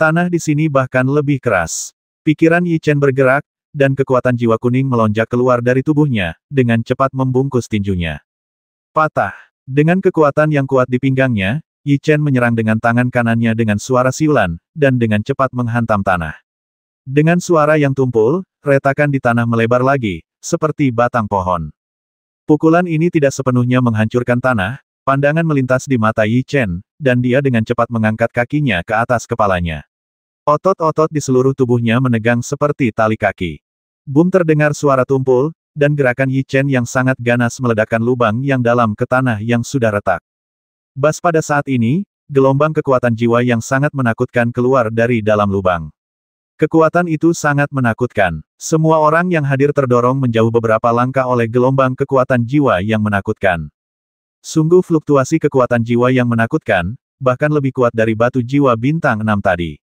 Tanah di sini bahkan lebih keras. Pikiran Yi Chen bergerak, dan kekuatan jiwa kuning melonjak keluar dari tubuhnya, dengan cepat membungkus tinjunya. Patah. Dengan kekuatan yang kuat di pinggangnya, Yi Chen menyerang dengan tangan kanannya dengan suara siulan, dan dengan cepat menghantam tanah. Dengan suara yang tumpul, retakan di tanah melebar lagi, seperti batang pohon. Pukulan ini tidak sepenuhnya menghancurkan tanah, pandangan melintas di mata Yi Chen, dan dia dengan cepat mengangkat kakinya ke atas kepalanya. Otot-otot di seluruh tubuhnya menegang seperti tali kaki. Bum terdengar suara tumpul, dan gerakan Yi Chen yang sangat ganas meledakkan lubang yang dalam ke tanah yang sudah retak. Bas pada saat ini, gelombang kekuatan jiwa yang sangat menakutkan keluar dari dalam lubang. Kekuatan itu sangat menakutkan. Semua orang yang hadir terdorong menjauh beberapa langkah oleh gelombang kekuatan jiwa yang menakutkan. Sungguh fluktuasi kekuatan jiwa yang menakutkan, bahkan lebih kuat dari batu jiwa bintang enam tadi.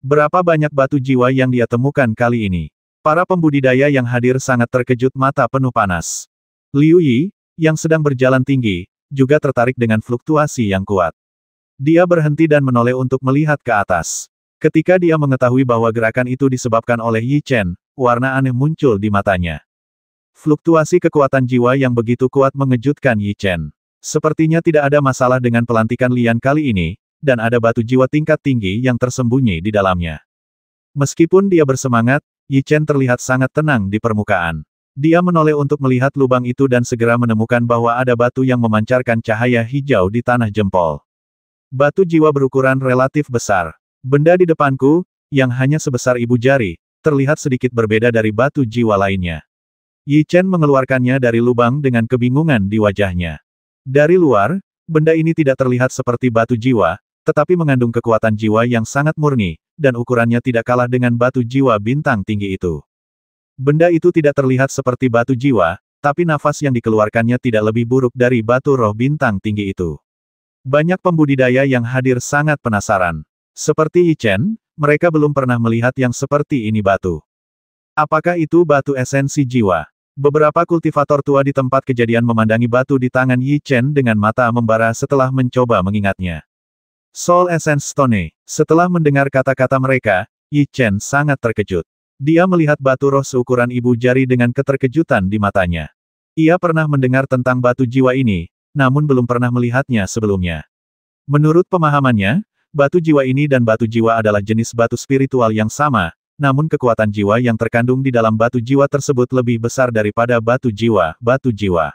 Berapa banyak batu jiwa yang dia temukan kali ini? Para pembudidaya yang hadir sangat terkejut mata penuh panas. Liu Yi, yang sedang berjalan tinggi, juga tertarik dengan fluktuasi yang kuat. Dia berhenti dan menoleh untuk melihat ke atas. Ketika dia mengetahui bahwa gerakan itu disebabkan oleh Yi Chen, warna aneh muncul di matanya. Fluktuasi kekuatan jiwa yang begitu kuat mengejutkan Yi Chen. Sepertinya tidak ada masalah dengan pelantikan Lian kali ini, dan ada batu jiwa tingkat tinggi yang tersembunyi di dalamnya. Meskipun dia bersemangat, Yi Chen terlihat sangat tenang di permukaan. Dia menoleh untuk melihat lubang itu dan segera menemukan bahwa ada batu yang memancarkan cahaya hijau di tanah jempol. Batu jiwa berukuran relatif besar. Benda di depanku, yang hanya sebesar ibu jari, terlihat sedikit berbeda dari batu jiwa lainnya. Yi Chen mengeluarkannya dari lubang dengan kebingungan di wajahnya. Dari luar, benda ini tidak terlihat seperti batu jiwa, tetapi mengandung kekuatan jiwa yang sangat murni, dan ukurannya tidak kalah dengan batu jiwa bintang tinggi itu. Benda itu tidak terlihat seperti batu jiwa, tapi nafas yang dikeluarkannya tidak lebih buruk dari batu roh bintang tinggi itu. Banyak pembudidaya yang hadir sangat penasaran. Seperti Ichen, mereka belum pernah melihat yang seperti ini batu. Apakah itu batu esensi jiwa? Beberapa kultivator tua di tempat kejadian memandangi batu di tangan Yi Chen dengan mata membara setelah mencoba mengingatnya. Soul Essence Stone. Setelah mendengar kata-kata mereka, Yi Chen sangat terkejut. Dia melihat batu roh seukuran ibu jari dengan keterkejutan di matanya. Ia pernah mendengar tentang batu jiwa ini, namun belum pernah melihatnya sebelumnya. Menurut pemahamannya, batu jiwa ini dan batu jiwa adalah jenis batu spiritual yang sama, namun kekuatan jiwa yang terkandung di dalam batu jiwa tersebut lebih besar daripada batu jiwa-batu jiwa.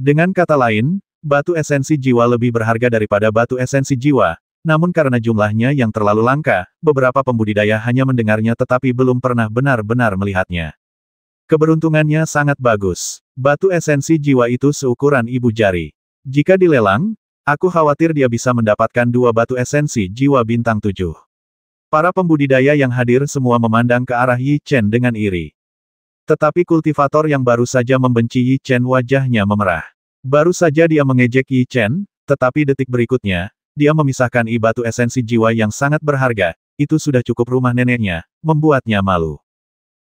Dengan kata lain, Batu esensi jiwa lebih berharga daripada batu esensi jiwa, namun karena jumlahnya yang terlalu langka, beberapa pembudidaya hanya mendengarnya tetapi belum pernah benar-benar melihatnya. Keberuntungannya sangat bagus. Batu esensi jiwa itu seukuran ibu jari. Jika dilelang, aku khawatir dia bisa mendapatkan dua batu esensi jiwa bintang tujuh. Para pembudidaya yang hadir semua memandang ke arah Yi Chen dengan iri. Tetapi kultivator yang baru saja membenci Yi Chen wajahnya memerah. Baru saja dia mengejek Yi Chen, tetapi detik berikutnya, dia memisahkan I batu esensi jiwa yang sangat berharga, itu sudah cukup rumah neneknya, membuatnya malu.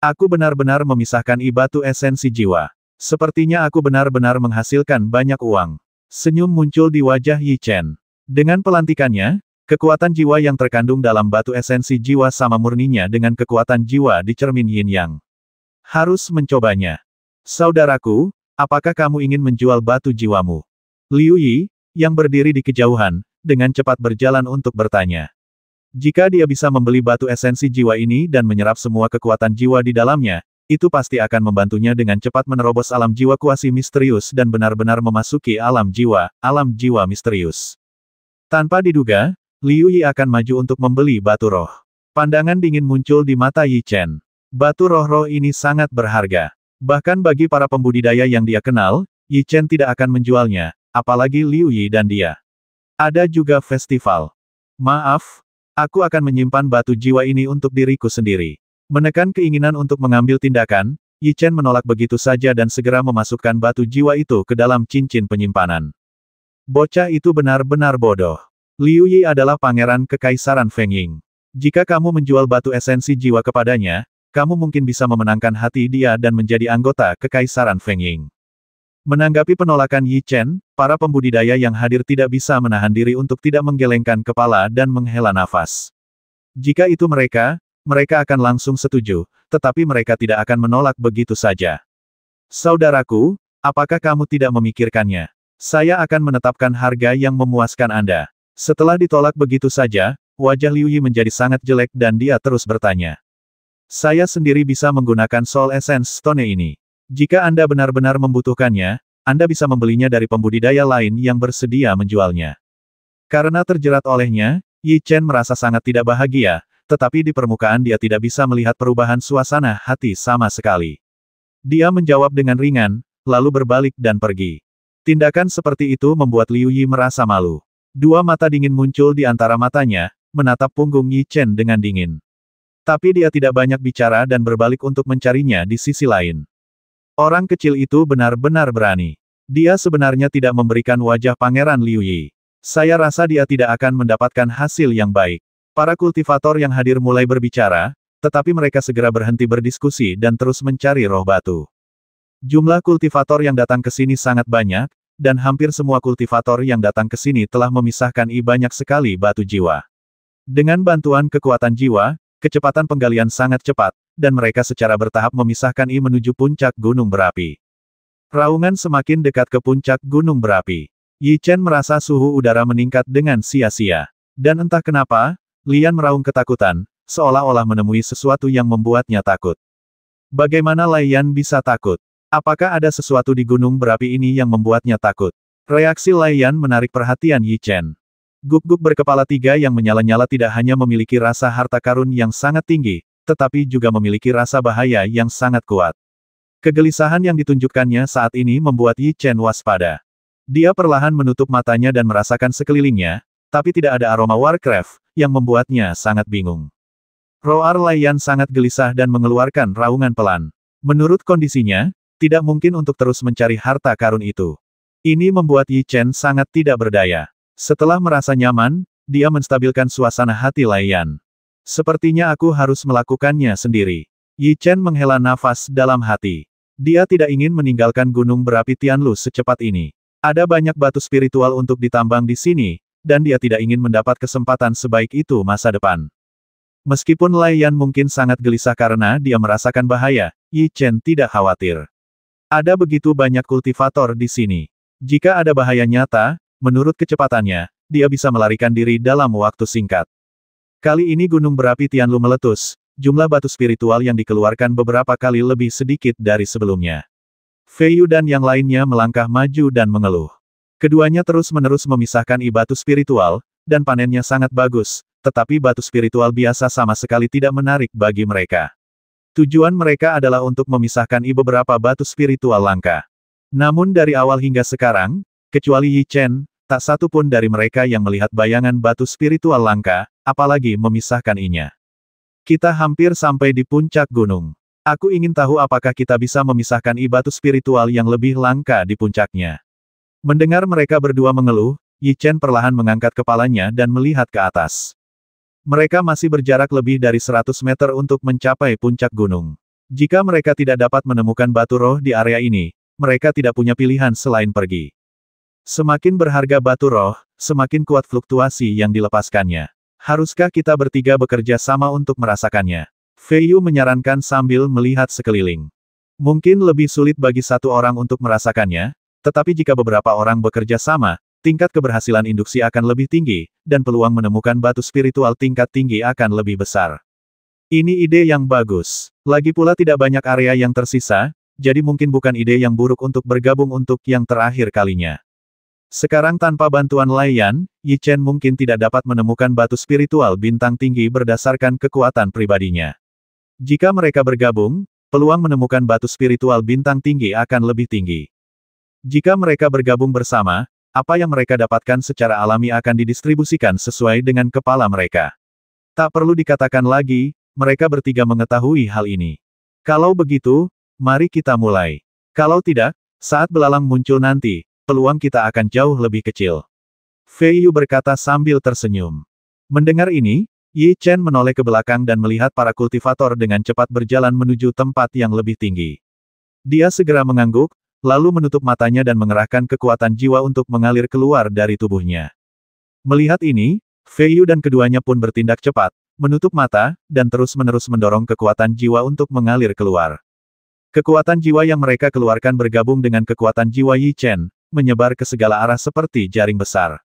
Aku benar-benar memisahkan I batu esensi jiwa. Sepertinya aku benar-benar menghasilkan banyak uang. Senyum muncul di wajah Yi Chen. Dengan pelantikannya, kekuatan jiwa yang terkandung dalam batu esensi jiwa sama murninya dengan kekuatan jiwa di cermin yin yang. Harus mencobanya. Saudaraku, Apakah kamu ingin menjual batu jiwamu? Liu Yi, yang berdiri di kejauhan, dengan cepat berjalan untuk bertanya. Jika dia bisa membeli batu esensi jiwa ini dan menyerap semua kekuatan jiwa di dalamnya, itu pasti akan membantunya dengan cepat menerobos alam jiwa kuasi misterius dan benar-benar memasuki alam jiwa, alam jiwa misterius. Tanpa diduga, Liu Yi akan maju untuk membeli batu roh. Pandangan dingin muncul di mata Yi Chen. Batu roh-roh ini sangat berharga. Bahkan bagi para pembudidaya yang dia kenal, Yi Chen tidak akan menjualnya, apalagi Liu Yi dan dia. Ada juga festival. Maaf, aku akan menyimpan batu jiwa ini untuk diriku sendiri. Menekan keinginan untuk mengambil tindakan, Yi Chen menolak begitu saja dan segera memasukkan batu jiwa itu ke dalam cincin penyimpanan. Bocah itu benar-benar bodoh. Liu Yi adalah pangeran kekaisaran Feng Ying. Jika kamu menjual batu esensi jiwa kepadanya, kamu mungkin bisa memenangkan hati dia dan menjadi anggota Kekaisaran Feng Ying. Menanggapi penolakan Yi Chen, para pembudidaya yang hadir tidak bisa menahan diri untuk tidak menggelengkan kepala dan menghela nafas. Jika itu mereka, mereka akan langsung setuju, tetapi mereka tidak akan menolak begitu saja. Saudaraku, apakah kamu tidak memikirkannya? Saya akan menetapkan harga yang memuaskan Anda. Setelah ditolak begitu saja, wajah Liu Yi menjadi sangat jelek dan dia terus bertanya. Saya sendiri bisa menggunakan Soul Essence Stone ini. Jika Anda benar-benar membutuhkannya, Anda bisa membelinya dari pembudidaya lain yang bersedia menjualnya. Karena terjerat olehnya, Yi Chen merasa sangat tidak bahagia, tetapi di permukaan dia tidak bisa melihat perubahan suasana hati sama sekali. Dia menjawab dengan ringan, lalu berbalik dan pergi. Tindakan seperti itu membuat Liu Yi merasa malu. Dua mata dingin muncul di antara matanya, menatap punggung Yi Chen dengan dingin. Tapi dia tidak banyak bicara dan berbalik untuk mencarinya di sisi lain. Orang kecil itu benar-benar berani. Dia sebenarnya tidak memberikan wajah Pangeran Liu Yi. Saya rasa dia tidak akan mendapatkan hasil yang baik. Para kultivator yang hadir mulai berbicara, tetapi mereka segera berhenti berdiskusi dan terus mencari roh batu. Jumlah kultivator yang datang ke sini sangat banyak, dan hampir semua kultivator yang datang ke sini telah memisahkan i banyak sekali batu jiwa. Dengan bantuan kekuatan jiwa, Kecepatan penggalian sangat cepat, dan mereka secara bertahap memisahkan I menuju puncak gunung berapi. Raungan semakin dekat ke puncak gunung berapi. Yi Chen merasa suhu udara meningkat dengan sia-sia. Dan entah kenapa, Lian meraung ketakutan, seolah-olah menemui sesuatu yang membuatnya takut. Bagaimana Lian bisa takut? Apakah ada sesuatu di gunung berapi ini yang membuatnya takut? Reaksi Lian menarik perhatian Yi Chen. Guk-guk berkepala tiga yang menyala-nyala tidak hanya memiliki rasa harta karun yang sangat tinggi, tetapi juga memiliki rasa bahaya yang sangat kuat. Kegelisahan yang ditunjukkannya saat ini membuat Yi Chen waspada. Dia perlahan menutup matanya dan merasakan sekelilingnya, tapi tidak ada aroma Warcraft, yang membuatnya sangat bingung. Roar Layan sangat gelisah dan mengeluarkan raungan pelan. Menurut kondisinya, tidak mungkin untuk terus mencari harta karun itu. Ini membuat Yi Chen sangat tidak berdaya. Setelah merasa nyaman, dia menstabilkan suasana hati Laiyan. Sepertinya aku harus melakukannya sendiri. Yi Chen menghela nafas dalam hati. Dia tidak ingin meninggalkan gunung berapi Tianlu secepat ini. Ada banyak batu spiritual untuk ditambang di sini, dan dia tidak ingin mendapat kesempatan sebaik itu masa depan. Meskipun Lai mungkin sangat gelisah karena dia merasakan bahaya, Yi Chen tidak khawatir. Ada begitu banyak kultivator di sini. Jika ada bahaya nyata, Menurut kecepatannya, dia bisa melarikan diri dalam waktu singkat. Kali ini gunung berapi Tianlu meletus, jumlah batu spiritual yang dikeluarkan beberapa kali lebih sedikit dari sebelumnya. Feiyu dan yang lainnya melangkah maju dan mengeluh. Keduanya terus-menerus memisahkan i batu spiritual, dan panennya sangat bagus, tetapi batu spiritual biasa sama sekali tidak menarik bagi mereka. Tujuan mereka adalah untuk memisahkan i beberapa batu spiritual langka. Namun dari awal hingga sekarang, kecuali Yi Chen, Tak satu pun dari mereka yang melihat bayangan batu spiritual langka, apalagi memisahkan inya. Kita hampir sampai di puncak gunung. Aku ingin tahu apakah kita bisa memisahkan i batu spiritual yang lebih langka di puncaknya. Mendengar mereka berdua mengeluh, Yi Chen perlahan mengangkat kepalanya dan melihat ke atas. Mereka masih berjarak lebih dari 100 meter untuk mencapai puncak gunung. Jika mereka tidak dapat menemukan batu roh di area ini, mereka tidak punya pilihan selain pergi. Semakin berharga batu roh, semakin kuat fluktuasi yang dilepaskannya. Haruskah kita bertiga bekerja sama untuk merasakannya? Feiyu menyarankan sambil melihat sekeliling. Mungkin lebih sulit bagi satu orang untuk merasakannya, tetapi jika beberapa orang bekerja sama, tingkat keberhasilan induksi akan lebih tinggi, dan peluang menemukan batu spiritual tingkat tinggi akan lebih besar. Ini ide yang bagus. Lagi pula tidak banyak area yang tersisa, jadi mungkin bukan ide yang buruk untuk bergabung untuk yang terakhir kalinya. Sekarang tanpa bantuan Laiyan, Yi Chen mungkin tidak dapat menemukan batu spiritual bintang tinggi berdasarkan kekuatan pribadinya. Jika mereka bergabung, peluang menemukan batu spiritual bintang tinggi akan lebih tinggi. Jika mereka bergabung bersama, apa yang mereka dapatkan secara alami akan didistribusikan sesuai dengan kepala mereka. Tak perlu dikatakan lagi, mereka bertiga mengetahui hal ini. Kalau begitu, mari kita mulai. Kalau tidak, saat belalang muncul nanti, peluang kita akan jauh lebih kecil. Fei Yu berkata sambil tersenyum. Mendengar ini, Yi Chen menoleh ke belakang dan melihat para kultivator dengan cepat berjalan menuju tempat yang lebih tinggi. Dia segera mengangguk, lalu menutup matanya dan mengerahkan kekuatan jiwa untuk mengalir keluar dari tubuhnya. Melihat ini, Fei Yu dan keduanya pun bertindak cepat, menutup mata, dan terus-menerus mendorong kekuatan jiwa untuk mengalir keluar. Kekuatan jiwa yang mereka keluarkan bergabung dengan kekuatan jiwa Yi Chen, menyebar ke segala arah seperti jaring besar.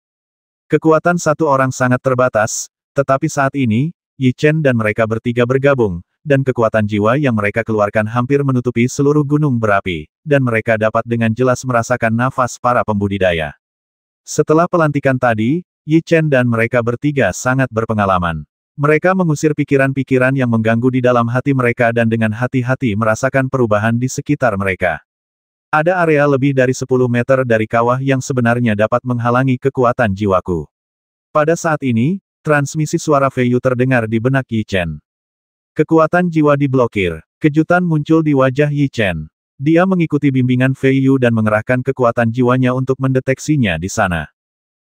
Kekuatan satu orang sangat terbatas, tetapi saat ini, Yi Chen dan mereka bertiga bergabung, dan kekuatan jiwa yang mereka keluarkan hampir menutupi seluruh gunung berapi, dan mereka dapat dengan jelas merasakan nafas para pembudidaya. Setelah pelantikan tadi, Yi Chen dan mereka bertiga sangat berpengalaman. Mereka mengusir pikiran-pikiran yang mengganggu di dalam hati mereka dan dengan hati-hati merasakan perubahan di sekitar mereka. Ada area lebih dari 10 meter dari kawah yang sebenarnya dapat menghalangi kekuatan jiwaku. Pada saat ini, transmisi suara Feiyu terdengar di benak Yi Chen. Kekuatan jiwa diblokir. Kejutan muncul di wajah Yi Chen. Dia mengikuti bimbingan Feiyu dan mengerahkan kekuatan jiwanya untuk mendeteksinya di sana.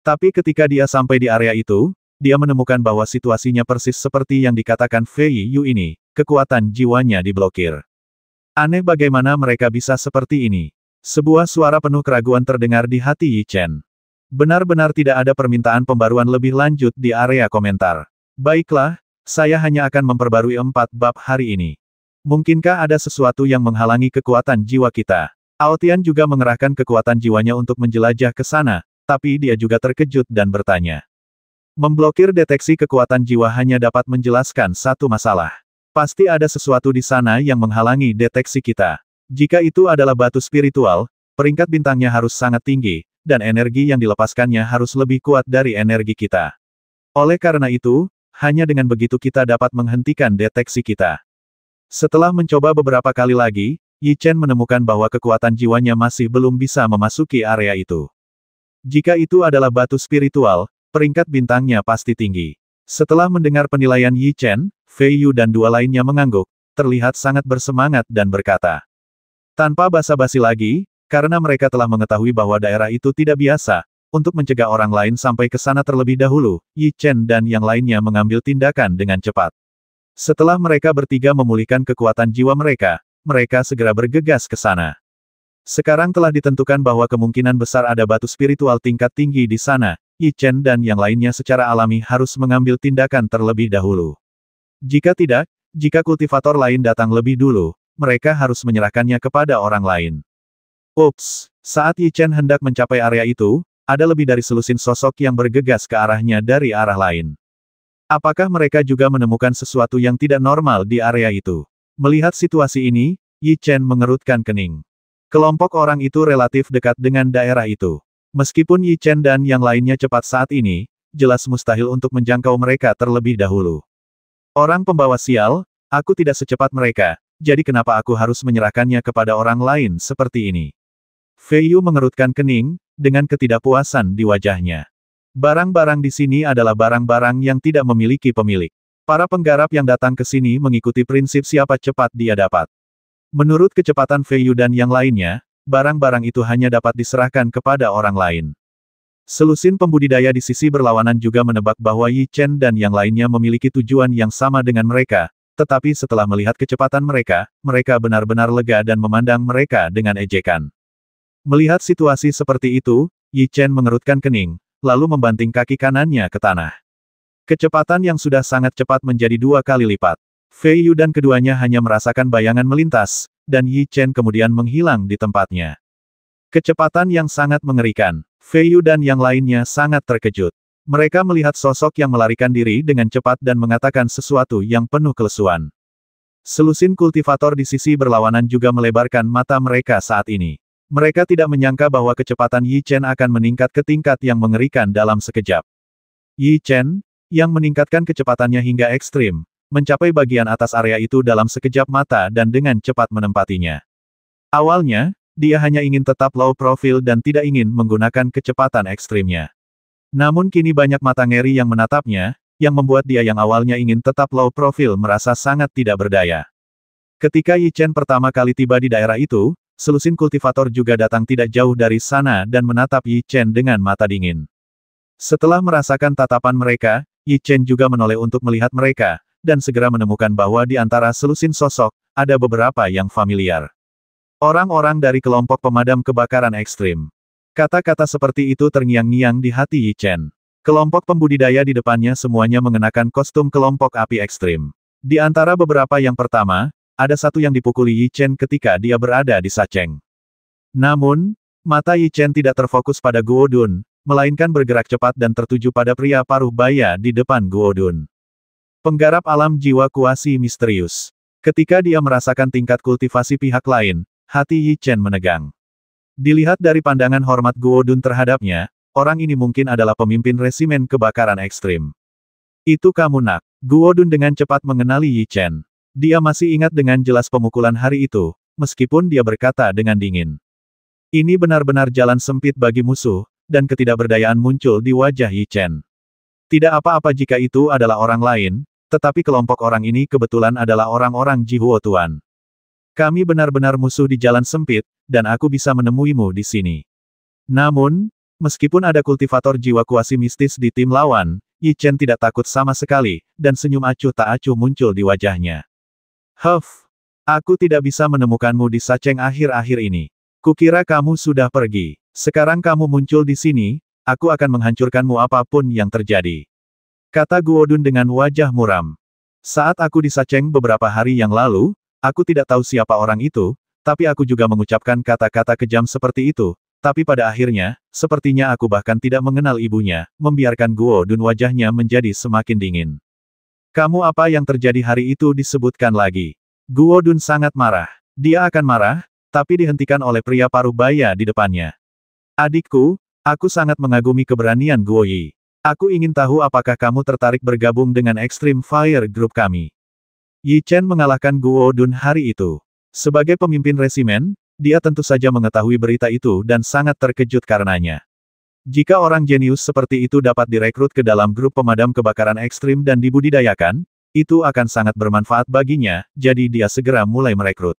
Tapi ketika dia sampai di area itu, dia menemukan bahwa situasinya persis seperti yang dikatakan Feiyu ini, kekuatan jiwanya diblokir. Aneh bagaimana mereka bisa seperti ini. Sebuah suara penuh keraguan terdengar di hati Yi Chen. Benar-benar tidak ada permintaan pembaruan lebih lanjut di area komentar. Baiklah, saya hanya akan memperbarui empat bab hari ini. Mungkinkah ada sesuatu yang menghalangi kekuatan jiwa kita? Aotian juga mengerahkan kekuatan jiwanya untuk menjelajah ke sana, tapi dia juga terkejut dan bertanya. Memblokir deteksi kekuatan jiwa hanya dapat menjelaskan satu masalah. Pasti ada sesuatu di sana yang menghalangi deteksi kita. Jika itu adalah batu spiritual, peringkat bintangnya harus sangat tinggi, dan energi yang dilepaskannya harus lebih kuat dari energi kita. Oleh karena itu, hanya dengan begitu kita dapat menghentikan deteksi kita. Setelah mencoba beberapa kali lagi, Yi Chen menemukan bahwa kekuatan jiwanya masih belum bisa memasuki area itu. Jika itu adalah batu spiritual, peringkat bintangnya pasti tinggi. Setelah mendengar penilaian Yi Chen, Fei Yu dan dua lainnya mengangguk, terlihat sangat bersemangat dan berkata, tanpa basa-basi lagi, karena mereka telah mengetahui bahwa daerah itu tidak biasa, untuk mencegah orang lain sampai ke sana terlebih dahulu, Yi Chen dan yang lainnya mengambil tindakan dengan cepat. Setelah mereka bertiga memulihkan kekuatan jiwa mereka, mereka segera bergegas ke sana. Sekarang telah ditentukan bahwa kemungkinan besar ada batu spiritual tingkat tinggi di sana, Yi Chen dan yang lainnya secara alami harus mengambil tindakan terlebih dahulu. Jika tidak, jika kultivator lain datang lebih dulu, mereka harus menyerahkannya kepada orang lain. Ups, saat Yi Chen hendak mencapai area itu, ada lebih dari selusin sosok yang bergegas ke arahnya dari arah lain. Apakah mereka juga menemukan sesuatu yang tidak normal di area itu? Melihat situasi ini, Yi Chen mengerutkan kening. Kelompok orang itu relatif dekat dengan daerah itu. Meskipun Yi Chen dan yang lainnya cepat saat ini, jelas mustahil untuk menjangkau mereka terlebih dahulu. Orang pembawa sial, aku tidak secepat mereka, jadi kenapa aku harus menyerahkannya kepada orang lain seperti ini? Feiyu mengerutkan kening, dengan ketidakpuasan di wajahnya. Barang-barang di sini adalah barang-barang yang tidak memiliki pemilik. Para penggarap yang datang ke sini mengikuti prinsip siapa cepat dia dapat. Menurut kecepatan Feiyu dan yang lainnya, barang-barang itu hanya dapat diserahkan kepada orang lain. Selusin pembudidaya di sisi berlawanan juga menebak bahwa Yi Chen dan yang lainnya memiliki tujuan yang sama dengan mereka, tetapi setelah melihat kecepatan mereka, mereka benar-benar lega dan memandang mereka dengan ejekan. Melihat situasi seperti itu, Yi Chen mengerutkan kening, lalu membanting kaki kanannya ke tanah. Kecepatan yang sudah sangat cepat menjadi dua kali lipat. Fei Yu dan keduanya hanya merasakan bayangan melintas, dan Yi Chen kemudian menghilang di tempatnya. Kecepatan yang sangat mengerikan, Fei Yu dan yang lainnya sangat terkejut. Mereka melihat sosok yang melarikan diri dengan cepat dan mengatakan sesuatu yang penuh kelesuan. Selusin kultivator di sisi berlawanan juga melebarkan mata mereka saat ini. Mereka tidak menyangka bahwa kecepatan Yi Chen akan meningkat ke tingkat yang mengerikan dalam sekejap. Yi Chen, yang meningkatkan kecepatannya hingga ekstrim, mencapai bagian atas area itu dalam sekejap mata dan dengan cepat menempatinya. Awalnya, dia hanya ingin tetap low profile dan tidak ingin menggunakan kecepatan ekstrimnya. Namun kini banyak mata ngeri yang menatapnya, yang membuat dia yang awalnya ingin tetap low profil merasa sangat tidak berdaya. Ketika Yi Chen pertama kali tiba di daerah itu, selusin kultivator juga datang tidak jauh dari sana dan menatap Yi Chen dengan mata dingin. Setelah merasakan tatapan mereka, Yi Chen juga menoleh untuk melihat mereka, dan segera menemukan bahwa di antara selusin sosok, ada beberapa yang familiar. Orang-orang dari kelompok pemadam kebakaran ekstrim. Kata-kata seperti itu terngiang-ngiang di hati Yi Chen. Kelompok pembudidaya di depannya semuanya mengenakan kostum kelompok api ekstrim. Di antara beberapa yang pertama, ada satu yang dipukuli Yi Chen ketika dia berada di Sacheng. Namun, mata Yi Chen tidak terfokus pada Guo Dun, melainkan bergerak cepat dan tertuju pada pria paruh baya di depan Guo Dun. Penggarap alam jiwa kuasi misterius. Ketika dia merasakan tingkat kultivasi pihak lain, hati Yi Chen menegang. Dilihat dari pandangan hormat Guo Dun terhadapnya, orang ini mungkin adalah pemimpin resimen kebakaran ekstrim. Itu kamu nak. Guo Dun dengan cepat mengenali Yi Chen. Dia masih ingat dengan jelas pemukulan hari itu, meskipun dia berkata dengan dingin. Ini benar-benar jalan sempit bagi musuh, dan ketidakberdayaan muncul di wajah Yi Chen. Tidak apa-apa jika itu adalah orang lain, tetapi kelompok orang ini kebetulan adalah orang-orang Jihuo Tuan. Kami benar-benar musuh di jalan sempit, dan aku bisa menemuimu di sini. Namun, meskipun ada kultivator jiwa kuasi mistis di tim lawan, Yi Chen tidak takut sama sekali, dan senyum acuh tak acuh muncul di wajahnya. Huff! Aku tidak bisa menemukanmu di Saceng akhir-akhir ini. Kukira kamu sudah pergi. Sekarang kamu muncul di sini, aku akan menghancurkanmu apapun yang terjadi. Kata Guodun dengan wajah muram. Saat aku di Saceng beberapa hari yang lalu, aku tidak tahu siapa orang itu, tapi aku juga mengucapkan kata-kata kejam seperti itu, tapi pada akhirnya, sepertinya aku bahkan tidak mengenal ibunya, membiarkan Guo Dun wajahnya menjadi semakin dingin. Kamu apa yang terjadi hari itu disebutkan lagi. Guo Dun sangat marah. Dia akan marah, tapi dihentikan oleh pria paruh baya di depannya. Adikku, aku sangat mengagumi keberanian Guo Yi. Aku ingin tahu apakah kamu tertarik bergabung dengan Extreme Fire Group kami. Yi Chen mengalahkan Guo Dun hari itu. Sebagai pemimpin resimen, dia tentu saja mengetahui berita itu dan sangat terkejut karenanya. Jika orang jenius seperti itu dapat direkrut ke dalam grup pemadam kebakaran ekstrim dan dibudidayakan, itu akan sangat bermanfaat baginya, jadi dia segera mulai merekrut.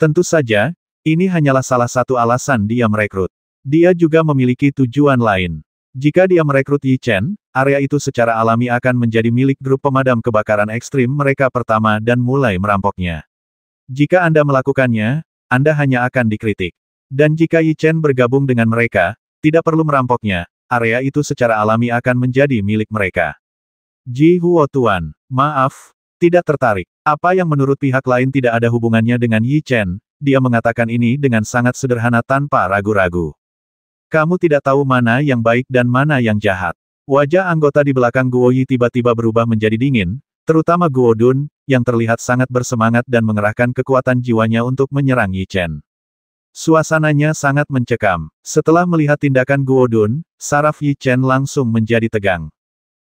Tentu saja, ini hanyalah salah satu alasan dia merekrut. Dia juga memiliki tujuan lain. Jika dia merekrut Yi Chen, area itu secara alami akan menjadi milik grup pemadam kebakaran ekstrim mereka pertama dan mulai merampoknya. Jika Anda melakukannya, Anda hanya akan dikritik. Dan jika Yi Chen bergabung dengan mereka, tidak perlu merampoknya, area itu secara alami akan menjadi milik mereka. Ji Huo Tuan, maaf, tidak tertarik. Apa yang menurut pihak lain tidak ada hubungannya dengan Yi Chen, dia mengatakan ini dengan sangat sederhana tanpa ragu-ragu. Kamu tidak tahu mana yang baik dan mana yang jahat. Wajah anggota di belakang Guo Yi tiba-tiba berubah menjadi dingin, Terutama Guo Dun yang terlihat sangat bersemangat dan mengerahkan kekuatan jiwanya untuk menyerang Yi Chen. Suasananya sangat mencekam. Setelah melihat tindakan Guo Dun, saraf Yi Chen langsung menjadi tegang.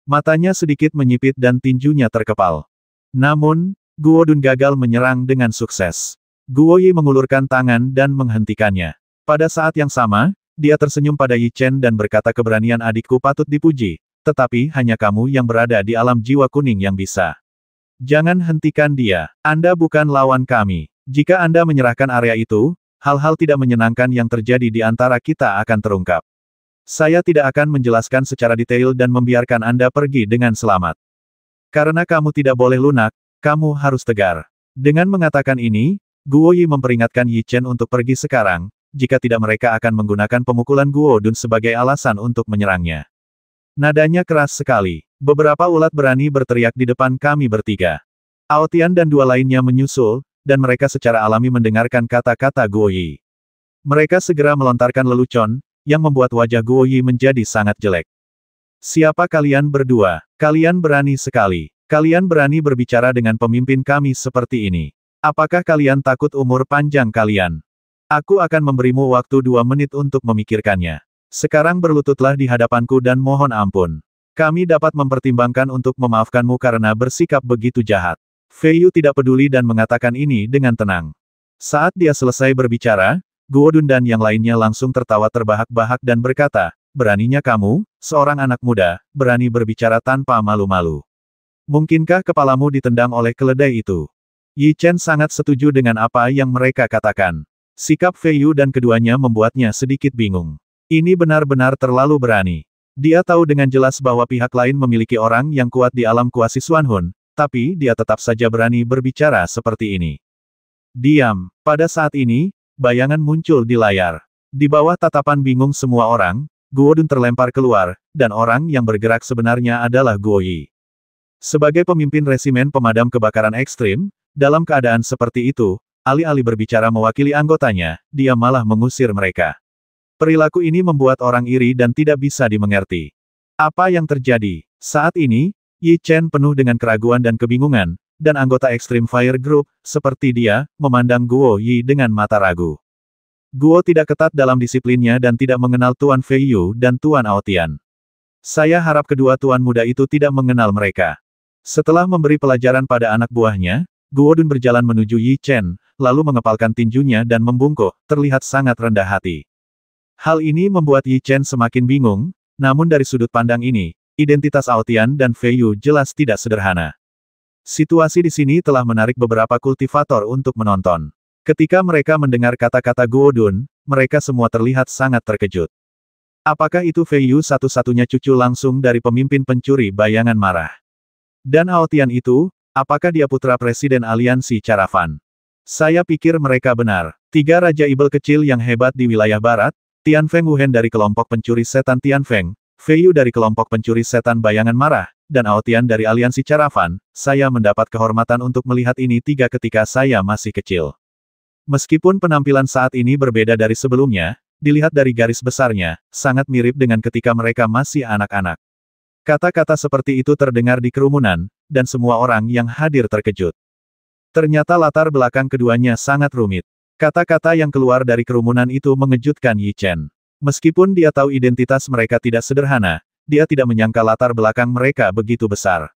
Matanya sedikit menyipit dan tinjunya terkepal. Namun, Guo Dun gagal menyerang dengan sukses. Guo Yi mengulurkan tangan dan menghentikannya. Pada saat yang sama, dia tersenyum pada Yi Chen dan berkata keberanian adikku patut dipuji, tetapi hanya kamu yang berada di alam jiwa kuning yang bisa. Jangan hentikan dia. Anda bukan lawan kami. Jika Anda menyerahkan area itu, hal-hal tidak menyenangkan yang terjadi di antara kita akan terungkap. Saya tidak akan menjelaskan secara detail dan membiarkan Anda pergi dengan selamat. Karena kamu tidak boleh lunak, kamu harus tegar. Dengan mengatakan ini, Guo Yi memperingatkan Yi Chen untuk pergi sekarang, jika tidak mereka akan menggunakan pemukulan Guo Dun sebagai alasan untuk menyerangnya. Nadanya keras sekali. Beberapa ulat berani berteriak di depan kami bertiga. Aotian dan dua lainnya menyusul, dan mereka secara alami mendengarkan kata-kata Guoyi. Mereka segera melontarkan lelucon, yang membuat wajah Guoyi menjadi sangat jelek. Siapa kalian berdua? Kalian berani sekali. Kalian berani berbicara dengan pemimpin kami seperti ini. Apakah kalian takut umur panjang kalian? Aku akan memberimu waktu dua menit untuk memikirkannya. Sekarang berlututlah di hadapanku dan mohon ampun. Kami dapat mempertimbangkan untuk memaafkanmu karena bersikap begitu jahat. Fei Yu tidak peduli dan mengatakan ini dengan tenang. Saat dia selesai berbicara, Guo Dun dan yang lainnya langsung tertawa terbahak-bahak dan berkata, Beraninya kamu, seorang anak muda, berani berbicara tanpa malu-malu. Mungkinkah kepalamu ditendang oleh keledai itu? Yi Chen sangat setuju dengan apa yang mereka katakan. Sikap Fei Yu dan keduanya membuatnya sedikit bingung. Ini benar-benar terlalu berani. Dia tahu dengan jelas bahwa pihak lain memiliki orang yang kuat di alam kuasi Suanhun, tapi dia tetap saja berani berbicara seperti ini. Diam. Pada saat ini, bayangan muncul di layar. Di bawah tatapan bingung semua orang, Guo Dun terlempar keluar, dan orang yang bergerak sebenarnya adalah Guo Yi. Sebagai pemimpin resimen pemadam kebakaran ekstrim, dalam keadaan seperti itu, alih-alih berbicara mewakili anggotanya, dia malah mengusir mereka. Perilaku ini membuat orang iri dan tidak bisa dimengerti. Apa yang terjadi? Saat ini, Yi Chen penuh dengan keraguan dan kebingungan, dan anggota Extreme Fire Group, seperti dia, memandang Guo Yi dengan mata ragu. Guo tidak ketat dalam disiplinnya dan tidak mengenal Tuan Fei Yu dan Tuan Aotian. Saya harap kedua tuan muda itu tidak mengenal mereka. Setelah memberi pelajaran pada anak buahnya, Guo Dun berjalan menuju Yi Chen, lalu mengepalkan tinjunya dan membungkuk, terlihat sangat rendah hati. Hal ini membuat Yi Chen semakin bingung, namun dari sudut pandang ini, identitas Aotian dan Fei Yu jelas tidak sederhana. Situasi di sini telah menarik beberapa kultivator untuk menonton. Ketika mereka mendengar kata-kata Guo Dun, mereka semua terlihat sangat terkejut. Apakah itu Fei Yu satu-satunya cucu langsung dari pemimpin pencuri bayangan marah? Dan Aotian itu, apakah dia putra Presiden Aliansi Caravan? Saya pikir mereka benar. Tiga Raja Ibel kecil yang hebat di wilayah barat, Tian Feng Wuhen dari kelompok pencuri setan Tian Feng, Fei Yu dari kelompok pencuri setan bayangan marah, dan Ao Tian dari aliansi Caravan, saya mendapat kehormatan untuk melihat ini tiga ketika saya masih kecil. Meskipun penampilan saat ini berbeda dari sebelumnya, dilihat dari garis besarnya, sangat mirip dengan ketika mereka masih anak-anak. Kata-kata seperti itu terdengar di kerumunan, dan semua orang yang hadir terkejut. Ternyata latar belakang keduanya sangat rumit. Kata-kata yang keluar dari kerumunan itu mengejutkan Yi Chen. Meskipun dia tahu identitas mereka tidak sederhana, dia tidak menyangka latar belakang mereka begitu besar.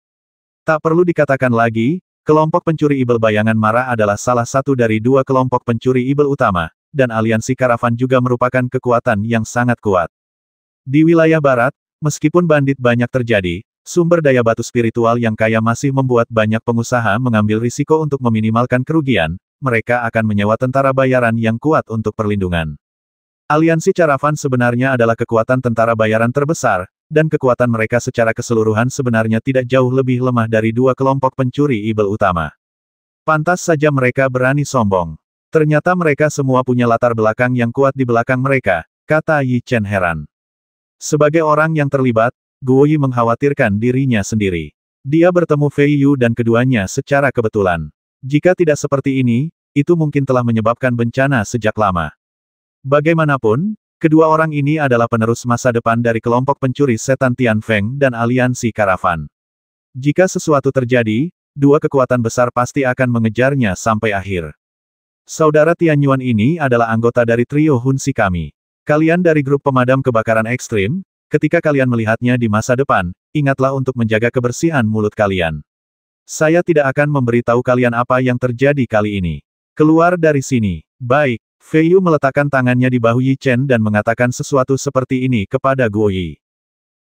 Tak perlu dikatakan lagi, kelompok pencuri ibel bayangan Mara adalah salah satu dari dua kelompok pencuri ibel utama, dan aliansi karavan juga merupakan kekuatan yang sangat kuat. Di wilayah barat, meskipun bandit banyak terjadi, sumber daya batu spiritual yang kaya masih membuat banyak pengusaha mengambil risiko untuk meminimalkan kerugian, mereka akan menyewa tentara bayaran yang kuat untuk perlindungan. Aliansi Caravan sebenarnya adalah kekuatan tentara bayaran terbesar, dan kekuatan mereka secara keseluruhan sebenarnya tidak jauh lebih lemah dari dua kelompok pencuri ibel utama. Pantas saja mereka berani sombong. Ternyata mereka semua punya latar belakang yang kuat di belakang mereka, kata Yi Chen heran. Sebagai orang yang terlibat, Guo Yi mengkhawatirkan dirinya sendiri. Dia bertemu Fei Yu dan keduanya secara kebetulan. Jika tidak seperti ini, itu mungkin telah menyebabkan bencana sejak lama. Bagaimanapun, kedua orang ini adalah penerus masa depan dari kelompok pencuri setan Tian Feng dan aliansi karavan. Jika sesuatu terjadi, dua kekuatan besar pasti akan mengejarnya sampai akhir. Saudara Tian Yuan ini adalah anggota dari trio Hunsi kami. Kalian dari grup pemadam kebakaran ekstrim, ketika kalian melihatnya di masa depan, ingatlah untuk menjaga kebersihan mulut kalian. Saya tidak akan memberitahu kalian apa yang terjadi kali ini. Keluar dari sini. Baik. Fei Yu meletakkan tangannya di bahu Yi Chen dan mengatakan sesuatu seperti ini kepada Guo Yi.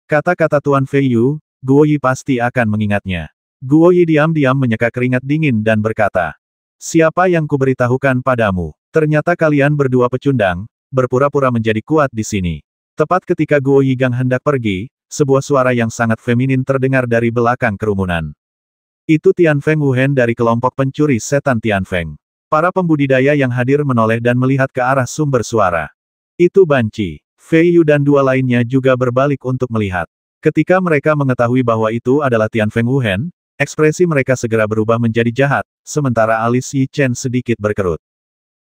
Kata-kata Tuan Fei Yu, Guo Yi pasti akan mengingatnya. Guo Yi diam-diam menyeka keringat dingin dan berkata, Siapa yang kuberitahukan padamu? Ternyata kalian berdua pecundang, berpura-pura menjadi kuat di sini. Tepat ketika Guo Yi Gang hendak pergi, sebuah suara yang sangat feminin terdengar dari belakang kerumunan. Itu Tian Feng Wuhen dari kelompok pencuri setan Tian Feng. Para pembudidaya yang hadir menoleh dan melihat ke arah sumber suara. Itu Banci. Fei Yu dan dua lainnya juga berbalik untuk melihat. Ketika mereka mengetahui bahwa itu adalah Tian Feng Wuhen, ekspresi mereka segera berubah menjadi jahat, sementara alis Yi Chen sedikit berkerut.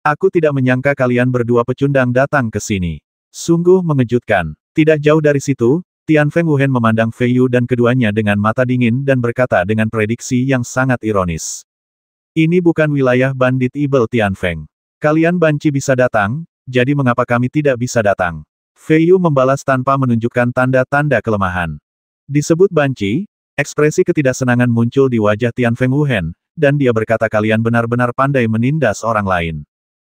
Aku tidak menyangka kalian berdua pecundang datang ke sini. Sungguh mengejutkan. Tidak jauh dari situ, Tian Feng Wuhan memandang Fei Yu dan keduanya dengan mata dingin dan berkata dengan prediksi yang sangat ironis. Ini bukan wilayah bandit Ibel Tian Feng. Kalian banci bisa datang, jadi mengapa kami tidak bisa datang? Fei Yu membalas tanpa menunjukkan tanda-tanda kelemahan. Disebut banci, ekspresi ketidaksenangan muncul di wajah Tian Feng Wuhan, dan dia berkata kalian benar-benar pandai menindas orang lain.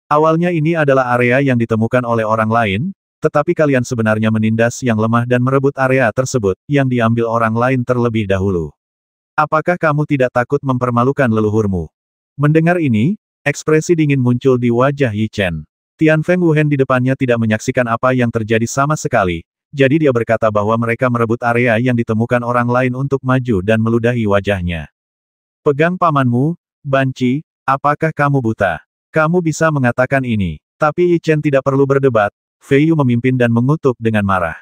Awalnya ini adalah area yang ditemukan oleh orang lain, tetapi kalian sebenarnya menindas yang lemah dan merebut area tersebut, yang diambil orang lain terlebih dahulu. Apakah kamu tidak takut mempermalukan leluhurmu? Mendengar ini, ekspresi dingin muncul di wajah Yi Chen. Tian Feng Wuhen di depannya tidak menyaksikan apa yang terjadi sama sekali, jadi dia berkata bahwa mereka merebut area yang ditemukan orang lain untuk maju dan meludahi wajahnya. Pegang pamanmu, Banci, apakah kamu buta? Kamu bisa mengatakan ini. Tapi Yi Chen tidak perlu berdebat, Fei Yu memimpin dan mengutuk dengan marah.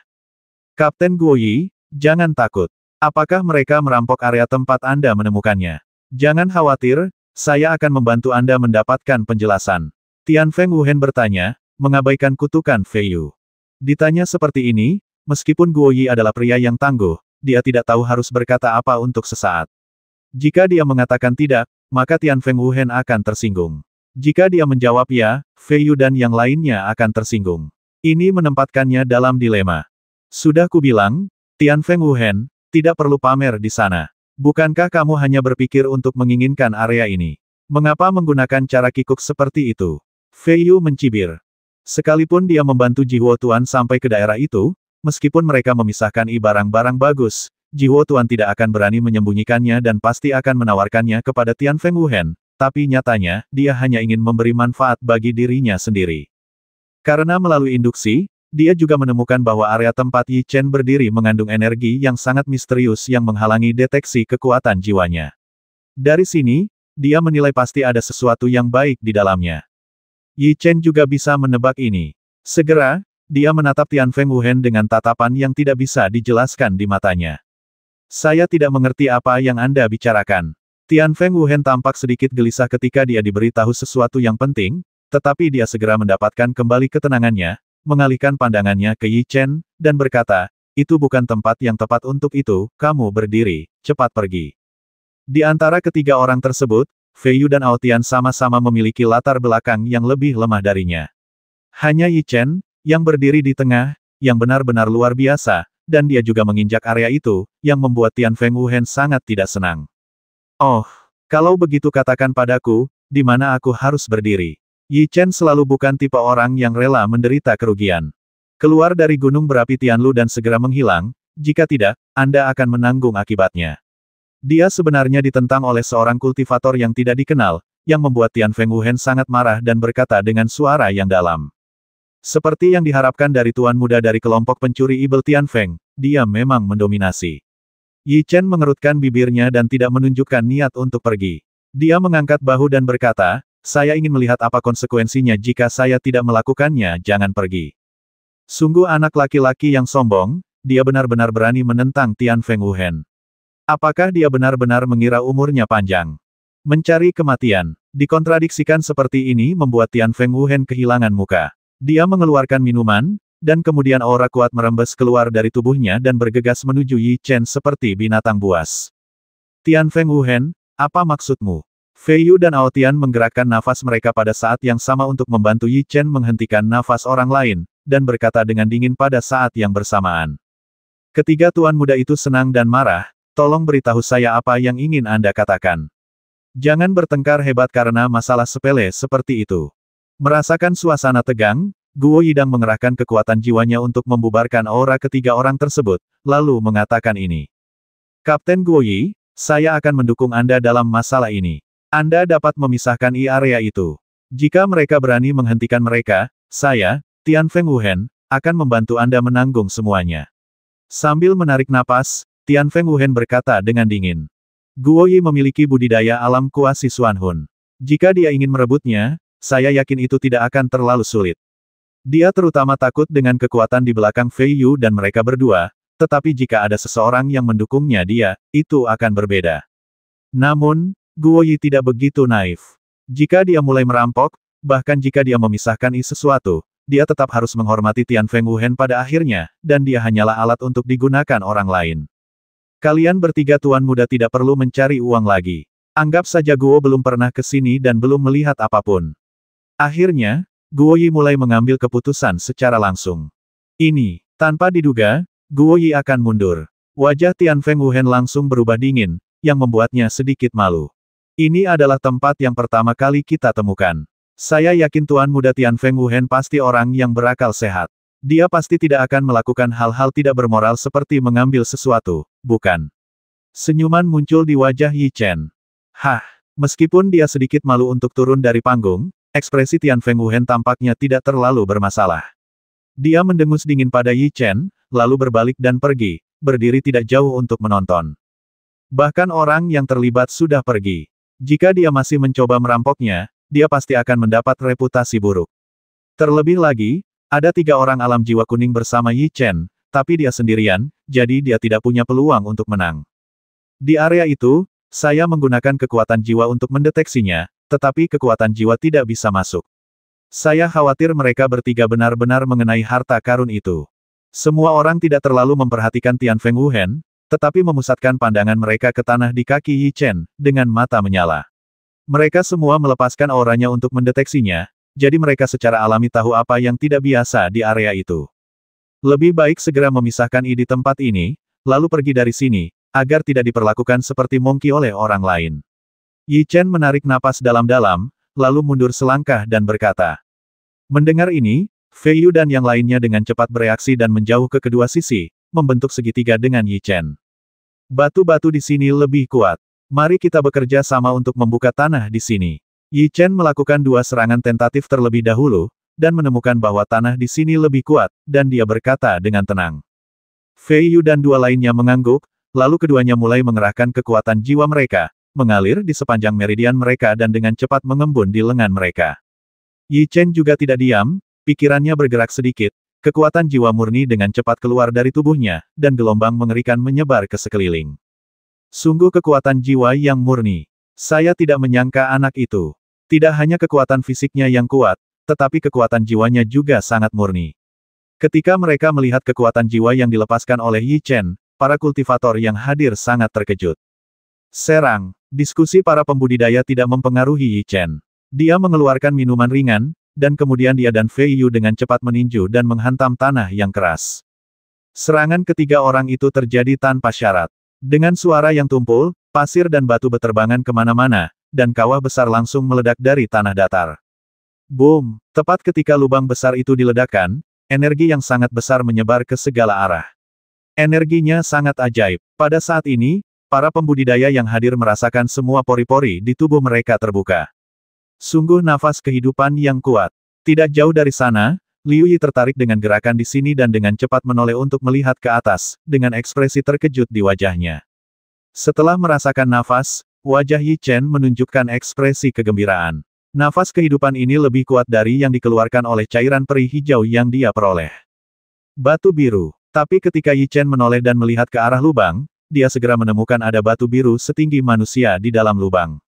Kapten Guo Yi, jangan takut. Apakah mereka merampok area tempat Anda menemukannya? Jangan khawatir, saya akan membantu Anda mendapatkan penjelasan. Tian Feng Wuhen bertanya, mengabaikan kutukan Fei Yu. Ditanya seperti ini, meskipun Guo Yi adalah pria yang tangguh, dia tidak tahu harus berkata apa untuk sesaat. Jika dia mengatakan tidak, maka Tian Feng Wuhen akan tersinggung. Jika dia menjawab ya, Fei Yu dan yang lainnya akan tersinggung. Ini menempatkannya dalam dilema. Sudah kubilang, Tian Feng Wuhen, tidak perlu pamer di sana. Bukankah kamu hanya berpikir untuk menginginkan area ini? Mengapa menggunakan cara kikuk seperti itu? Fei Yu mencibir. Sekalipun dia membantu Jiwo Tuan sampai ke daerah itu, meskipun mereka memisahkan i barang-barang bagus, Jiwo Tuan tidak akan berani menyembunyikannya dan pasti akan menawarkannya kepada Tian Feng Wuhen, tapi nyatanya, dia hanya ingin memberi manfaat bagi dirinya sendiri. Karena melalui induksi, dia juga menemukan bahwa area tempat Yi Chen berdiri mengandung energi yang sangat misterius yang menghalangi deteksi kekuatan jiwanya. Dari sini, dia menilai pasti ada sesuatu yang baik di dalamnya. Yi Chen juga bisa menebak ini. Segera, dia menatap Tian Feng Wuhen dengan tatapan yang tidak bisa dijelaskan di matanya. Saya tidak mengerti apa yang Anda bicarakan. Tian Feng Wuhen tampak sedikit gelisah ketika dia diberitahu sesuatu yang penting, tetapi dia segera mendapatkan kembali ketenangannya, mengalihkan pandangannya ke Yi Chen, dan berkata, itu bukan tempat yang tepat untuk itu, kamu berdiri, cepat pergi. Di antara ketiga orang tersebut, Fei Yu dan Aotian sama-sama memiliki latar belakang yang lebih lemah darinya. Hanya Yi Chen, yang berdiri di tengah, yang benar-benar luar biasa, dan dia juga menginjak area itu, yang membuat Tian Feng Wuhen sangat tidak senang. Oh, kalau begitu katakan padaku, di mana aku harus berdiri. Yi Chen selalu bukan tipe orang yang rela menderita kerugian. Keluar dari gunung berapi Tianlu dan segera menghilang, jika tidak, Anda akan menanggung akibatnya. Dia sebenarnya ditentang oleh seorang kultivator yang tidak dikenal, yang membuat Tian Feng Wuhen sangat marah dan berkata dengan suara yang dalam. Seperti yang diharapkan dari tuan muda dari kelompok pencuri Ibel Tian Feng, dia memang mendominasi. Yi Chen mengerutkan bibirnya dan tidak menunjukkan niat untuk pergi. Dia mengangkat bahu dan berkata, saya ingin melihat apa konsekuensinya jika saya tidak melakukannya, jangan pergi. Sungguh anak laki-laki yang sombong, dia benar-benar berani menentang Tian Feng Wuhen. Apakah dia benar-benar mengira umurnya panjang? Mencari kematian, dikontradiksikan seperti ini membuat Tian Feng Wuhen kehilangan muka. Dia mengeluarkan minuman, dan kemudian aura kuat merembes keluar dari tubuhnya dan bergegas menuju Yi Chen seperti binatang buas. Tian Feng Wuhan, apa maksudmu? Fei Yu dan Aotian menggerakkan nafas mereka pada saat yang sama untuk membantu Yi Chen menghentikan nafas orang lain, dan berkata dengan dingin pada saat yang bersamaan. Ketiga tuan muda itu senang dan marah, tolong beritahu saya apa yang ingin Anda katakan. Jangan bertengkar hebat karena masalah sepele seperti itu. Merasakan suasana tegang, Guo Yidang mengerahkan kekuatan jiwanya untuk membubarkan aura ketiga orang tersebut, lalu mengatakan ini. Kapten Guo Yi, saya akan mendukung Anda dalam masalah ini. Anda dapat memisahkan I area itu. Jika mereka berani menghentikan mereka, saya, Tian Feng Wuhen, akan membantu Anda menanggung semuanya. Sambil menarik napas, Tian Feng Wuhen berkata dengan dingin. Guo Yi memiliki budidaya alam kuasi Suan Hun. Jika dia ingin merebutnya, saya yakin itu tidak akan terlalu sulit. Dia terutama takut dengan kekuatan di belakang Fei Yu dan mereka berdua, tetapi jika ada seseorang yang mendukungnya dia, itu akan berbeda. Namun, Guo Yi tidak begitu naif. Jika dia mulai merampok, bahkan jika dia memisahkan I sesuatu, dia tetap harus menghormati Tian Feng Wuhen pada akhirnya, dan dia hanyalah alat untuk digunakan orang lain. Kalian bertiga tuan muda tidak perlu mencari uang lagi. Anggap saja Guo belum pernah ke sini dan belum melihat apapun. Akhirnya, Guo Yi mulai mengambil keputusan secara langsung. Ini, tanpa diduga, Guo Yi akan mundur. Wajah Tian Feng Wuhen langsung berubah dingin, yang membuatnya sedikit malu. Ini adalah tempat yang pertama kali kita temukan. Saya yakin Tuan Muda Tian Feng Wuhen pasti orang yang berakal sehat. Dia pasti tidak akan melakukan hal-hal tidak bermoral seperti mengambil sesuatu, bukan? Senyuman muncul di wajah Yi Chen. Hah, meskipun dia sedikit malu untuk turun dari panggung, ekspresi Tian Feng Wuhen tampaknya tidak terlalu bermasalah. Dia mendengus dingin pada Yi Chen, lalu berbalik dan pergi, berdiri tidak jauh untuk menonton. Bahkan orang yang terlibat sudah pergi. Jika dia masih mencoba merampoknya, dia pasti akan mendapat reputasi buruk. Terlebih lagi, ada tiga orang alam jiwa kuning bersama Yi Chen, tapi dia sendirian, jadi dia tidak punya peluang untuk menang. Di area itu, saya menggunakan kekuatan jiwa untuk mendeteksinya, tetapi kekuatan jiwa tidak bisa masuk. Saya khawatir mereka bertiga benar-benar mengenai harta karun itu. Semua orang tidak terlalu memperhatikan Tian Feng Wuhen, tetapi memusatkan pandangan mereka ke tanah di kaki Yi Chen, dengan mata menyala. Mereka semua melepaskan auranya untuk mendeteksinya, jadi mereka secara alami tahu apa yang tidak biasa di area itu. Lebih baik segera memisahkan I di tempat ini, lalu pergi dari sini, agar tidak diperlakukan seperti Mongki oleh orang lain. Yi Chen menarik napas dalam-dalam, lalu mundur selangkah dan berkata. Mendengar ini, Fei Yu dan yang lainnya dengan cepat bereaksi dan menjauh ke kedua sisi, membentuk segitiga dengan Yi Chen. Batu-batu di sini lebih kuat. Mari kita bekerja sama untuk membuka tanah di sini. Yi Chen melakukan dua serangan tentatif terlebih dahulu, dan menemukan bahwa tanah di sini lebih kuat, dan dia berkata dengan tenang. Fei Yu dan dua lainnya mengangguk, lalu keduanya mulai mengerahkan kekuatan jiwa mereka, mengalir di sepanjang meridian mereka dan dengan cepat mengembun di lengan mereka. Yi Chen juga tidak diam, pikirannya bergerak sedikit, Kekuatan jiwa murni dengan cepat keluar dari tubuhnya, dan gelombang mengerikan menyebar ke sekeliling. Sungguh kekuatan jiwa yang murni. Saya tidak menyangka anak itu. Tidak hanya kekuatan fisiknya yang kuat, tetapi kekuatan jiwanya juga sangat murni. Ketika mereka melihat kekuatan jiwa yang dilepaskan oleh Yi Chen, para kultivator yang hadir sangat terkejut. Serang, diskusi para pembudidaya tidak mempengaruhi Yi Chen. Dia mengeluarkan minuman ringan, dan kemudian dia dan Fei Yu dengan cepat meninju dan menghantam tanah yang keras. Serangan ketiga orang itu terjadi tanpa syarat. Dengan suara yang tumpul, pasir dan batu beterbangan kemana-mana, dan kawah besar langsung meledak dari tanah datar. Boom! Tepat ketika lubang besar itu diledakkan, energi yang sangat besar menyebar ke segala arah. Energinya sangat ajaib. Pada saat ini, para pembudidaya yang hadir merasakan semua pori-pori di tubuh mereka terbuka. Sungguh nafas kehidupan yang kuat. Tidak jauh dari sana, Liu Yi tertarik dengan gerakan di sini dan dengan cepat menoleh untuk melihat ke atas, dengan ekspresi terkejut di wajahnya. Setelah merasakan nafas, wajah Yi Chen menunjukkan ekspresi kegembiraan. Nafas kehidupan ini lebih kuat dari yang dikeluarkan oleh cairan peri hijau yang dia peroleh. Batu biru. Tapi ketika Yi Chen menoleh dan melihat ke arah lubang, dia segera menemukan ada batu biru setinggi manusia di dalam lubang.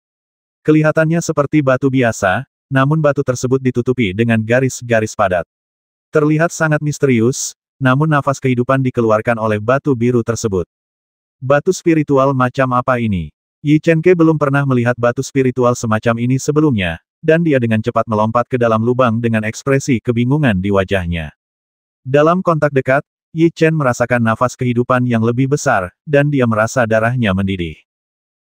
Kelihatannya seperti batu biasa, namun batu tersebut ditutupi dengan garis-garis padat. Terlihat sangat misterius, namun nafas kehidupan dikeluarkan oleh batu biru tersebut. Batu spiritual macam apa ini? Yi Chenke belum pernah melihat batu spiritual semacam ini sebelumnya, dan dia dengan cepat melompat ke dalam lubang dengan ekspresi kebingungan di wajahnya. Dalam kontak dekat, Yi Chen merasakan nafas kehidupan yang lebih besar, dan dia merasa darahnya mendidih.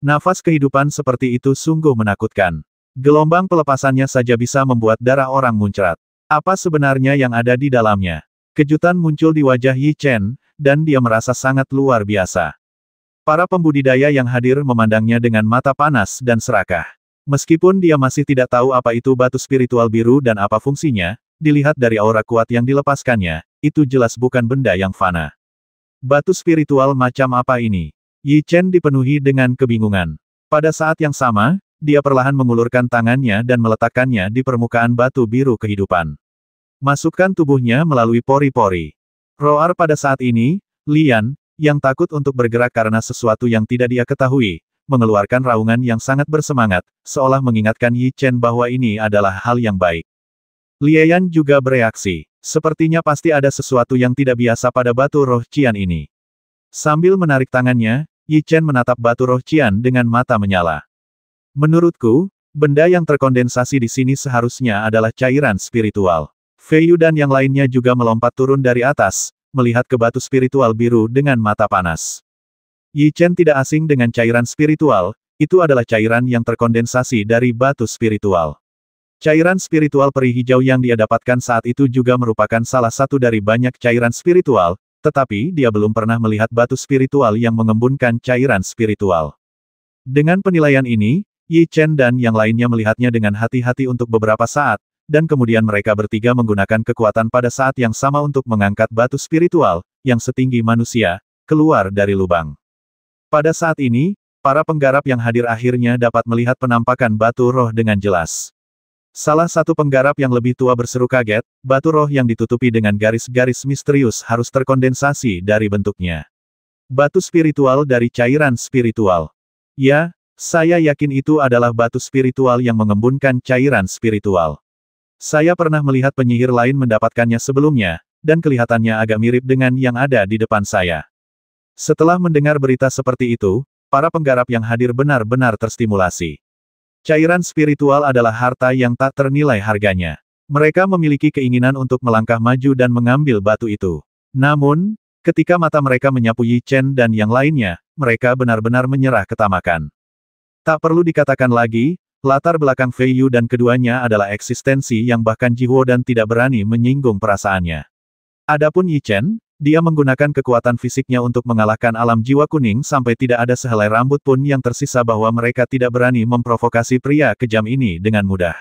Nafas kehidupan seperti itu sungguh menakutkan. Gelombang pelepasannya saja bisa membuat darah orang muncrat. Apa sebenarnya yang ada di dalamnya? Kejutan muncul di wajah Yi Chen, dan dia merasa sangat luar biasa. Para pembudidaya yang hadir memandangnya dengan mata panas dan serakah. Meskipun dia masih tidak tahu apa itu batu spiritual biru dan apa fungsinya, dilihat dari aura kuat yang dilepaskannya, itu jelas bukan benda yang fana. Batu spiritual macam apa ini? Yi Chen dipenuhi dengan kebingungan. Pada saat yang sama, dia perlahan mengulurkan tangannya dan meletakkannya di permukaan batu biru kehidupan. Masukkan tubuhnya melalui pori-pori. Roar pada saat ini, Lian, yang takut untuk bergerak karena sesuatu yang tidak dia ketahui, mengeluarkan raungan yang sangat bersemangat, seolah mengingatkan Yi Chen bahwa ini adalah hal yang baik. Lian juga bereaksi. Sepertinya pasti ada sesuatu yang tidak biasa pada batu roh Cian ini. Sambil menarik tangannya, Yi Chen menatap batu roh Cian dengan mata menyala. Menurutku, benda yang terkondensasi di sini seharusnya adalah cairan spiritual. Feiyu dan yang lainnya juga melompat turun dari atas, melihat ke batu spiritual biru dengan mata panas. Yi Chen tidak asing dengan cairan spiritual, itu adalah cairan yang terkondensasi dari batu spiritual. Cairan spiritual peri hijau yang dia dapatkan saat itu juga merupakan salah satu dari banyak cairan spiritual tetapi dia belum pernah melihat batu spiritual yang mengembunkan cairan spiritual. Dengan penilaian ini, Yi Chen dan yang lainnya melihatnya dengan hati-hati untuk beberapa saat, dan kemudian mereka bertiga menggunakan kekuatan pada saat yang sama untuk mengangkat batu spiritual, yang setinggi manusia, keluar dari lubang. Pada saat ini, para penggarap yang hadir akhirnya dapat melihat penampakan batu roh dengan jelas. Salah satu penggarap yang lebih tua berseru kaget, batu roh yang ditutupi dengan garis-garis misterius harus terkondensasi dari bentuknya. Batu spiritual dari cairan spiritual. Ya, saya yakin itu adalah batu spiritual yang mengembunkan cairan spiritual. Saya pernah melihat penyihir lain mendapatkannya sebelumnya, dan kelihatannya agak mirip dengan yang ada di depan saya. Setelah mendengar berita seperti itu, para penggarap yang hadir benar-benar terstimulasi. Cairan spiritual adalah harta yang tak ternilai harganya. Mereka memiliki keinginan untuk melangkah maju dan mengambil batu itu. Namun, ketika mata mereka menyapu Yi Chen dan yang lainnya, mereka benar-benar menyerah ketamakan. Tak perlu dikatakan lagi, latar belakang Fei Yu dan keduanya adalah eksistensi yang bahkan Jiwo dan tidak berani menyinggung perasaannya. Adapun Yi Chen, dia menggunakan kekuatan fisiknya untuk mengalahkan alam jiwa kuning sampai tidak ada sehelai rambut pun yang tersisa bahwa mereka tidak berani memprovokasi pria kejam ini dengan mudah.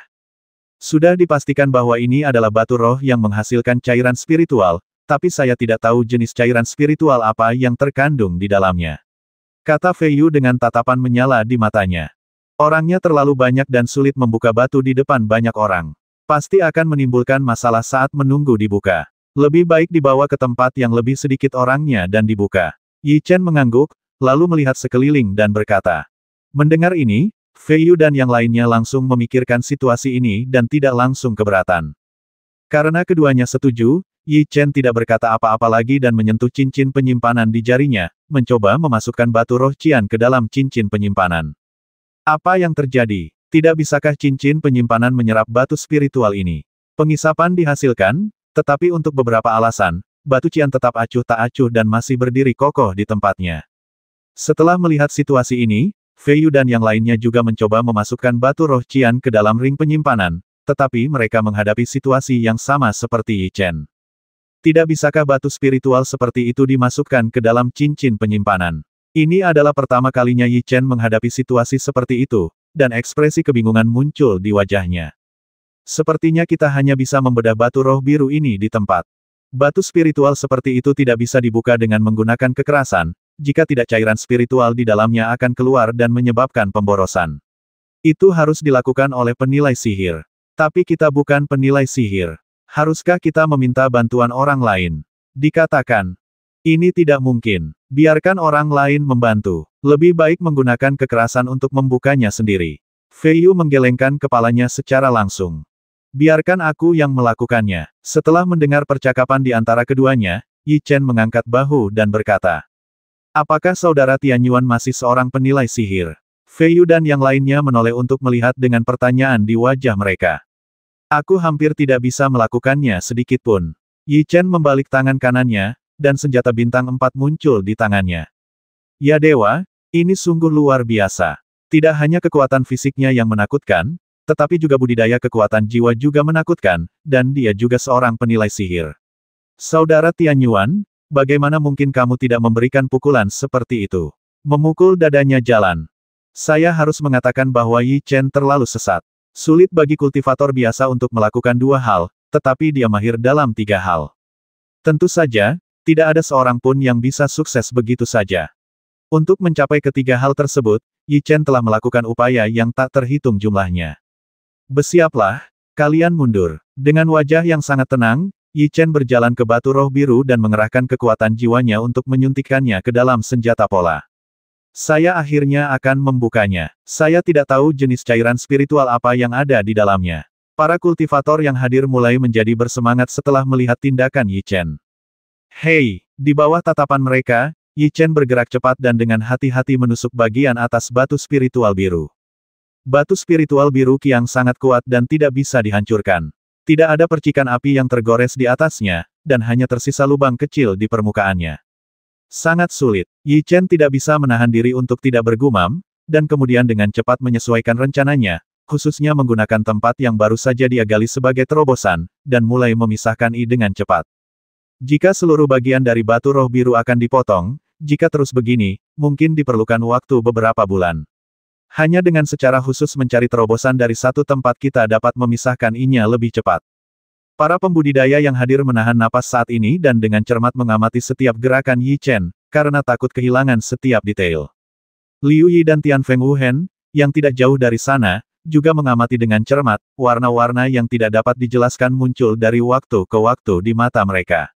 Sudah dipastikan bahwa ini adalah batu roh yang menghasilkan cairan spiritual, tapi saya tidak tahu jenis cairan spiritual apa yang terkandung di dalamnya. Kata Feiyu dengan tatapan menyala di matanya. Orangnya terlalu banyak dan sulit membuka batu di depan banyak orang. Pasti akan menimbulkan masalah saat menunggu dibuka. Lebih baik dibawa ke tempat yang lebih sedikit orangnya dan dibuka. Yi Chen mengangguk, lalu melihat sekeliling dan berkata. Mendengar ini, Fei Yu dan yang lainnya langsung memikirkan situasi ini dan tidak langsung keberatan. Karena keduanya setuju, Yi Chen tidak berkata apa-apa lagi dan menyentuh cincin penyimpanan di jarinya, mencoba memasukkan batu roh Cian ke dalam cincin penyimpanan. Apa yang terjadi? Tidak bisakah cincin penyimpanan menyerap batu spiritual ini? Pengisapan dihasilkan, tetapi untuk beberapa alasan, Batu Cian tetap acuh tak acuh dan masih berdiri kokoh di tempatnya. Setelah melihat situasi ini, Fei Yu dan yang lainnya juga mencoba memasukkan batu roh Cian ke dalam ring penyimpanan, tetapi mereka menghadapi situasi yang sama seperti Yi Chen. Tidak bisakah batu spiritual seperti itu dimasukkan ke dalam cincin penyimpanan? Ini adalah pertama kalinya Yi Chen menghadapi situasi seperti itu, dan ekspresi kebingungan muncul di wajahnya. Sepertinya kita hanya bisa membedah batu roh biru ini di tempat. Batu spiritual seperti itu tidak bisa dibuka dengan menggunakan kekerasan, jika tidak cairan spiritual di dalamnya akan keluar dan menyebabkan pemborosan. Itu harus dilakukan oleh penilai sihir. Tapi kita bukan penilai sihir. Haruskah kita meminta bantuan orang lain? Dikatakan, ini tidak mungkin. Biarkan orang lain membantu. Lebih baik menggunakan kekerasan untuk membukanya sendiri. Feiyu menggelengkan kepalanya secara langsung. Biarkan aku yang melakukannya. Setelah mendengar percakapan di antara keduanya, Yi Chen mengangkat bahu dan berkata, Apakah saudara Tianyuan masih seorang penilai sihir? Feiyu dan yang lainnya menoleh untuk melihat dengan pertanyaan di wajah mereka. Aku hampir tidak bisa melakukannya sedikitpun. Yi Chen membalik tangan kanannya, dan senjata bintang empat muncul di tangannya. Ya dewa, ini sungguh luar biasa. Tidak hanya kekuatan fisiknya yang menakutkan, tetapi juga budidaya kekuatan jiwa juga menakutkan, dan dia juga seorang penilai sihir. Saudara Tian Yuan, bagaimana mungkin kamu tidak memberikan pukulan seperti itu? Memukul dadanya jalan. Saya harus mengatakan bahwa Yi Chen terlalu sesat. Sulit bagi kultivator biasa untuk melakukan dua hal, tetapi dia mahir dalam tiga hal. Tentu saja, tidak ada seorang pun yang bisa sukses begitu saja. Untuk mencapai ketiga hal tersebut, Yi Chen telah melakukan upaya yang tak terhitung jumlahnya. Besiaplah, kalian mundur. Dengan wajah yang sangat tenang, Yi Chen berjalan ke batu roh biru dan mengerahkan kekuatan jiwanya untuk menyuntikkannya ke dalam senjata pola. Saya akhirnya akan membukanya. Saya tidak tahu jenis cairan spiritual apa yang ada di dalamnya. Para kultivator yang hadir mulai menjadi bersemangat setelah melihat tindakan Yi Chen. Hei, di bawah tatapan mereka, Yi Chen bergerak cepat dan dengan hati-hati menusuk bagian atas batu spiritual biru. Batu spiritual biru Kiang sangat kuat dan tidak bisa dihancurkan. Tidak ada percikan api yang tergores di atasnya, dan hanya tersisa lubang kecil di permukaannya. Sangat sulit. Yi Chen tidak bisa menahan diri untuk tidak bergumam, dan kemudian dengan cepat menyesuaikan rencananya, khususnya menggunakan tempat yang baru saja dia gali sebagai terobosan, dan mulai memisahkan I dengan cepat. Jika seluruh bagian dari batu roh biru akan dipotong, jika terus begini, mungkin diperlukan waktu beberapa bulan. Hanya dengan secara khusus mencari terobosan dari satu tempat kita dapat memisahkan inya lebih cepat. Para pembudidaya yang hadir menahan napas saat ini dan dengan cermat mengamati setiap gerakan Yi Chen, karena takut kehilangan setiap detail. Liu Yi dan Tian Feng Wuhen, yang tidak jauh dari sana, juga mengamati dengan cermat, warna-warna yang tidak dapat dijelaskan muncul dari waktu ke waktu di mata mereka.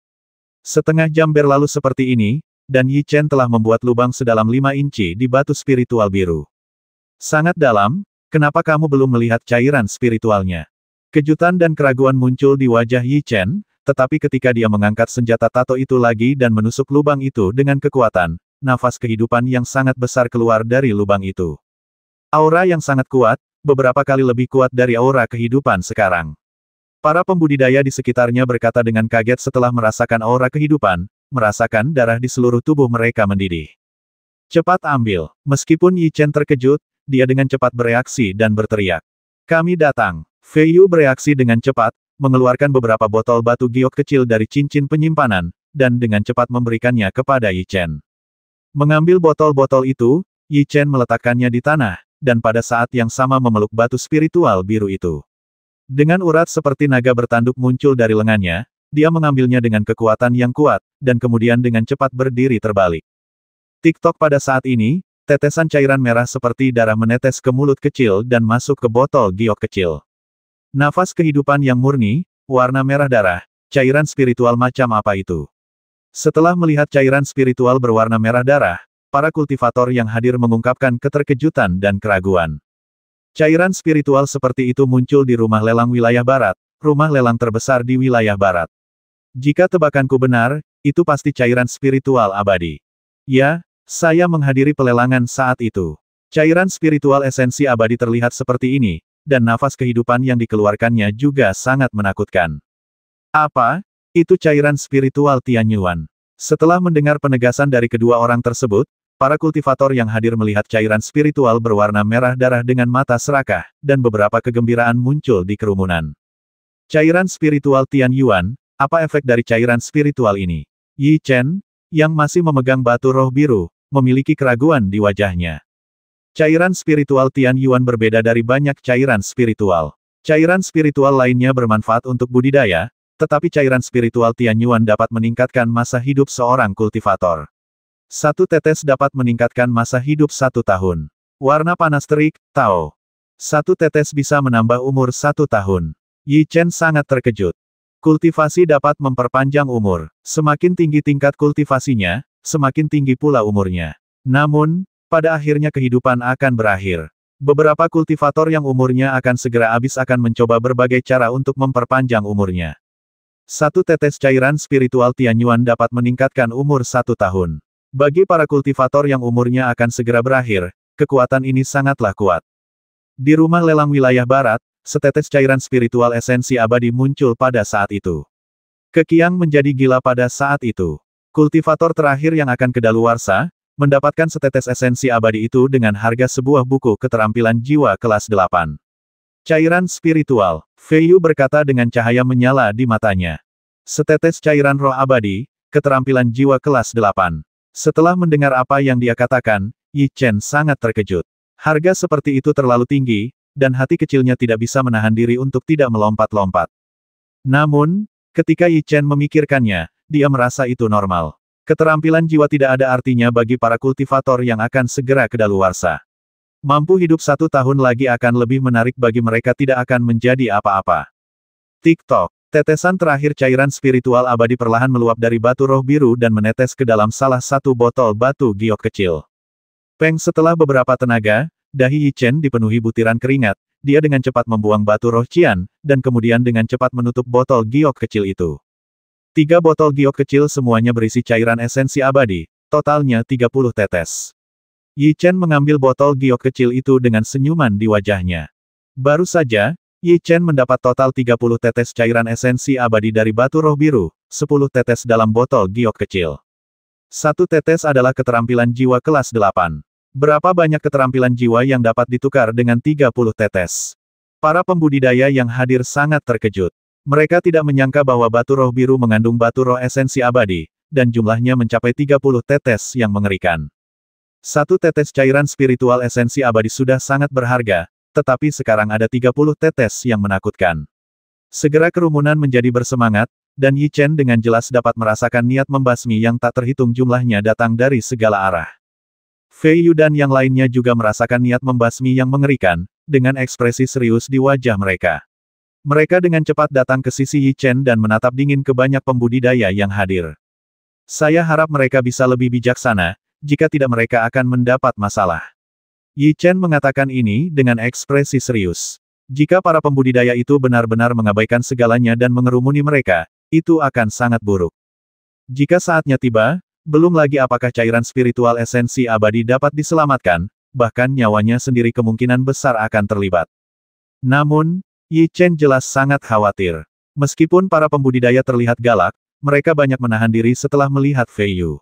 Setengah jam berlalu seperti ini, dan Yi Chen telah membuat lubang sedalam lima inci di batu spiritual biru. Sangat dalam, kenapa kamu belum melihat cairan spiritualnya? Kejutan dan keraguan muncul di wajah Yi Chen, tetapi ketika dia mengangkat senjata tato itu lagi dan menusuk lubang itu dengan kekuatan, nafas kehidupan yang sangat besar keluar dari lubang itu. Aura yang sangat kuat, beberapa kali lebih kuat dari aura kehidupan sekarang. Para pembudidaya di sekitarnya berkata dengan kaget setelah merasakan aura kehidupan, merasakan darah di seluruh tubuh mereka mendidih. Cepat ambil. Meskipun Yi Chen terkejut, dia dengan cepat bereaksi dan berteriak. Kami datang. Fei Yu bereaksi dengan cepat, mengeluarkan beberapa botol batu giok kecil dari cincin penyimpanan, dan dengan cepat memberikannya kepada Yi Chen. Mengambil botol-botol itu, Yi Chen meletakkannya di tanah, dan pada saat yang sama memeluk batu spiritual biru itu. Dengan urat seperti naga bertanduk muncul dari lengannya, dia mengambilnya dengan kekuatan yang kuat, dan kemudian dengan cepat berdiri terbalik. TikTok pada saat ini, tetesan cairan merah seperti darah menetes ke mulut kecil dan masuk ke botol giok kecil. Nafas kehidupan yang murni, warna merah darah, cairan spiritual macam apa itu? Setelah melihat cairan spiritual berwarna merah darah, para kultivator yang hadir mengungkapkan keterkejutan dan keraguan. Cairan spiritual seperti itu muncul di rumah lelang wilayah barat, rumah lelang terbesar di wilayah barat. Jika tebakanku benar, itu pasti cairan spiritual abadi. Ya, saya menghadiri pelelangan saat itu. Cairan spiritual esensi abadi terlihat seperti ini, dan nafas kehidupan yang dikeluarkannya juga sangat menakutkan. Apa? Itu cairan spiritual Tianyuan. Setelah mendengar penegasan dari kedua orang tersebut, para kultivator yang hadir melihat cairan spiritual berwarna merah darah dengan mata serakah, dan beberapa kegembiraan muncul di kerumunan. Cairan spiritual Tianyuan, apa efek dari cairan spiritual ini? Yi Chen, yang masih memegang batu roh biru, memiliki keraguan di wajahnya. Cairan spiritual Tian Yuan berbeda dari banyak cairan spiritual. Cairan spiritual lainnya bermanfaat untuk budidaya, tetapi cairan spiritual Tian Yuan dapat meningkatkan masa hidup seorang kultivator. Satu tetes dapat meningkatkan masa hidup satu tahun. Warna panas terik, Tao. Satu tetes bisa menambah umur satu tahun. Yi Chen sangat terkejut. Kultivasi dapat memperpanjang umur. Semakin tinggi tingkat kultivasinya, semakin tinggi pula umurnya. Namun, pada akhirnya kehidupan akan berakhir. Beberapa kultivator yang umurnya akan segera habis akan mencoba berbagai cara untuk memperpanjang umurnya. Satu tetes cairan spiritual Tianyuan dapat meningkatkan umur satu tahun. Bagi para kultivator yang umurnya akan segera berakhir, kekuatan ini sangatlah kuat. Di rumah lelang wilayah barat, setetes cairan spiritual esensi abadi muncul pada saat itu. Kekiang menjadi gila pada saat itu. Kultivator terakhir yang akan kedaluarsa, mendapatkan setetes esensi abadi itu dengan harga sebuah buku keterampilan jiwa kelas 8. Cairan spiritual, Feiyu berkata dengan cahaya menyala di matanya. Setetes cairan roh abadi, keterampilan jiwa kelas 8. Setelah mendengar apa yang dia katakan, Yi Chen sangat terkejut. Harga seperti itu terlalu tinggi, dan hati kecilnya tidak bisa menahan diri untuk tidak melompat-lompat. Namun, ketika Yi Chen memikirkannya, dia merasa itu normal. Keterampilan jiwa tidak ada artinya bagi para kultivator yang akan segera kedaluarsa. Mampu hidup satu tahun lagi akan lebih menarik bagi mereka tidak akan menjadi apa-apa. TikTok. Tetesan terakhir cairan spiritual abadi perlahan meluap dari batu roh biru dan menetes ke dalam salah satu botol batu giok kecil. Peng setelah beberapa tenaga, dahi Yichen dipenuhi butiran keringat, dia dengan cepat membuang batu roh Cian, dan kemudian dengan cepat menutup botol giok kecil itu. Tiga botol giok kecil semuanya berisi cairan esensi abadi, totalnya 30 tetes. Yi Chen mengambil botol giok kecil itu dengan senyuman di wajahnya. Baru saja, Yi Chen mendapat total 30 tetes cairan esensi abadi dari batu roh biru, 10 tetes dalam botol giok kecil. Satu tetes adalah keterampilan jiwa kelas 8. Berapa banyak keterampilan jiwa yang dapat ditukar dengan 30 tetes? Para pembudidaya yang hadir sangat terkejut. Mereka tidak menyangka bahwa batu roh biru mengandung batu roh esensi abadi, dan jumlahnya mencapai 30 tetes yang mengerikan. Satu tetes cairan spiritual esensi abadi sudah sangat berharga, tetapi sekarang ada 30 tetes yang menakutkan. Segera kerumunan menjadi bersemangat, dan Yi Chen dengan jelas dapat merasakan niat membasmi yang tak terhitung jumlahnya datang dari segala arah. Fei Yu dan yang lainnya juga merasakan niat membasmi yang mengerikan, dengan ekspresi serius di wajah mereka. Mereka dengan cepat datang ke sisi Yi Chen dan menatap dingin ke banyak pembudidaya yang hadir. Saya harap mereka bisa lebih bijaksana, jika tidak mereka akan mendapat masalah. Yi Chen mengatakan ini dengan ekspresi serius. Jika para pembudidaya itu benar-benar mengabaikan segalanya dan mengerumuni mereka, itu akan sangat buruk. Jika saatnya tiba, belum lagi apakah cairan spiritual esensi abadi dapat diselamatkan, bahkan nyawanya sendiri kemungkinan besar akan terlibat. Namun, Yi Chen jelas sangat khawatir. Meskipun para pembudidaya terlihat galak, mereka banyak menahan diri setelah melihat Fei Yu.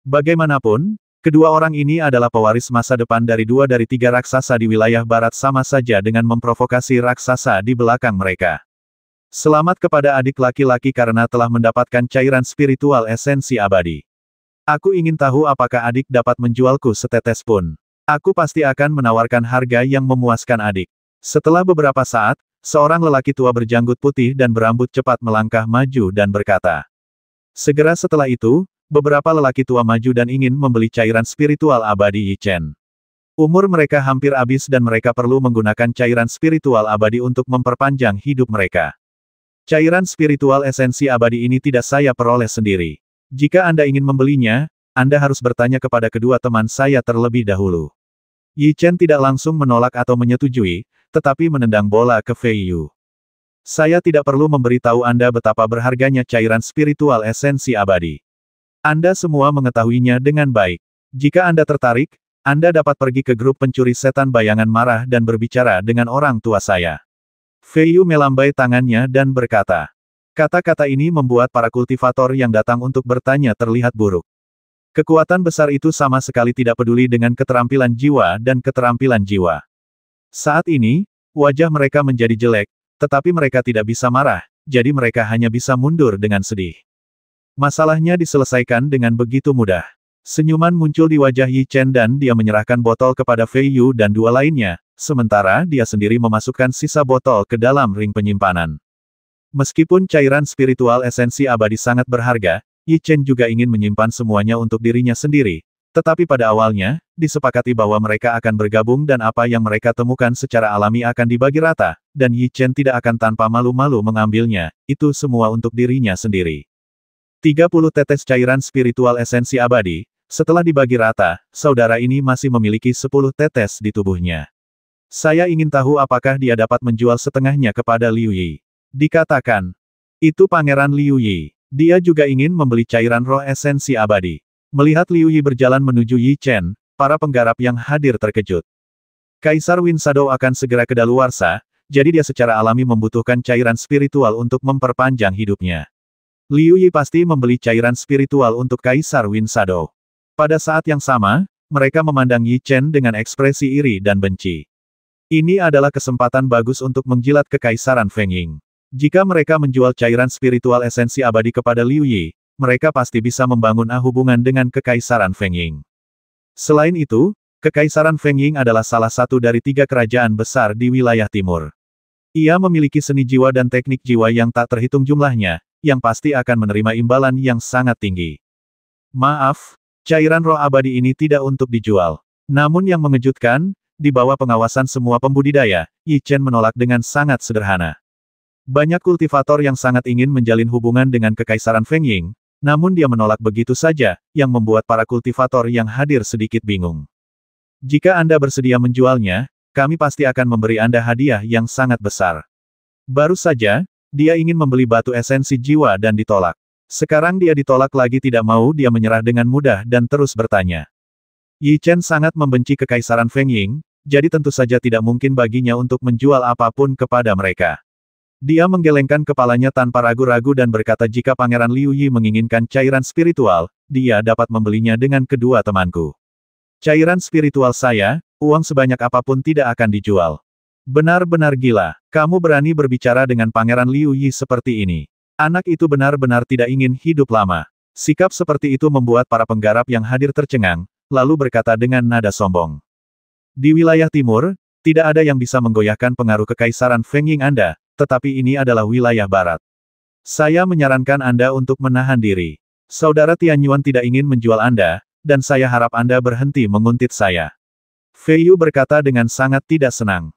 Bagaimanapun, kedua orang ini adalah pewaris masa depan dari dua dari tiga raksasa di wilayah barat sama saja dengan memprovokasi raksasa di belakang mereka. Selamat kepada adik laki-laki karena telah mendapatkan cairan spiritual esensi abadi. Aku ingin tahu apakah adik dapat menjualku setetes pun. Aku pasti akan menawarkan harga yang memuaskan adik. Setelah beberapa saat, Seorang lelaki tua berjanggut putih dan berambut cepat melangkah maju dan berkata. Segera setelah itu, beberapa lelaki tua maju dan ingin membeli cairan spiritual abadi Yi Umur mereka hampir habis dan mereka perlu menggunakan cairan spiritual abadi untuk memperpanjang hidup mereka. Cairan spiritual esensi abadi ini tidak saya peroleh sendiri. Jika Anda ingin membelinya, Anda harus bertanya kepada kedua teman saya terlebih dahulu. Yi tidak langsung menolak atau menyetujui, tetapi menendang bola ke Fei Yu. Saya tidak perlu memberitahu Anda betapa berharganya cairan spiritual esensi abadi. Anda semua mengetahuinya dengan baik. Jika Anda tertarik, Anda dapat pergi ke grup pencuri setan bayangan marah dan berbicara dengan orang tua saya. Fei Yu melambai tangannya dan berkata, Kata-kata ini membuat para kultivator yang datang untuk bertanya terlihat buruk. Kekuatan besar itu sama sekali tidak peduli dengan keterampilan jiwa dan keterampilan jiwa. Saat ini, wajah mereka menjadi jelek, tetapi mereka tidak bisa marah, jadi mereka hanya bisa mundur dengan sedih. Masalahnya diselesaikan dengan begitu mudah. Senyuman muncul di wajah Yi Chen dan dia menyerahkan botol kepada Fei Yu dan dua lainnya, sementara dia sendiri memasukkan sisa botol ke dalam ring penyimpanan. Meskipun cairan spiritual esensi abadi sangat berharga, Yi Chen juga ingin menyimpan semuanya untuk dirinya sendiri, tetapi pada awalnya, disepakati bahwa mereka akan bergabung dan apa yang mereka temukan secara alami akan dibagi rata, dan Yi Chen tidak akan tanpa malu-malu mengambilnya, itu semua untuk dirinya sendiri. 30 tetes cairan spiritual esensi abadi, setelah dibagi rata, saudara ini masih memiliki 10 tetes di tubuhnya. Saya ingin tahu apakah dia dapat menjual setengahnya kepada Liu Yi. Dikatakan, itu Pangeran Liu Yi. Dia juga ingin membeli cairan roh esensi abadi. Melihat Liu Yi berjalan menuju Yi Chen, para penggarap yang hadir terkejut. Kaisar Win Shadow akan segera ke kedaluarsa, jadi dia secara alami membutuhkan cairan spiritual untuk memperpanjang hidupnya. Liu Yi pasti membeli cairan spiritual untuk Kaisar Win Shadow. Pada saat yang sama, mereka memandang Yi Chen dengan ekspresi iri dan benci. Ini adalah kesempatan bagus untuk menjilat kekaisaran Feng Ying. Jika mereka menjual cairan spiritual esensi abadi kepada Liu Yi, mereka pasti bisa membangun A hubungan dengan Kekaisaran Feng Ying. Selain itu, Kekaisaran Feng Ying adalah salah satu dari tiga kerajaan besar di wilayah timur. Ia memiliki seni jiwa dan teknik jiwa yang tak terhitung jumlahnya, yang pasti akan menerima imbalan yang sangat tinggi. Maaf, cairan roh abadi ini tidak untuk dijual. Namun yang mengejutkan, di bawah pengawasan semua pembudidaya, Yi Chen menolak dengan sangat sederhana. Banyak kultivator yang sangat ingin menjalin hubungan dengan Kekaisaran Feng Ying, namun dia menolak begitu saja, yang membuat para kultivator yang hadir sedikit bingung. Jika Anda bersedia menjualnya, kami pasti akan memberi Anda hadiah yang sangat besar. Baru saja, dia ingin membeli batu esensi jiwa dan ditolak. Sekarang dia ditolak lagi tidak mau dia menyerah dengan mudah dan terus bertanya. Yi Chen sangat membenci kekaisaran Feng Ying, jadi tentu saja tidak mungkin baginya untuk menjual apapun kepada mereka. Dia menggelengkan kepalanya tanpa ragu-ragu dan berkata jika Pangeran Liu Yi menginginkan cairan spiritual, dia dapat membelinya dengan kedua temanku. Cairan spiritual saya, uang sebanyak apapun tidak akan dijual. Benar-benar gila, kamu berani berbicara dengan Pangeran Liu Yi seperti ini. Anak itu benar-benar tidak ingin hidup lama. Sikap seperti itu membuat para penggarap yang hadir tercengang, lalu berkata dengan nada sombong. Di wilayah timur, tidak ada yang bisa menggoyahkan pengaruh kekaisaran Feng Ying Anda, tetapi ini adalah wilayah barat. Saya menyarankan Anda untuk menahan diri. Saudara Tianyuan tidak ingin menjual Anda, dan saya harap Anda berhenti menguntit saya. Fei Yu berkata dengan sangat tidak senang.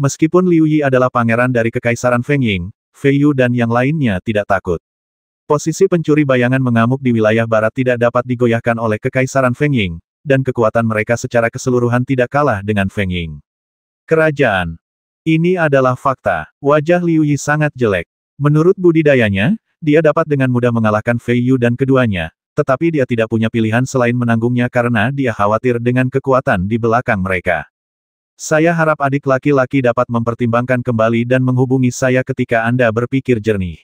Meskipun Liu Yi adalah pangeran dari Kekaisaran Feng Ying, Fei Yu dan yang lainnya tidak takut. Posisi pencuri bayangan mengamuk di wilayah barat tidak dapat digoyahkan oleh Kekaisaran Feng Ying, dan kekuatan mereka secara keseluruhan tidak kalah dengan Feng Ying. Kerajaan ini adalah fakta, wajah Liu Yi sangat jelek. Menurut budidayanya, dia dapat dengan mudah mengalahkan Fei Yu dan keduanya, tetapi dia tidak punya pilihan selain menanggungnya karena dia khawatir dengan kekuatan di belakang mereka. Saya harap adik laki-laki dapat mempertimbangkan kembali dan menghubungi saya ketika Anda berpikir jernih.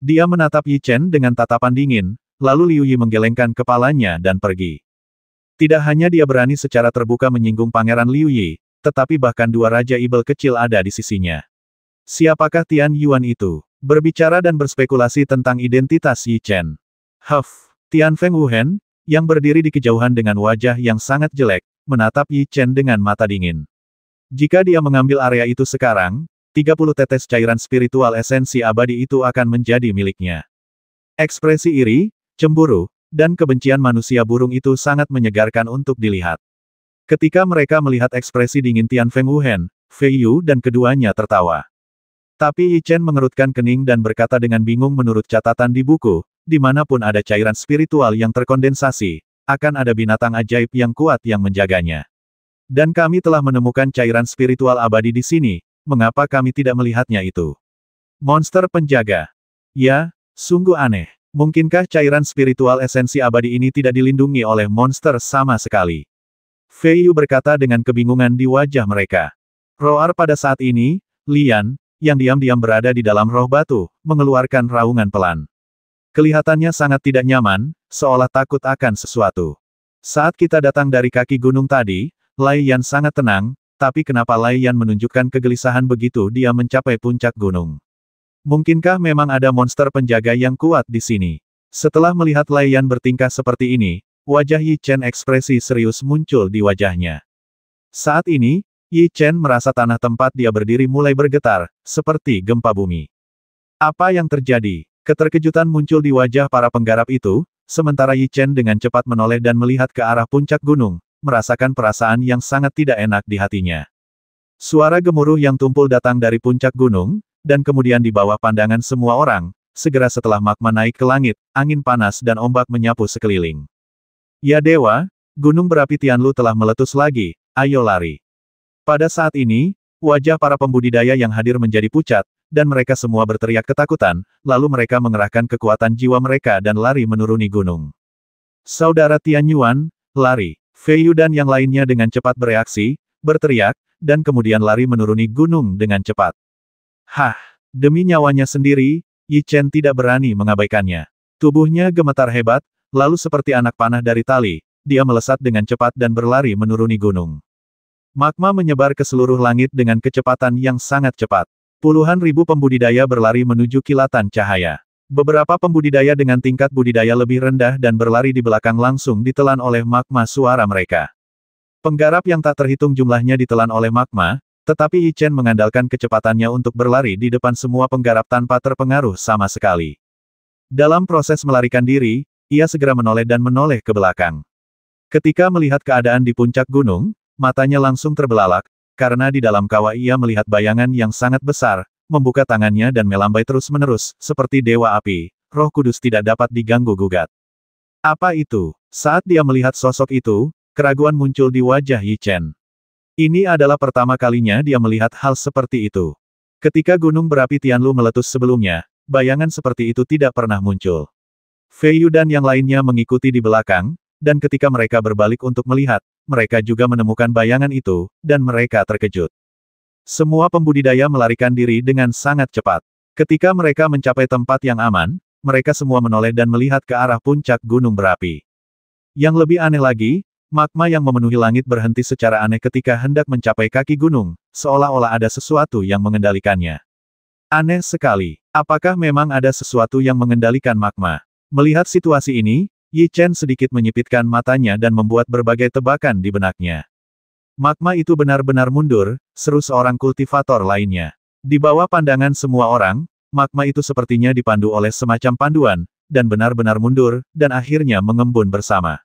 Dia menatap Yi Chen dengan tatapan dingin, lalu Liu Yi menggelengkan kepalanya dan pergi. Tidak hanya dia berani secara terbuka menyinggung Pangeran Liu Yi, tetapi bahkan dua Raja Ibel kecil ada di sisinya. Siapakah Tian Yuan itu? Berbicara dan berspekulasi tentang identitas Yi Chen. Huff, Tian Feng Wuhen, yang berdiri di kejauhan dengan wajah yang sangat jelek, menatap Yi Chen dengan mata dingin. Jika dia mengambil area itu sekarang, 30 tetes cairan spiritual esensi abadi itu akan menjadi miliknya. Ekspresi iri, cemburu, dan kebencian manusia burung itu sangat menyegarkan untuk dilihat. Ketika mereka melihat ekspresi dingin Tian Feng Wuhen, Fei Yu dan keduanya tertawa. Tapi Yi Chen mengerutkan kening dan berkata dengan bingung menurut catatan di buku, dimanapun ada cairan spiritual yang terkondensasi, akan ada binatang ajaib yang kuat yang menjaganya. Dan kami telah menemukan cairan spiritual abadi di sini, mengapa kami tidak melihatnya itu? Monster penjaga. Ya, sungguh aneh. Mungkinkah cairan spiritual esensi abadi ini tidak dilindungi oleh monster sama sekali? Fei Yu berkata dengan kebingungan di wajah mereka. Roar pada saat ini, Lian, yang diam-diam berada di dalam roh batu, mengeluarkan raungan pelan. Kelihatannya sangat tidak nyaman, seolah takut akan sesuatu. Saat kita datang dari kaki gunung tadi, Lai Yan sangat tenang, tapi kenapa Lai Yan menunjukkan kegelisahan begitu dia mencapai puncak gunung? Mungkinkah memang ada monster penjaga yang kuat di sini? Setelah melihat Lai Yan bertingkah seperti ini, Wajah Yi Chen ekspresi serius muncul di wajahnya. Saat ini, Yi Chen merasa tanah tempat dia berdiri mulai bergetar, seperti gempa bumi. Apa yang terjadi? Keterkejutan muncul di wajah para penggarap itu, sementara Yi Chen dengan cepat menoleh dan melihat ke arah puncak gunung, merasakan perasaan yang sangat tidak enak di hatinya. Suara gemuruh yang tumpul datang dari puncak gunung, dan kemudian di bawah pandangan semua orang, Segera setelah magma naik ke langit, angin panas dan ombak menyapu sekeliling. Ya Dewa, gunung berapi Tianlu telah meletus lagi, ayo lari. Pada saat ini, wajah para pembudidaya yang hadir menjadi pucat, dan mereka semua berteriak ketakutan, lalu mereka mengerahkan kekuatan jiwa mereka dan lari menuruni gunung. Saudara Tian Yuan, lari. Fei Yu dan yang lainnya dengan cepat bereaksi, berteriak, dan kemudian lari menuruni gunung dengan cepat. Hah! Demi nyawanya sendiri, Yi Chen tidak berani mengabaikannya. Tubuhnya gemetar hebat, Lalu seperti anak panah dari tali, dia melesat dengan cepat dan berlari menuruni gunung. Magma menyebar ke seluruh langit dengan kecepatan yang sangat cepat. Puluhan ribu pembudidaya berlari menuju kilatan cahaya. Beberapa pembudidaya dengan tingkat budidaya lebih rendah dan berlari di belakang langsung ditelan oleh magma suara mereka. Penggarap yang tak terhitung jumlahnya ditelan oleh magma, tetapi Ichen mengandalkan kecepatannya untuk berlari di depan semua penggarap tanpa terpengaruh sama sekali. Dalam proses melarikan diri, ia segera menoleh dan menoleh ke belakang. Ketika melihat keadaan di puncak gunung, matanya langsung terbelalak, karena di dalam kawah ia melihat bayangan yang sangat besar, membuka tangannya dan melambai terus-menerus, seperti dewa api, roh kudus tidak dapat diganggu-gugat. Apa itu? Saat dia melihat sosok itu, keraguan muncul di wajah Yi Chen. Ini adalah pertama kalinya dia melihat hal seperti itu. Ketika gunung berapi Tianlu meletus sebelumnya, bayangan seperti itu tidak pernah muncul. Fei dan yang lainnya mengikuti di belakang, dan ketika mereka berbalik untuk melihat, mereka juga menemukan bayangan itu, dan mereka terkejut. Semua pembudidaya melarikan diri dengan sangat cepat. Ketika mereka mencapai tempat yang aman, mereka semua menoleh dan melihat ke arah puncak gunung berapi. Yang lebih aneh lagi, magma yang memenuhi langit berhenti secara aneh ketika hendak mencapai kaki gunung, seolah-olah ada sesuatu yang mengendalikannya. Aneh sekali. Apakah memang ada sesuatu yang mengendalikan magma? Melihat situasi ini, Yi Chen sedikit menyipitkan matanya dan membuat berbagai tebakan di benaknya. Magma itu benar-benar mundur, seru seorang kultivator lainnya. Di bawah pandangan semua orang, magma itu sepertinya dipandu oleh semacam panduan, dan benar-benar mundur, dan akhirnya mengembun bersama.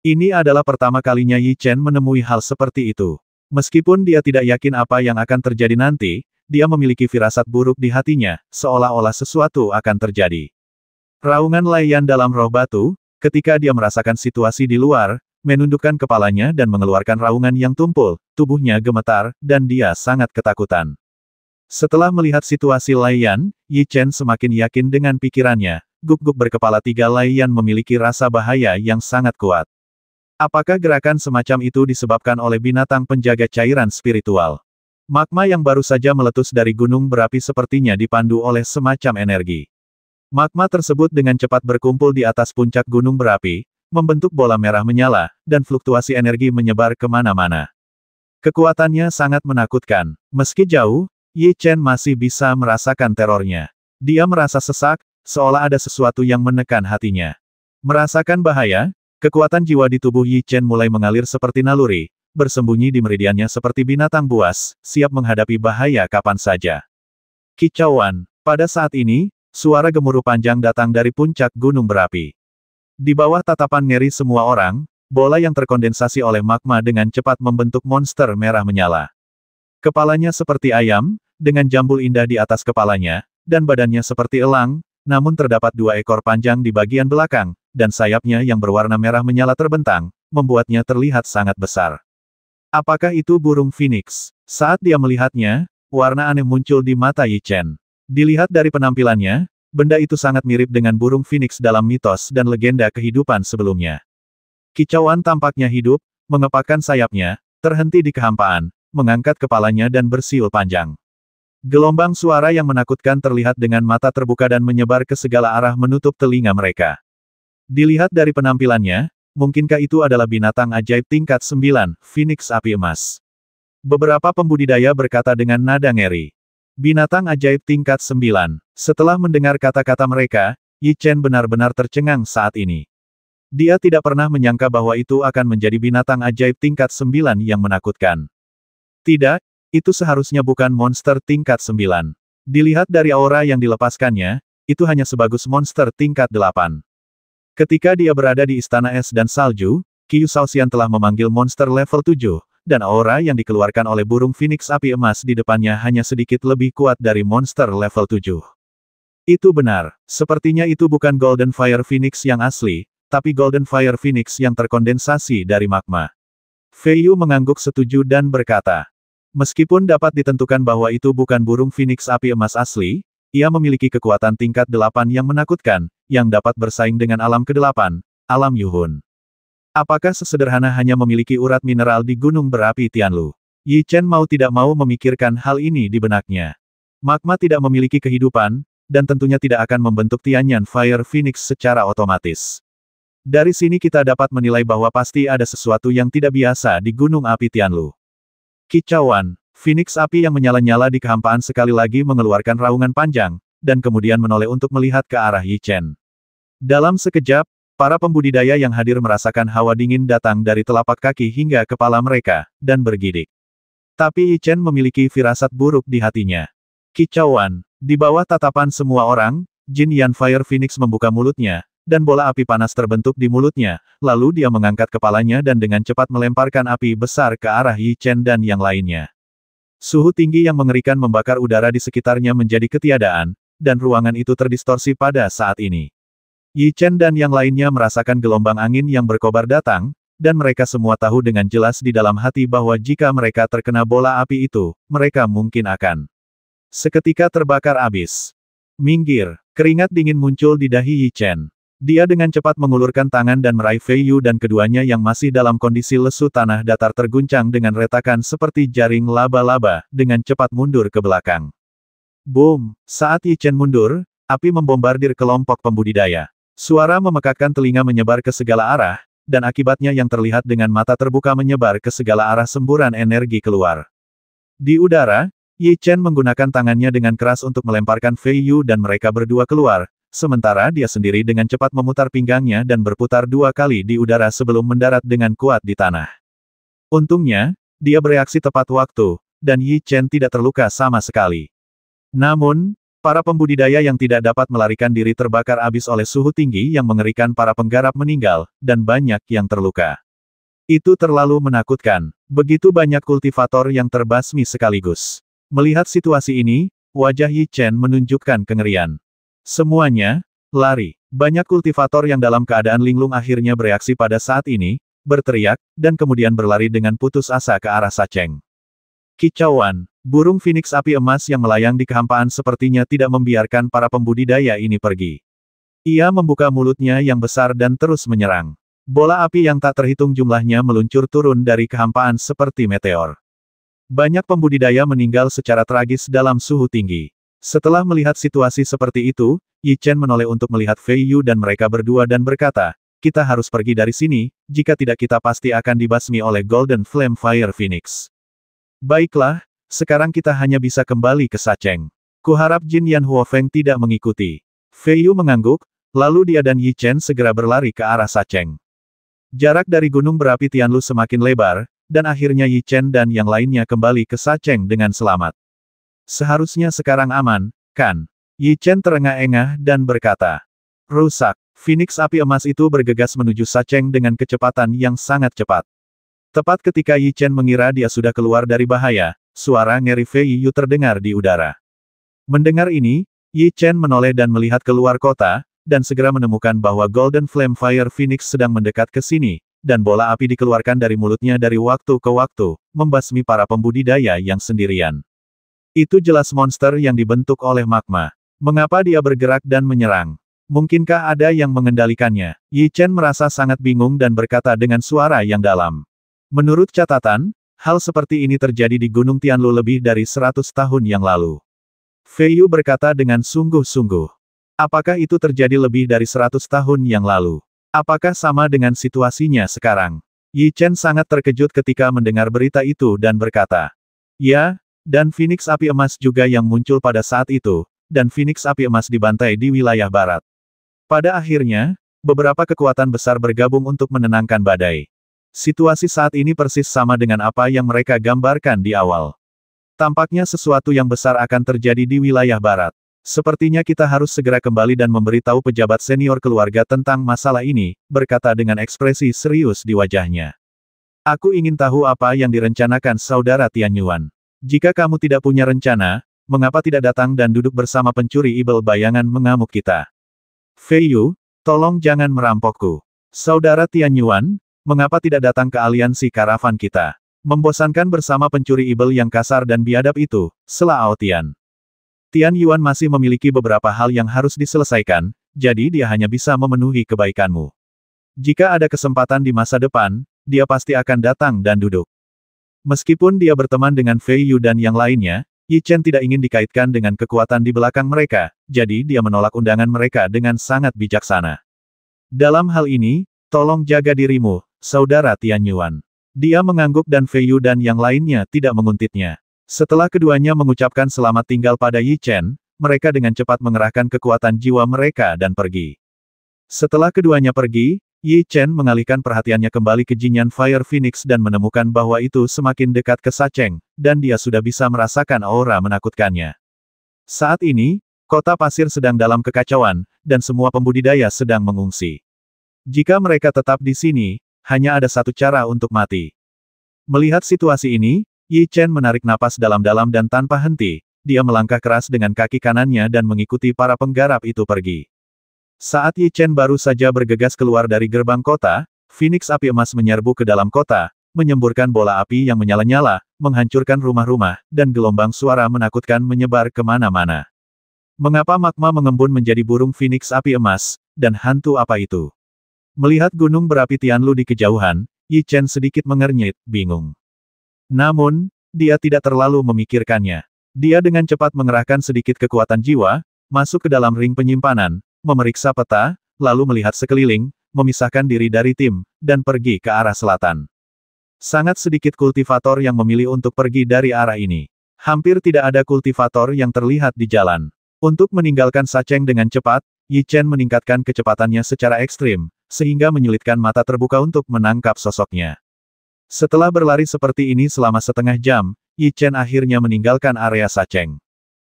Ini adalah pertama kalinya Yi Chen menemui hal seperti itu. Meskipun dia tidak yakin apa yang akan terjadi nanti, dia memiliki firasat buruk di hatinya, seolah-olah sesuatu akan terjadi. Raungan Laiyan dalam roh batu, ketika dia merasakan situasi di luar, menundukkan kepalanya dan mengeluarkan raungan yang tumpul, tubuhnya gemetar, dan dia sangat ketakutan. Setelah melihat situasi Laiyan, Yi Chen semakin yakin dengan pikirannya, guk-guk berkepala tiga Laiyan memiliki rasa bahaya yang sangat kuat. Apakah gerakan semacam itu disebabkan oleh binatang penjaga cairan spiritual? Magma yang baru saja meletus dari gunung berapi sepertinya dipandu oleh semacam energi. Magma tersebut dengan cepat berkumpul di atas puncak gunung berapi, membentuk bola merah menyala, dan fluktuasi energi menyebar kemana-mana. Kekuatannya sangat menakutkan. Meski jauh, Yi Chen masih bisa merasakan terornya. Dia merasa sesak, seolah ada sesuatu yang menekan hatinya. Merasakan bahaya, kekuatan jiwa di tubuh Yi Chen mulai mengalir seperti naluri, bersembunyi di meridiannya seperti binatang buas, siap menghadapi bahaya kapan saja. Kicauan. Pada saat ini, Suara gemuruh panjang datang dari puncak gunung berapi. Di bawah tatapan ngeri semua orang, bola yang terkondensasi oleh magma dengan cepat membentuk monster merah menyala. Kepalanya seperti ayam, dengan jambul indah di atas kepalanya, dan badannya seperti elang, namun terdapat dua ekor panjang di bagian belakang, dan sayapnya yang berwarna merah menyala terbentang, membuatnya terlihat sangat besar. Apakah itu burung phoenix? Saat dia melihatnya, warna aneh muncul di mata Yi Chen. Dilihat dari penampilannya, benda itu sangat mirip dengan burung phoenix dalam mitos dan legenda kehidupan sebelumnya. Kicauan tampaknya hidup, mengepakkan sayapnya, terhenti di kehampaan, mengangkat kepalanya dan bersiul panjang. Gelombang suara yang menakutkan terlihat dengan mata terbuka dan menyebar ke segala arah menutup telinga mereka. Dilihat dari penampilannya, mungkinkah itu adalah binatang ajaib tingkat 9, Phoenix Api Emas? Beberapa pembudidaya berkata dengan nada ngeri. Binatang ajaib tingkat 9. Setelah mendengar kata-kata mereka, Yi Chen benar-benar tercengang saat ini. Dia tidak pernah menyangka bahwa itu akan menjadi binatang ajaib tingkat 9 yang menakutkan. Tidak, itu seharusnya bukan monster tingkat 9. Dilihat dari aura yang dilepaskannya, itu hanya sebagus monster tingkat 8. Ketika dia berada di Istana Es dan Salju, Qiu Shaoxian telah memanggil monster level 7, dan aura yang dikeluarkan oleh burung Phoenix api emas di depannya hanya sedikit lebih kuat dari monster level 7. Itu benar, sepertinya itu bukan Golden Fire Phoenix yang asli, tapi Golden Fire Phoenix yang terkondensasi dari magma. Feiyu mengangguk setuju dan berkata, Meskipun dapat ditentukan bahwa itu bukan burung Phoenix api emas asli, ia memiliki kekuatan tingkat delapan yang menakutkan, yang dapat bersaing dengan alam ke kedelapan, alam Yuhun. Apakah sesederhana hanya memiliki urat mineral di gunung berapi Tianlu? Yi Chen mau tidak mau memikirkan hal ini di benaknya. Magma tidak memiliki kehidupan, dan tentunya tidak akan membentuk Tianyan Fire Phoenix secara otomatis. Dari sini kita dapat menilai bahwa pasti ada sesuatu yang tidak biasa di gunung api Tianlu. Kicauan, Phoenix api yang menyala-nyala di kehampaan sekali lagi mengeluarkan raungan panjang, dan kemudian menoleh untuk melihat ke arah Yi Chen. Dalam sekejap, Para pembudidaya yang hadir merasakan hawa dingin datang dari telapak kaki hingga kepala mereka, dan bergidik. Tapi Chen memiliki firasat buruk di hatinya. Kicauan, di bawah tatapan semua orang, Jin Yan Fire Phoenix membuka mulutnya, dan bola api panas terbentuk di mulutnya, lalu dia mengangkat kepalanya dan dengan cepat melemparkan api besar ke arah Yi Chen dan yang lainnya. Suhu tinggi yang mengerikan membakar udara di sekitarnya menjadi ketiadaan, dan ruangan itu terdistorsi pada saat ini. Yi Chen dan yang lainnya merasakan gelombang angin yang berkobar datang, dan mereka semua tahu dengan jelas di dalam hati bahwa jika mereka terkena bola api itu, mereka mungkin akan seketika terbakar abis. Minggir, keringat dingin muncul di dahi Yi Chen. Dia dengan cepat mengulurkan tangan dan meraih Fei Yu dan keduanya yang masih dalam kondisi lesu tanah datar terguncang dengan retakan seperti jaring laba-laba, dengan cepat mundur ke belakang. Boom! Saat Yi Chen mundur, api membombardir kelompok pembudidaya. Suara memekakkan telinga menyebar ke segala arah, dan akibatnya yang terlihat dengan mata terbuka menyebar ke segala arah semburan energi keluar. Di udara, Yi Chen menggunakan tangannya dengan keras untuk melemparkan Fei Yu dan mereka berdua keluar, sementara dia sendiri dengan cepat memutar pinggangnya dan berputar dua kali di udara sebelum mendarat dengan kuat di tanah. Untungnya, dia bereaksi tepat waktu, dan Yi Chen tidak terluka sama sekali. Namun, Para pembudidaya yang tidak dapat melarikan diri terbakar abis oleh suhu tinggi yang mengerikan para penggarap meninggal, dan banyak yang terluka. Itu terlalu menakutkan. Begitu banyak kultivator yang terbasmi sekaligus. Melihat situasi ini, wajah Yi Chen menunjukkan kengerian. Semuanya, lari. Banyak kultivator yang dalam keadaan linglung akhirnya bereaksi pada saat ini, berteriak, dan kemudian berlari dengan putus asa ke arah Sacheng. Kicauan, burung Phoenix api emas yang melayang di kehampaan sepertinya tidak membiarkan para pembudidaya ini pergi. Ia membuka mulutnya yang besar dan terus menyerang. Bola api yang tak terhitung jumlahnya meluncur turun dari kehampaan seperti meteor. Banyak pembudidaya meninggal secara tragis dalam suhu tinggi. Setelah melihat situasi seperti itu, Yi Chen menoleh untuk melihat Fei Yu dan mereka berdua dan berkata, kita harus pergi dari sini, jika tidak kita pasti akan dibasmi oleh Golden Flame Fire Phoenix. Baiklah, sekarang kita hanya bisa kembali ke Saceng. Kuharap Jin Yan Huofeng tidak mengikuti. Fei Yu mengangguk, lalu dia dan Yi Chen segera berlari ke arah Sacheng. Jarak dari gunung berapi Tianlu semakin lebar, dan akhirnya Yi Chen dan yang lainnya kembali ke Sacheng dengan selamat. Seharusnya sekarang aman, kan? Yi Chen terengah-engah dan berkata. Rusak, Phoenix api emas itu bergegas menuju Sacheng dengan kecepatan yang sangat cepat. Tepat ketika Yi Chen mengira dia sudah keluar dari bahaya, suara ngeri Fei Yu terdengar di udara. Mendengar ini, Yi Chen menoleh dan melihat keluar kota, dan segera menemukan bahwa Golden Flame Fire Phoenix sedang mendekat ke sini, dan bola api dikeluarkan dari mulutnya dari waktu ke waktu, membasmi para pembudidaya yang sendirian. Itu jelas monster yang dibentuk oleh magma. Mengapa dia bergerak dan menyerang? Mungkinkah ada yang mengendalikannya? Yi Chen merasa sangat bingung dan berkata dengan suara yang dalam. Menurut catatan, hal seperti ini terjadi di Gunung Tianlu lebih dari 100 tahun yang lalu. Fei Yu berkata dengan sungguh-sungguh. Apakah itu terjadi lebih dari 100 tahun yang lalu? Apakah sama dengan situasinya sekarang? Yi Chen sangat terkejut ketika mendengar berita itu dan berkata, Ya, dan Phoenix Api Emas juga yang muncul pada saat itu, dan Phoenix Api Emas dibantai di wilayah barat. Pada akhirnya, beberapa kekuatan besar bergabung untuk menenangkan badai. Situasi saat ini persis sama dengan apa yang mereka gambarkan di awal. Tampaknya sesuatu yang besar akan terjadi di wilayah barat. Sepertinya kita harus segera kembali dan memberitahu pejabat senior keluarga tentang masalah ini, berkata dengan ekspresi serius di wajahnya. Aku ingin tahu apa yang direncanakan saudara Tian Yuan. Jika kamu tidak punya rencana, mengapa tidak datang dan duduk bersama pencuri ibel bayangan mengamuk kita? Fei Yu, tolong jangan merampokku. Saudara Tian Yuan, Mengapa tidak datang ke aliansi karavan kita? Membosankan bersama pencuri ibel yang kasar dan biadab itu, Selah Ao Tian. Tian Yuan masih memiliki beberapa hal yang harus diselesaikan, jadi dia hanya bisa memenuhi kebaikanmu. Jika ada kesempatan di masa depan, dia pasti akan datang dan duduk. Meskipun dia berteman dengan Fei Yu dan yang lainnya, Yi Chen tidak ingin dikaitkan dengan kekuatan di belakang mereka, jadi dia menolak undangan mereka dengan sangat bijaksana. Dalam hal ini, tolong jaga dirimu, saudara Tianyuan. Dia mengangguk dan Feiyu dan yang lainnya tidak menguntitnya. Setelah keduanya mengucapkan selamat tinggal pada Yi Chen, mereka dengan cepat mengerahkan kekuatan jiwa mereka dan pergi. Setelah keduanya pergi, Yi Chen mengalihkan perhatiannya kembali ke Jinyan Fire Phoenix dan menemukan bahwa itu semakin dekat ke Sacheng, dan dia sudah bisa merasakan aura menakutkannya. Saat ini, kota pasir sedang dalam kekacauan, dan semua pembudidaya sedang mengungsi. Jika mereka tetap di sini, hanya ada satu cara untuk mati. Melihat situasi ini, Yi Chen menarik napas dalam-dalam dan tanpa henti, dia melangkah keras dengan kaki kanannya dan mengikuti para penggarap itu pergi. Saat Yi Chen baru saja bergegas keluar dari gerbang kota, Phoenix api emas menyerbu ke dalam kota, menyemburkan bola api yang menyala-nyala, menghancurkan rumah-rumah, dan gelombang suara menakutkan menyebar kemana-mana. Mengapa magma mengembun menjadi burung Phoenix api emas, dan hantu apa itu? Melihat gunung berapi Tianlu di kejauhan, Yi Chen sedikit mengernyit, bingung. Namun, dia tidak terlalu memikirkannya. Dia dengan cepat mengerahkan sedikit kekuatan jiwa, masuk ke dalam ring penyimpanan, memeriksa peta, lalu melihat sekeliling, memisahkan diri dari tim, dan pergi ke arah selatan. Sangat sedikit kultivator yang memilih untuk pergi dari arah ini. Hampir tidak ada kultivator yang terlihat di jalan. Untuk meninggalkan Saceng dengan cepat, Yi Chen meningkatkan kecepatannya secara ekstrim, sehingga menyulitkan mata terbuka untuk menangkap sosoknya. Setelah berlari seperti ini selama setengah jam, Yi Chen akhirnya meninggalkan area Sacheng.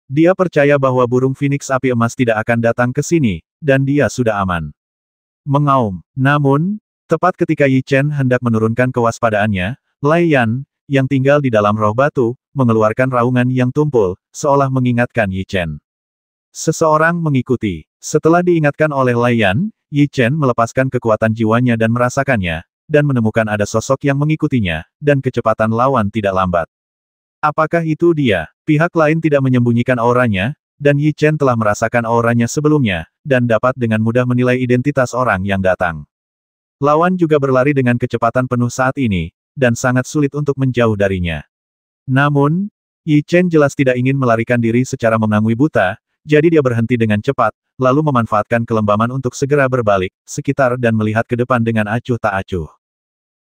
Dia percaya bahwa burung Phoenix api emas tidak akan datang ke sini, dan dia sudah aman. Mengaum. Namun, tepat ketika Yi Chen hendak menurunkan kewaspadaannya, Lai Yan, yang tinggal di dalam roh batu, mengeluarkan raungan yang tumpul, seolah mengingatkan Yi Chen. Seseorang mengikuti. Setelah diingatkan oleh Lai Yan, Yi Chen melepaskan kekuatan jiwanya dan merasakannya, dan menemukan ada sosok yang mengikutinya, dan kecepatan lawan tidak lambat. Apakah itu dia? Pihak lain tidak menyembunyikan auranya, dan Yi Chen telah merasakan auranya sebelumnya, dan dapat dengan mudah menilai identitas orang yang datang. Lawan juga berlari dengan kecepatan penuh saat ini, dan sangat sulit untuk menjauh darinya. Namun, Yi Chen jelas tidak ingin melarikan diri secara mengangui buta, jadi dia berhenti dengan cepat, lalu memanfaatkan kelembaman untuk segera berbalik, sekitar dan melihat ke depan dengan acuh tak acuh.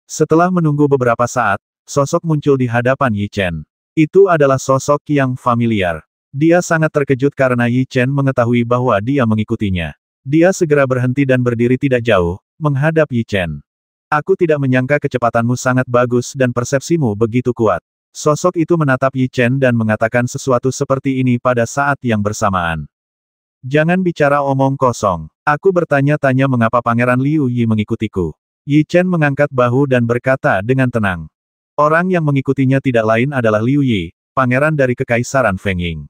Setelah menunggu beberapa saat, sosok muncul di hadapan Yi Chen. Itu adalah sosok yang familiar. Dia sangat terkejut karena Yi Chen mengetahui bahwa dia mengikutinya. Dia segera berhenti dan berdiri tidak jauh, menghadap Yi Chen. Aku tidak menyangka kecepatanmu sangat bagus dan persepsimu begitu kuat. Sosok itu menatap Yi Chen dan mengatakan sesuatu seperti ini pada saat yang bersamaan. Jangan bicara omong kosong. Aku bertanya-tanya mengapa Pangeran Liu Yi mengikutiku. Yi Chen mengangkat bahu dan berkata dengan tenang. Orang yang mengikutinya tidak lain adalah Liu Yi, pangeran dari Kekaisaran Feng Ying.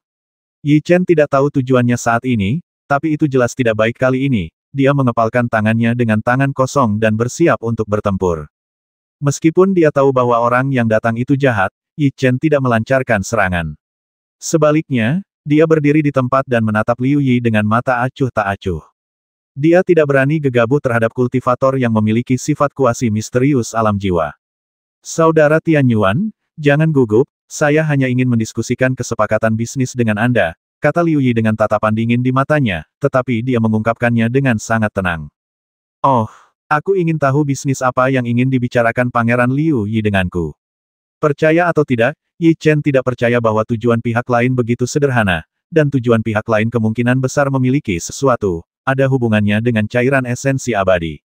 Yi Chen tidak tahu tujuannya saat ini, tapi itu jelas tidak baik kali ini, dia mengepalkan tangannya dengan tangan kosong dan bersiap untuk bertempur. Meskipun dia tahu bahwa orang yang datang itu jahat, Yi Chen tidak melancarkan serangan. Sebaliknya, dia berdiri di tempat dan menatap Liu Yi dengan mata acuh tak acuh. Dia tidak berani gegabah terhadap kultivator yang memiliki sifat kuasi misterius alam jiwa. Saudara Tian Yuan, jangan gugup, saya hanya ingin mendiskusikan kesepakatan bisnis dengan Anda, kata Liu Yi dengan tatapan dingin di matanya, tetapi dia mengungkapkannya dengan sangat tenang. Oh, aku ingin tahu bisnis apa yang ingin dibicarakan Pangeran Liu Yi denganku. Percaya atau tidak, Yi Chen tidak percaya bahwa tujuan pihak lain begitu sederhana, dan tujuan pihak lain kemungkinan besar memiliki sesuatu, ada hubungannya dengan cairan esensi abadi.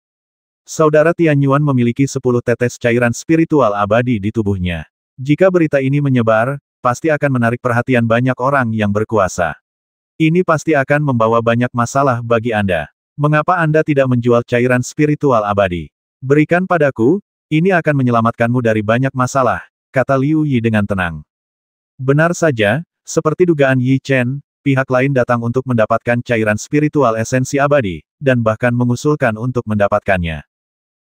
Saudara Tianyuan memiliki 10 tetes cairan spiritual abadi di tubuhnya. Jika berita ini menyebar, pasti akan menarik perhatian banyak orang yang berkuasa. Ini pasti akan membawa banyak masalah bagi Anda. Mengapa Anda tidak menjual cairan spiritual abadi? Berikan padaku, ini akan menyelamatkanmu dari banyak masalah, kata Liu Yi dengan tenang. Benar saja, seperti dugaan Yi Chen, pihak lain datang untuk mendapatkan cairan spiritual esensi abadi, dan bahkan mengusulkan untuk mendapatkannya.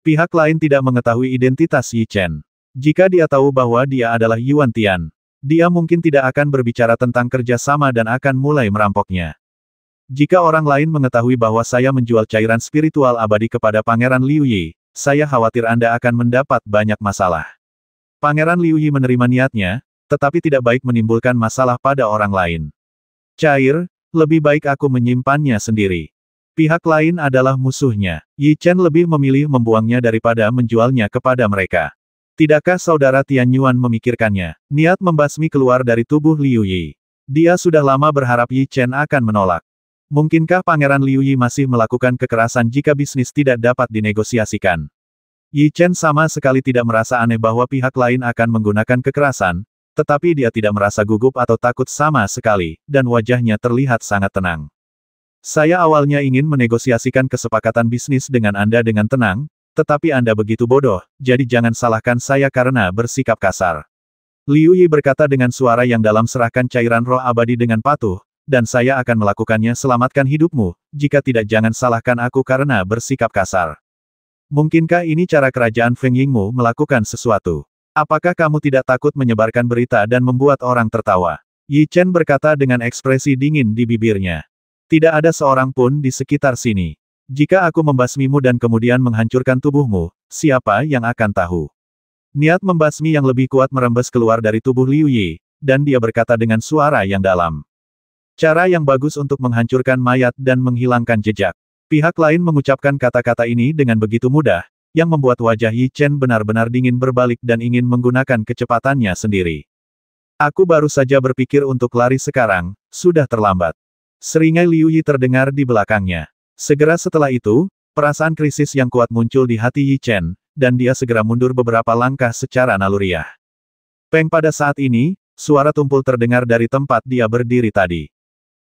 Pihak lain tidak mengetahui identitas Yi Chen. Jika dia tahu bahwa dia adalah Yuan Tian, dia mungkin tidak akan berbicara tentang kerjasama dan akan mulai merampoknya. Jika orang lain mengetahui bahwa saya menjual cairan spiritual abadi kepada Pangeran Liu Yi, saya khawatir Anda akan mendapat banyak masalah. Pangeran Liu Yi menerima niatnya, tetapi tidak baik menimbulkan masalah pada orang lain. Cair, lebih baik aku menyimpannya sendiri. Pihak lain adalah musuhnya. Yi Chen lebih memilih membuangnya daripada menjualnya kepada mereka. Tidakkah saudara Tian Yuan memikirkannya? Niat membasmi keluar dari tubuh Liu Yi. Dia sudah lama berharap Yi Chen akan menolak. Mungkinkah Pangeran Liu Yi masih melakukan kekerasan jika bisnis tidak dapat dinegosiasikan? Yi Chen sama sekali tidak merasa aneh bahwa pihak lain akan menggunakan kekerasan, tetapi dia tidak merasa gugup atau takut sama sekali, dan wajahnya terlihat sangat tenang. Saya awalnya ingin menegosiasikan kesepakatan bisnis dengan Anda dengan tenang, tetapi Anda begitu bodoh, jadi jangan salahkan saya karena bersikap kasar. Liu Yi berkata dengan suara yang dalam serahkan cairan roh abadi dengan patuh, dan saya akan melakukannya selamatkan hidupmu, jika tidak jangan salahkan aku karena bersikap kasar. Mungkinkah ini cara kerajaan Feng Yingmu melakukan sesuatu? Apakah kamu tidak takut menyebarkan berita dan membuat orang tertawa? Yi Chen berkata dengan ekspresi dingin di bibirnya. Tidak ada seorang pun di sekitar sini. Jika aku membasmimu dan kemudian menghancurkan tubuhmu, siapa yang akan tahu? Niat membasmi yang lebih kuat merembes keluar dari tubuh Liu Yi, dan dia berkata dengan suara yang dalam. Cara yang bagus untuk menghancurkan mayat dan menghilangkan jejak. Pihak lain mengucapkan kata-kata ini dengan begitu mudah, yang membuat wajah Yi Chen benar-benar dingin berbalik dan ingin menggunakan kecepatannya sendiri. Aku baru saja berpikir untuk lari sekarang, sudah terlambat. Seringai Liu Yi terdengar di belakangnya. Segera setelah itu, perasaan krisis yang kuat muncul di hati Yi Chen, dan dia segera mundur beberapa langkah secara naluriah. Peng pada saat ini, suara tumpul terdengar dari tempat dia berdiri tadi.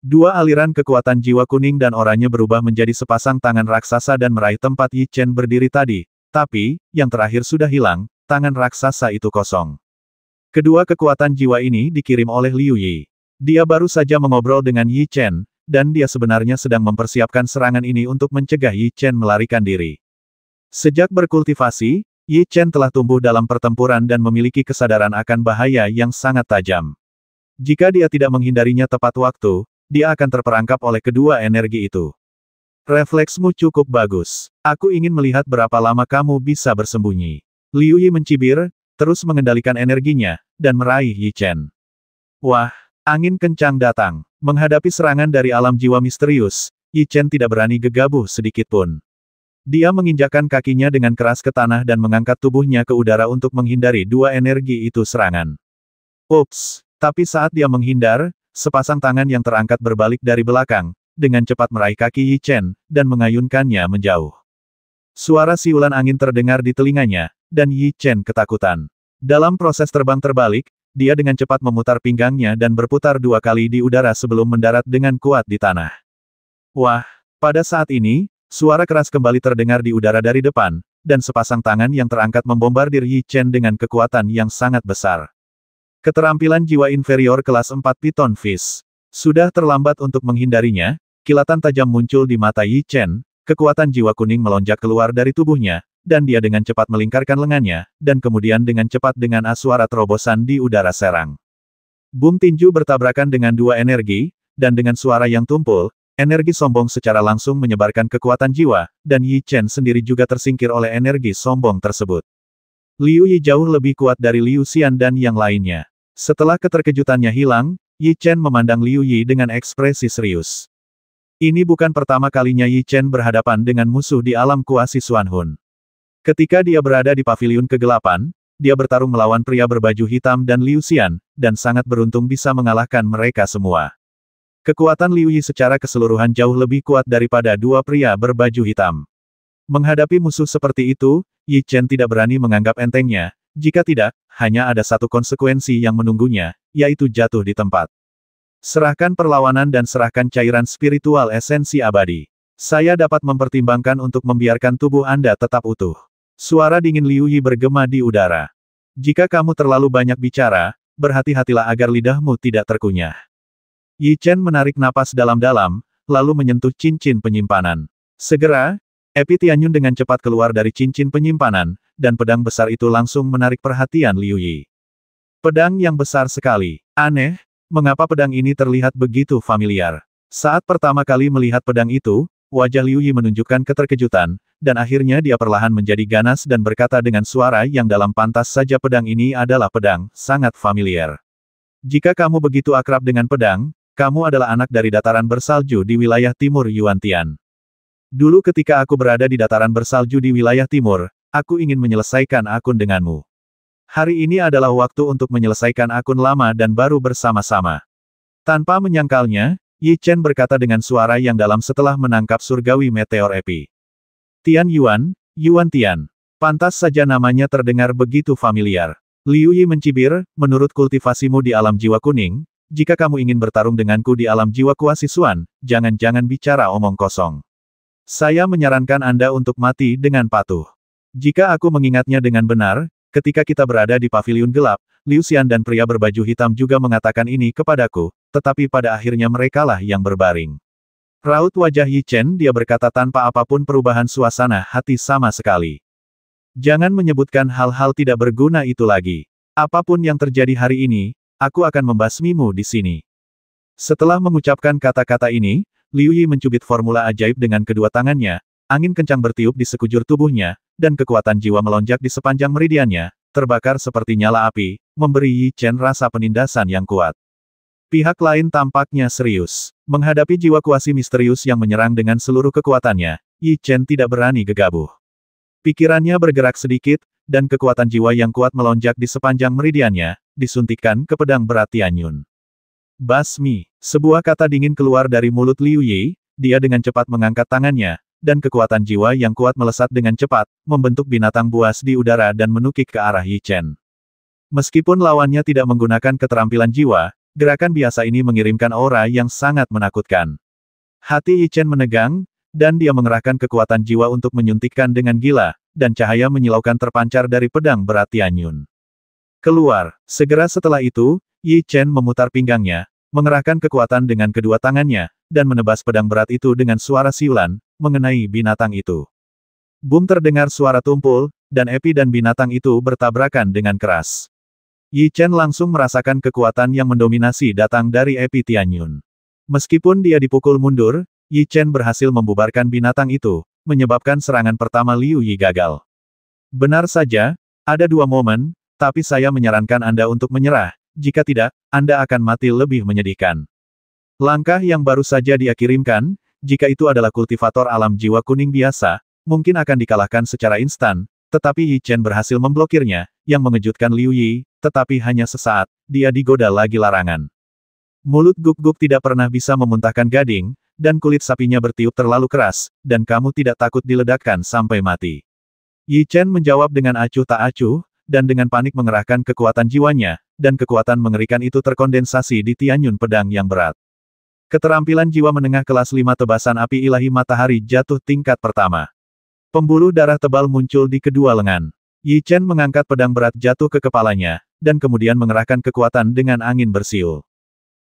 Dua aliran kekuatan jiwa kuning dan oranye berubah menjadi sepasang tangan raksasa dan meraih tempat Yi Chen berdiri tadi, tapi, yang terakhir sudah hilang, tangan raksasa itu kosong. Kedua kekuatan jiwa ini dikirim oleh Liu Yi. Dia baru saja mengobrol dengan Yi Chen, dan dia sebenarnya sedang mempersiapkan serangan ini untuk mencegah Yi Chen melarikan diri. Sejak berkultivasi, Yi Chen telah tumbuh dalam pertempuran dan memiliki kesadaran akan bahaya yang sangat tajam. Jika dia tidak menghindarinya tepat waktu, dia akan terperangkap oleh kedua energi itu. Refleksmu cukup bagus. Aku ingin melihat berapa lama kamu bisa bersembunyi. Liu Yi mencibir, terus mengendalikan energinya, dan meraih Yi Chen. Wah, angin kencang datang. Menghadapi serangan dari alam jiwa misterius, Yi Chen tidak berani gegabah sedikitpun. Dia menginjakan kakinya dengan keras ke tanah dan mengangkat tubuhnya ke udara untuk menghindari dua energi itu serangan. Ups, tapi saat dia menghindar, Sepasang tangan yang terangkat berbalik dari belakang, dengan cepat meraih kaki Yi Chen, dan mengayunkannya menjauh. Suara siulan angin terdengar di telinganya, dan Yi Chen ketakutan. Dalam proses terbang terbalik, dia dengan cepat memutar pinggangnya dan berputar dua kali di udara sebelum mendarat dengan kuat di tanah. Wah, pada saat ini, suara keras kembali terdengar di udara dari depan, dan sepasang tangan yang terangkat membombardir Yi Chen dengan kekuatan yang sangat besar. Keterampilan jiwa inferior kelas 4 Python Fish. Sudah terlambat untuk menghindarinya, kilatan tajam muncul di mata Yi Chen, kekuatan jiwa kuning melonjak keluar dari tubuhnya, dan dia dengan cepat melingkarkan lengannya, dan kemudian dengan cepat dengan suara terobosan di udara serang. Bum tinju bertabrakan dengan dua energi, dan dengan suara yang tumpul, Energi sombong secara langsung menyebarkan kekuatan jiwa, dan Yi Chen sendiri juga tersingkir oleh energi sombong tersebut. Liu Yi jauh lebih kuat dari Liu Xian dan yang lainnya. Setelah keterkejutannya hilang, Yi Chen memandang Liu Yi dengan ekspresi serius. Ini bukan pertama kalinya Yi Chen berhadapan dengan musuh di alam kuasi Suan Hun. Ketika dia berada di pavilion kegelapan, dia bertarung melawan pria berbaju hitam dan Liu Xian, dan sangat beruntung bisa mengalahkan mereka semua. Kekuatan Liu Yi secara keseluruhan jauh lebih kuat daripada dua pria berbaju hitam. Menghadapi musuh seperti itu, Yi Chen tidak berani menganggap entengnya, jika tidak, hanya ada satu konsekuensi yang menunggunya, yaitu jatuh di tempat. Serahkan perlawanan dan serahkan cairan spiritual esensi abadi. Saya dapat mempertimbangkan untuk membiarkan tubuh Anda tetap utuh. Suara dingin Liu Yi bergema di udara. Jika kamu terlalu banyak bicara, berhati-hatilah agar lidahmu tidak terkunyah. Yi Chen menarik napas dalam-dalam, lalu menyentuh cincin penyimpanan. Segera, Epi Tianyun dengan cepat keluar dari cincin penyimpanan, dan pedang besar itu langsung menarik perhatian Liu Yi. Pedang yang besar sekali. Aneh, mengapa pedang ini terlihat begitu familiar. Saat pertama kali melihat pedang itu, wajah Liu Yi menunjukkan keterkejutan, dan akhirnya dia perlahan menjadi ganas dan berkata dengan suara yang dalam pantas saja pedang ini adalah pedang, sangat familiar. Jika kamu begitu akrab dengan pedang, kamu adalah anak dari dataran bersalju di wilayah timur Yuan Tian. Dulu ketika aku berada di dataran bersalju di wilayah timur, Aku ingin menyelesaikan akun denganmu. Hari ini adalah waktu untuk menyelesaikan akun lama dan baru bersama-sama. Tanpa menyangkalnya, Yi Chen berkata dengan suara yang dalam setelah menangkap surgawi meteor epi. Tian Yuan, Yuan Tian. Pantas saja namanya terdengar begitu familiar. Liu Yi mencibir, menurut kultivasimu di alam jiwa kuning, jika kamu ingin bertarung denganku di alam jiwa kuasisuan, jangan-jangan bicara omong kosong. Saya menyarankan Anda untuk mati dengan patuh. Jika aku mengingatnya dengan benar, ketika kita berada di paviliun gelap, Liu Xian dan pria berbaju hitam juga mengatakan ini kepadaku, tetapi pada akhirnya merekalah yang berbaring. Raut wajah Yi Chen dia berkata tanpa apapun perubahan suasana hati sama sekali. Jangan menyebutkan hal-hal tidak berguna itu lagi. Apapun yang terjadi hari ini, aku akan membasmimu di sini. Setelah mengucapkan kata-kata ini, Liu Yi mencubit formula ajaib dengan kedua tangannya, Angin kencang bertiup di sekujur tubuhnya, dan kekuatan jiwa melonjak di sepanjang meridiannya, terbakar seperti nyala api, memberi Yi Chen rasa penindasan yang kuat. Pihak lain tampaknya serius. Menghadapi jiwa kuasi misterius yang menyerang dengan seluruh kekuatannya, Yi Chen tidak berani gegabah. Pikirannya bergerak sedikit, dan kekuatan jiwa yang kuat melonjak di sepanjang meridiannya, disuntikkan ke pedang berat Tianyun. Basmi, sebuah kata dingin keluar dari mulut Liu Yi, dia dengan cepat mengangkat tangannya, dan kekuatan jiwa yang kuat melesat dengan cepat, membentuk binatang buas di udara dan menukik ke arah Yi Chen. Meskipun lawannya tidak menggunakan keterampilan jiwa, gerakan biasa ini mengirimkan aura yang sangat menakutkan. Hati Yi Chen menegang, dan dia mengerahkan kekuatan jiwa untuk menyuntikkan dengan gila, dan cahaya menyilaukan terpancar dari pedang berat Tianyun. Keluar, segera setelah itu, Yi Chen memutar pinggangnya, mengerahkan kekuatan dengan kedua tangannya, dan menebas pedang berat itu dengan suara siulan, mengenai binatang itu. Boom terdengar suara tumpul, dan Epi dan binatang itu bertabrakan dengan keras. Yi Chen langsung merasakan kekuatan yang mendominasi datang dari Epi Tianyun. Meskipun dia dipukul mundur, Yi Chen berhasil membubarkan binatang itu, menyebabkan serangan pertama Liu Yi gagal. Benar saja, ada dua momen, tapi saya menyarankan Anda untuk menyerah, jika tidak, Anda akan mati lebih menyedihkan. Langkah yang baru saja dia kirimkan, jika itu adalah kultivator alam jiwa kuning biasa, mungkin akan dikalahkan secara instan, tetapi Yi Chen berhasil memblokirnya, yang mengejutkan Liu Yi, tetapi hanya sesaat, dia digoda lagi larangan. Mulut guk guk tidak pernah bisa memuntahkan gading, dan kulit sapinya bertiup terlalu keras, dan kamu tidak takut diledakkan sampai mati. Yi Chen menjawab dengan acuh tak acuh, dan dengan panik mengerahkan kekuatan jiwanya, dan kekuatan mengerikan itu terkondensasi di Tianyun pedang yang berat. Keterampilan jiwa menengah kelas 5 tebasan api ilahi matahari jatuh tingkat pertama. Pembuluh darah tebal muncul di kedua lengan. Yi Chen mengangkat pedang berat jatuh ke kepalanya, dan kemudian mengerahkan kekuatan dengan angin bersiul.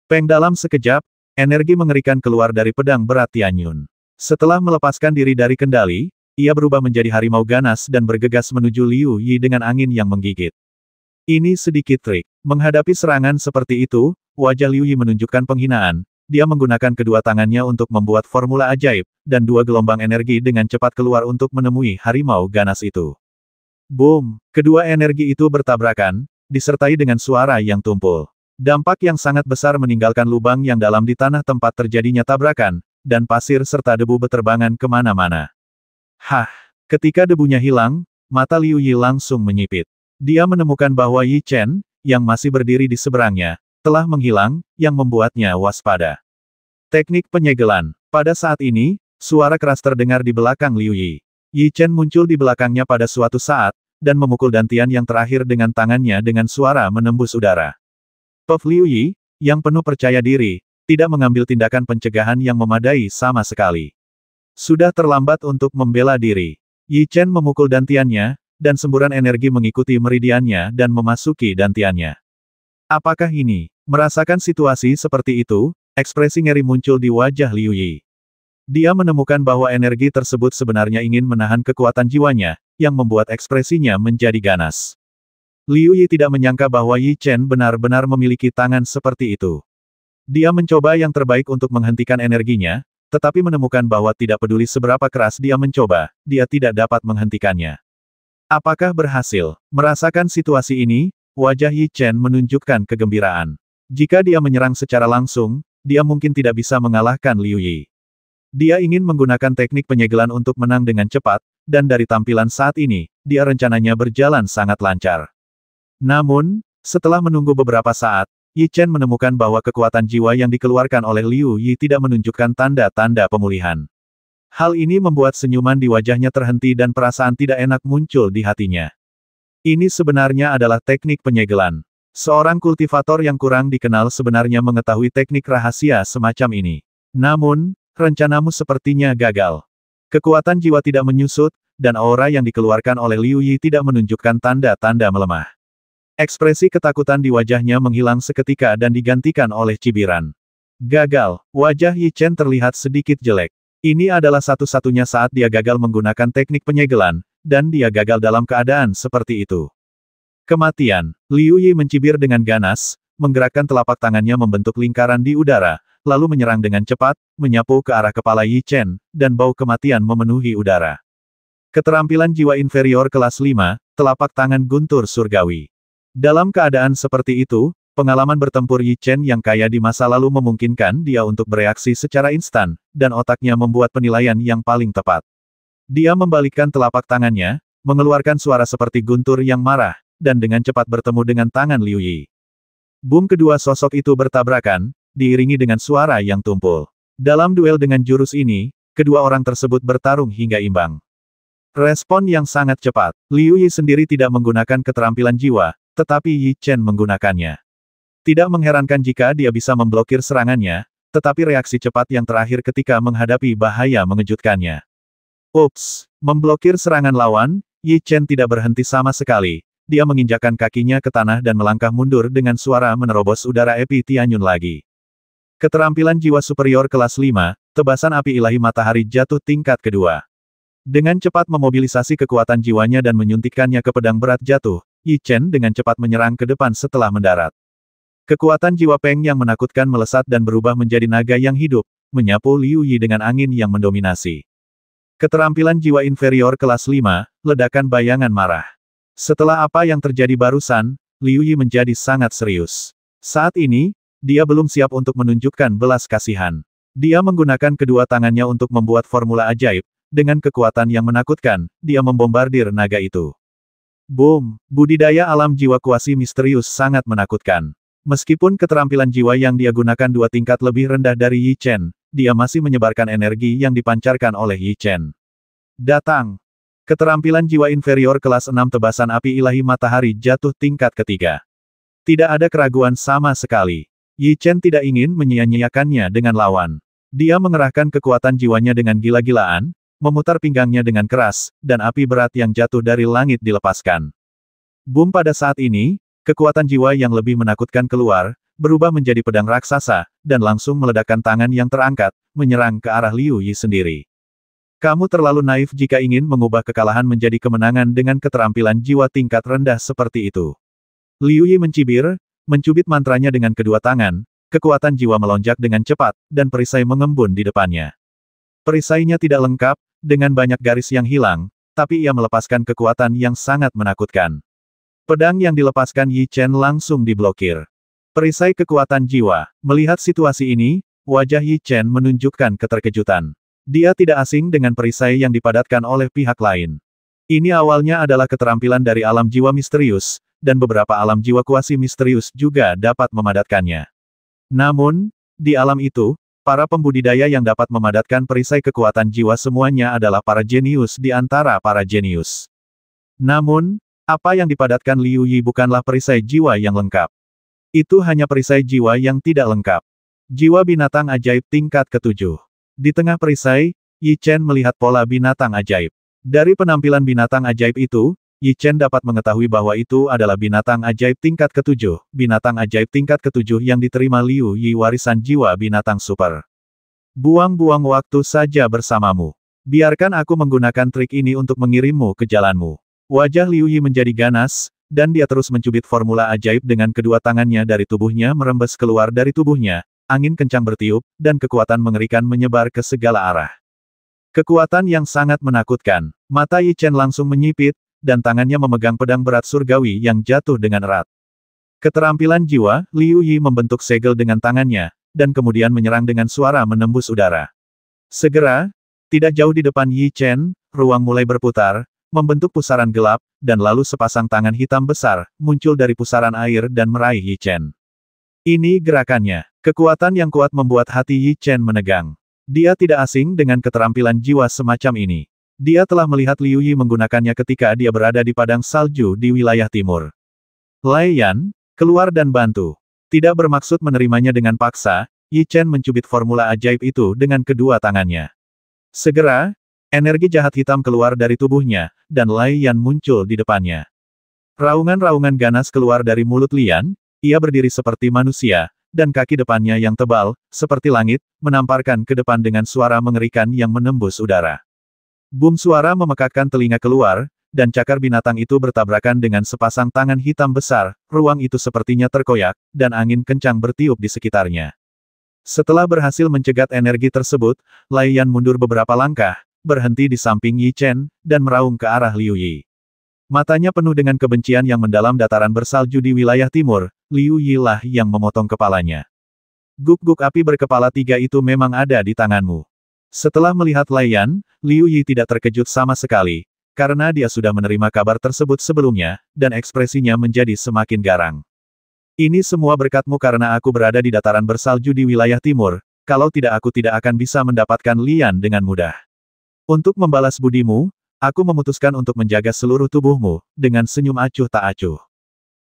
Peng dalam sekejap, energi mengerikan keluar dari pedang berat Tianyun. Setelah melepaskan diri dari kendali, ia berubah menjadi harimau ganas dan bergegas menuju Liu Yi dengan angin yang menggigit. Ini sedikit trik. Menghadapi serangan seperti itu, wajah Liu Yi menunjukkan penghinaan, dia menggunakan kedua tangannya untuk membuat formula ajaib, dan dua gelombang energi dengan cepat keluar untuk menemui harimau ganas itu. Boom! Kedua energi itu bertabrakan, disertai dengan suara yang tumpul. Dampak yang sangat besar meninggalkan lubang yang dalam di tanah tempat terjadinya tabrakan, dan pasir serta debu beterbangan kemana-mana. Hah! Ketika debunya hilang, mata Liu Yi langsung menyipit. Dia menemukan bahwa Yi Chen, yang masih berdiri di seberangnya, telah menghilang, yang membuatnya waspada. Teknik penyegelan. Pada saat ini, suara keras terdengar di belakang Liu Yi. Yi Chen muncul di belakangnya pada suatu saat, dan memukul dantian yang terakhir dengan tangannya dengan suara menembus udara. Puff Liu Yi, yang penuh percaya diri, tidak mengambil tindakan pencegahan yang memadai sama sekali. Sudah terlambat untuk membela diri. Yi Chen memukul dantiannya, dan semburan energi mengikuti meridiannya dan memasuki dantiannya. Apakah ini? Merasakan situasi seperti itu, ekspresi ngeri muncul di wajah Liu Yi. Dia menemukan bahwa energi tersebut sebenarnya ingin menahan kekuatan jiwanya, yang membuat ekspresinya menjadi ganas. Liu Yi tidak menyangka bahwa Yi Chen benar-benar memiliki tangan seperti itu. Dia mencoba yang terbaik untuk menghentikan energinya, tetapi menemukan bahwa tidak peduli seberapa keras dia mencoba, dia tidak dapat menghentikannya. Apakah berhasil? Merasakan situasi ini, wajah Yi Chen menunjukkan kegembiraan. Jika dia menyerang secara langsung, dia mungkin tidak bisa mengalahkan Liu Yi. Dia ingin menggunakan teknik penyegelan untuk menang dengan cepat, dan dari tampilan saat ini, dia rencananya berjalan sangat lancar. Namun, setelah menunggu beberapa saat, Yi Chen menemukan bahwa kekuatan jiwa yang dikeluarkan oleh Liu Yi tidak menunjukkan tanda-tanda pemulihan. Hal ini membuat senyuman di wajahnya terhenti dan perasaan tidak enak muncul di hatinya. Ini sebenarnya adalah teknik penyegelan. Seorang kultivator yang kurang dikenal sebenarnya mengetahui teknik rahasia semacam ini. Namun, rencanamu sepertinya gagal. Kekuatan jiwa tidak menyusut, dan aura yang dikeluarkan oleh Liu Yi tidak menunjukkan tanda-tanda melemah. Ekspresi ketakutan di wajahnya menghilang seketika dan digantikan oleh cibiran. Gagal, wajah Yi Chen terlihat sedikit jelek. Ini adalah satu-satunya saat dia gagal menggunakan teknik penyegelan, dan dia gagal dalam keadaan seperti itu. Kematian. Liu Yi mencibir dengan ganas, menggerakkan telapak tangannya membentuk lingkaran di udara, lalu menyerang dengan cepat, menyapu ke arah kepala Yi Chen, dan bau kematian memenuhi udara. Keterampilan jiwa inferior kelas 5, telapak tangan guntur surgawi. Dalam keadaan seperti itu, pengalaman bertempur Yi Chen yang kaya di masa lalu memungkinkan dia untuk bereaksi secara instan, dan otaknya membuat penilaian yang paling tepat. Dia membalikkan telapak tangannya, mengeluarkan suara seperti guntur yang marah, dan dengan cepat bertemu dengan tangan Liu Yi. Boom kedua sosok itu bertabrakan, diiringi dengan suara yang tumpul. Dalam duel dengan jurus ini, kedua orang tersebut bertarung hingga imbang. Respon yang sangat cepat, Liu Yi sendiri tidak menggunakan keterampilan jiwa, tetapi Yi Chen menggunakannya. Tidak mengherankan jika dia bisa memblokir serangannya, tetapi reaksi cepat yang terakhir ketika menghadapi bahaya mengejutkannya. Ups, memblokir serangan lawan, Yi Chen tidak berhenti sama sekali, dia menginjakan kakinya ke tanah dan melangkah mundur dengan suara menerobos udara Epi Tianyun lagi. Keterampilan jiwa superior kelas 5, tebasan api ilahi matahari jatuh tingkat kedua. Dengan cepat memobilisasi kekuatan jiwanya dan menyuntikkannya ke pedang berat jatuh, Yi Chen dengan cepat menyerang ke depan setelah mendarat. Kekuatan jiwa Peng yang menakutkan melesat dan berubah menjadi naga yang hidup, menyapu Liu Yi dengan angin yang mendominasi. Keterampilan jiwa inferior kelas 5, ledakan bayangan marah. Setelah apa yang terjadi barusan, Liu Yi menjadi sangat serius. Saat ini, dia belum siap untuk menunjukkan belas kasihan. Dia menggunakan kedua tangannya untuk membuat formula ajaib, dengan kekuatan yang menakutkan, dia membombardir naga itu. Boom, budidaya alam jiwa kuasi misterius sangat menakutkan. Meskipun keterampilan jiwa yang dia gunakan dua tingkat lebih rendah dari Yi Chen, dia masih menyebarkan energi yang dipancarkan oleh Yi Chen. Datang, Keterampilan jiwa inferior kelas 6 tebasan api ilahi matahari jatuh tingkat ketiga. Tidak ada keraguan sama sekali. Yi Chen tidak ingin menyia-nyiakannya dengan lawan. Dia mengerahkan kekuatan jiwanya dengan gila-gilaan, memutar pinggangnya dengan keras, dan api berat yang jatuh dari langit dilepaskan. Boom pada saat ini, kekuatan jiwa yang lebih menakutkan keluar, berubah menjadi pedang raksasa, dan langsung meledakkan tangan yang terangkat, menyerang ke arah Liu Yi sendiri. Kamu terlalu naif jika ingin mengubah kekalahan menjadi kemenangan dengan keterampilan jiwa tingkat rendah seperti itu. Liu Yi mencibir, mencubit mantranya dengan kedua tangan, kekuatan jiwa melonjak dengan cepat, dan perisai mengembun di depannya. Perisainya tidak lengkap, dengan banyak garis yang hilang, tapi ia melepaskan kekuatan yang sangat menakutkan. Pedang yang dilepaskan Yi Chen langsung diblokir. Perisai kekuatan jiwa, melihat situasi ini, wajah Yi Chen menunjukkan keterkejutan. Dia tidak asing dengan perisai yang dipadatkan oleh pihak lain. Ini awalnya adalah keterampilan dari alam jiwa misterius, dan beberapa alam jiwa kuasi misterius juga dapat memadatkannya. Namun, di alam itu, para pembudidaya yang dapat memadatkan perisai kekuatan jiwa semuanya adalah para jenius di antara para jenius. Namun, apa yang dipadatkan Liu Yi bukanlah perisai jiwa yang lengkap. Itu hanya perisai jiwa yang tidak lengkap. Jiwa binatang ajaib tingkat ketujuh. Di tengah perisai, Yi Chen melihat pola binatang ajaib. Dari penampilan binatang ajaib itu, Yi Chen dapat mengetahui bahwa itu adalah binatang ajaib tingkat ketujuh, binatang ajaib tingkat ketujuh yang diterima Liu Yi warisan jiwa binatang super. Buang-buang waktu saja bersamamu. Biarkan aku menggunakan trik ini untuk mengirimmu ke jalanmu. Wajah Liu Yi menjadi ganas, dan dia terus mencubit formula ajaib dengan kedua tangannya dari tubuhnya merembes keluar dari tubuhnya, angin kencang bertiup, dan kekuatan mengerikan menyebar ke segala arah. Kekuatan yang sangat menakutkan, mata Yi Chen langsung menyipit, dan tangannya memegang pedang berat surgawi yang jatuh dengan erat. Keterampilan jiwa, Liu Yi membentuk segel dengan tangannya, dan kemudian menyerang dengan suara menembus udara. Segera, tidak jauh di depan Yi Chen, ruang mulai berputar, membentuk pusaran gelap, dan lalu sepasang tangan hitam besar muncul dari pusaran air dan meraih Yi Chen. Ini gerakannya. Kekuatan yang kuat membuat hati Yi Chen menegang. Dia tidak asing dengan keterampilan jiwa semacam ini. Dia telah melihat Liu Yi menggunakannya ketika dia berada di padang salju di wilayah timur. Lai Yan, keluar dan bantu. Tidak bermaksud menerimanya dengan paksa, Yi Chen mencubit formula ajaib itu dengan kedua tangannya. Segera, energi jahat hitam keluar dari tubuhnya, dan Lai Yan muncul di depannya. Raungan-raungan ganas keluar dari mulut Lian, ia berdiri seperti manusia, dan kaki depannya yang tebal, seperti langit, menamparkan ke depan dengan suara mengerikan yang menembus udara. Bum suara memekakkan telinga keluar, dan cakar binatang itu bertabrakan dengan sepasang tangan hitam besar, ruang itu sepertinya terkoyak, dan angin kencang bertiup di sekitarnya. Setelah berhasil mencegat energi tersebut, Lai Yan mundur beberapa langkah, berhenti di samping Yi Chen, dan meraung ke arah Liu Yi. Matanya penuh dengan kebencian yang mendalam dataran bersalju di wilayah timur, Liu lah yang memotong kepalanya. Guk-guk api berkepala tiga itu memang ada di tanganmu. Setelah melihat Layan, Liu Yi tidak terkejut sama sekali, karena dia sudah menerima kabar tersebut sebelumnya, dan ekspresinya menjadi semakin garang. Ini semua berkatmu karena aku berada di dataran bersalju di wilayah timur, kalau tidak aku tidak akan bisa mendapatkan Lian dengan mudah. Untuk membalas budimu, aku memutuskan untuk menjaga seluruh tubuhmu, dengan senyum acuh tak acuh.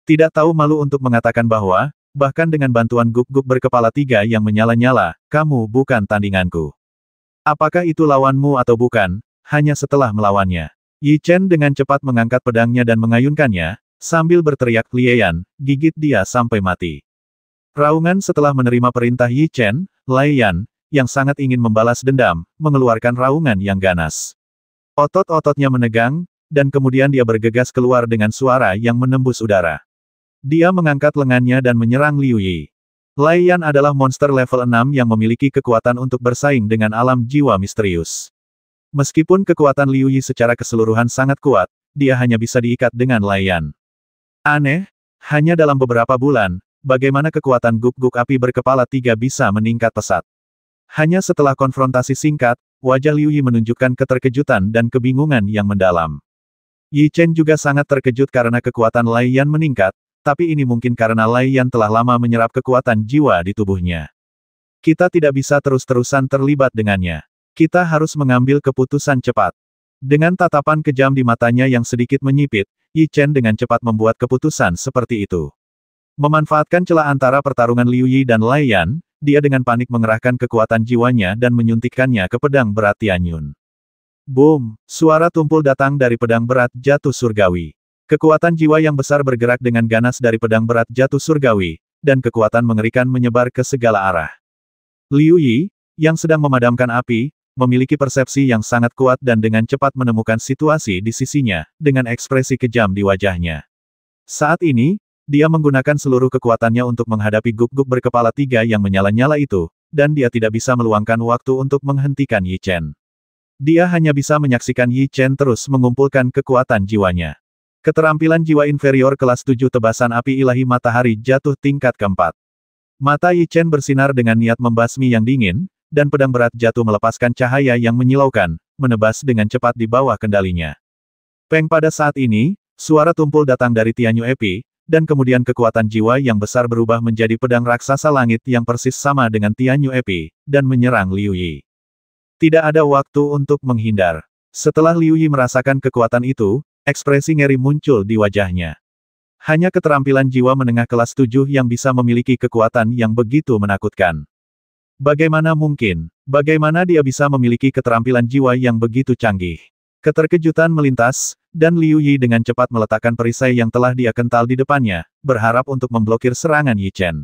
Tidak tahu malu untuk mengatakan bahwa, bahkan dengan bantuan guk-guk berkepala tiga yang menyala-nyala, kamu bukan tandinganku. Apakah itu lawanmu atau bukan, hanya setelah melawannya. Yi Chen dengan cepat mengangkat pedangnya dan mengayunkannya, sambil berteriak Lieyan, gigit dia sampai mati. Raungan setelah menerima perintah Yi Chen, Lai Yan, yang sangat ingin membalas dendam, mengeluarkan raungan yang ganas. Otot-ototnya menegang, dan kemudian dia bergegas keluar dengan suara yang menembus udara. Dia mengangkat lengannya dan menyerang Liu Yi. Lai Yan adalah monster level 6 yang memiliki kekuatan untuk bersaing dengan alam jiwa misterius. Meskipun kekuatan Liu Yi secara keseluruhan sangat kuat, dia hanya bisa diikat dengan Lai Yan. Aneh, hanya dalam beberapa bulan, bagaimana kekuatan guk-guk api berkepala tiga bisa meningkat pesat. Hanya setelah konfrontasi singkat, wajah Liu Yi menunjukkan keterkejutan dan kebingungan yang mendalam. Yi Chen juga sangat terkejut karena kekuatan Lai Yan meningkat, tapi ini mungkin karena Lai Yan telah lama menyerap kekuatan jiwa di tubuhnya. Kita tidak bisa terus-terusan terlibat dengannya. Kita harus mengambil keputusan cepat. Dengan tatapan kejam di matanya yang sedikit menyipit, Yi Chen dengan cepat membuat keputusan seperti itu. Memanfaatkan celah antara pertarungan Liu Yi dan Lai Yan, dia dengan panik mengerahkan kekuatan jiwanya dan menyuntikkannya ke pedang berat Tianyun. Boom! Suara tumpul datang dari pedang berat jatuh surgawi. Kekuatan jiwa yang besar bergerak dengan ganas dari pedang berat jatuh surgawi, dan kekuatan mengerikan menyebar ke segala arah. Liu Yi, yang sedang memadamkan api, memiliki persepsi yang sangat kuat dan dengan cepat menemukan situasi di sisinya, dengan ekspresi kejam di wajahnya. Saat ini, dia menggunakan seluruh kekuatannya untuk menghadapi guk-guk berkepala tiga yang menyala-nyala itu, dan dia tidak bisa meluangkan waktu untuk menghentikan Yi Chen. Dia hanya bisa menyaksikan Yi Chen terus mengumpulkan kekuatan jiwanya. Keterampilan jiwa inferior kelas 7 tebasan api ilahi matahari jatuh tingkat keempat. Mata Yi Chen bersinar dengan niat membasmi yang dingin, dan pedang berat jatuh melepaskan cahaya yang menyilaukan, menebas dengan cepat di bawah kendalinya. Peng pada saat ini, suara tumpul datang dari Tianyu Epi, dan kemudian kekuatan jiwa yang besar berubah menjadi pedang raksasa langit yang persis sama dengan Tianyu Epi, dan menyerang Liu Yi. Tidak ada waktu untuk menghindar. Setelah Liu Yi merasakan kekuatan itu, Ekspresi ngeri muncul di wajahnya. Hanya keterampilan jiwa menengah kelas tujuh yang bisa memiliki kekuatan yang begitu menakutkan. Bagaimana mungkin? Bagaimana dia bisa memiliki keterampilan jiwa yang begitu canggih? Keterkejutan melintas, dan Liu Yi dengan cepat meletakkan perisai yang telah dia kental di depannya, berharap untuk memblokir serangan Yi Chen.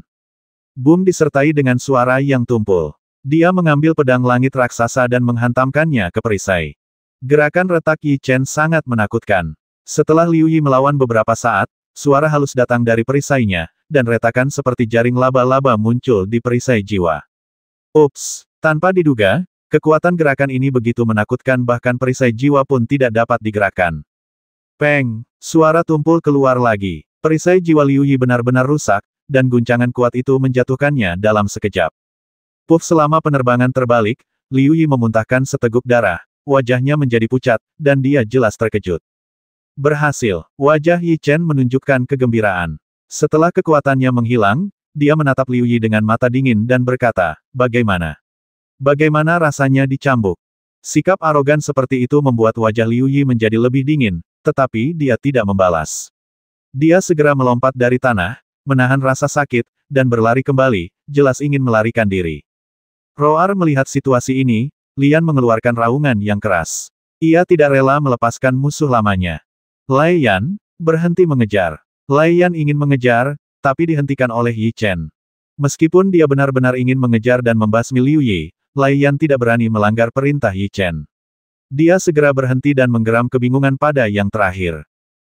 Boom disertai dengan suara yang tumpul. Dia mengambil pedang langit raksasa dan menghantamkannya ke perisai. Gerakan retak Yi Chen sangat menakutkan. Setelah Liu Yi melawan beberapa saat, suara halus datang dari perisainya, dan retakan seperti jaring laba-laba muncul di perisai jiwa. Ups! Tanpa diduga, kekuatan gerakan ini begitu menakutkan bahkan perisai jiwa pun tidak dapat digerakkan. Peng! Suara tumpul keluar lagi. Perisai jiwa Liu Yi benar-benar rusak, dan guncangan kuat itu menjatuhkannya dalam sekejap. Puff selama penerbangan terbalik, Liu Yi memuntahkan seteguk darah, wajahnya menjadi pucat, dan dia jelas terkejut. Berhasil, wajah Yi Chen menunjukkan kegembiraan. Setelah kekuatannya menghilang, dia menatap Liu Yi dengan mata dingin dan berkata, bagaimana? Bagaimana rasanya dicambuk? Sikap arogan seperti itu membuat wajah Liu Yi menjadi lebih dingin, tetapi dia tidak membalas. Dia segera melompat dari tanah, menahan rasa sakit, dan berlari kembali, jelas ingin melarikan diri. Roar melihat situasi ini, Lian mengeluarkan raungan yang keras. Ia tidak rela melepaskan musuh lamanya. Lai Yan, berhenti mengejar. Lai Yan ingin mengejar, tapi dihentikan oleh Yi Chen. Meskipun dia benar-benar ingin mengejar dan membasmi Liu Yi, Lai Yan tidak berani melanggar perintah Yi Chen. Dia segera berhenti dan menggeram kebingungan pada yang terakhir.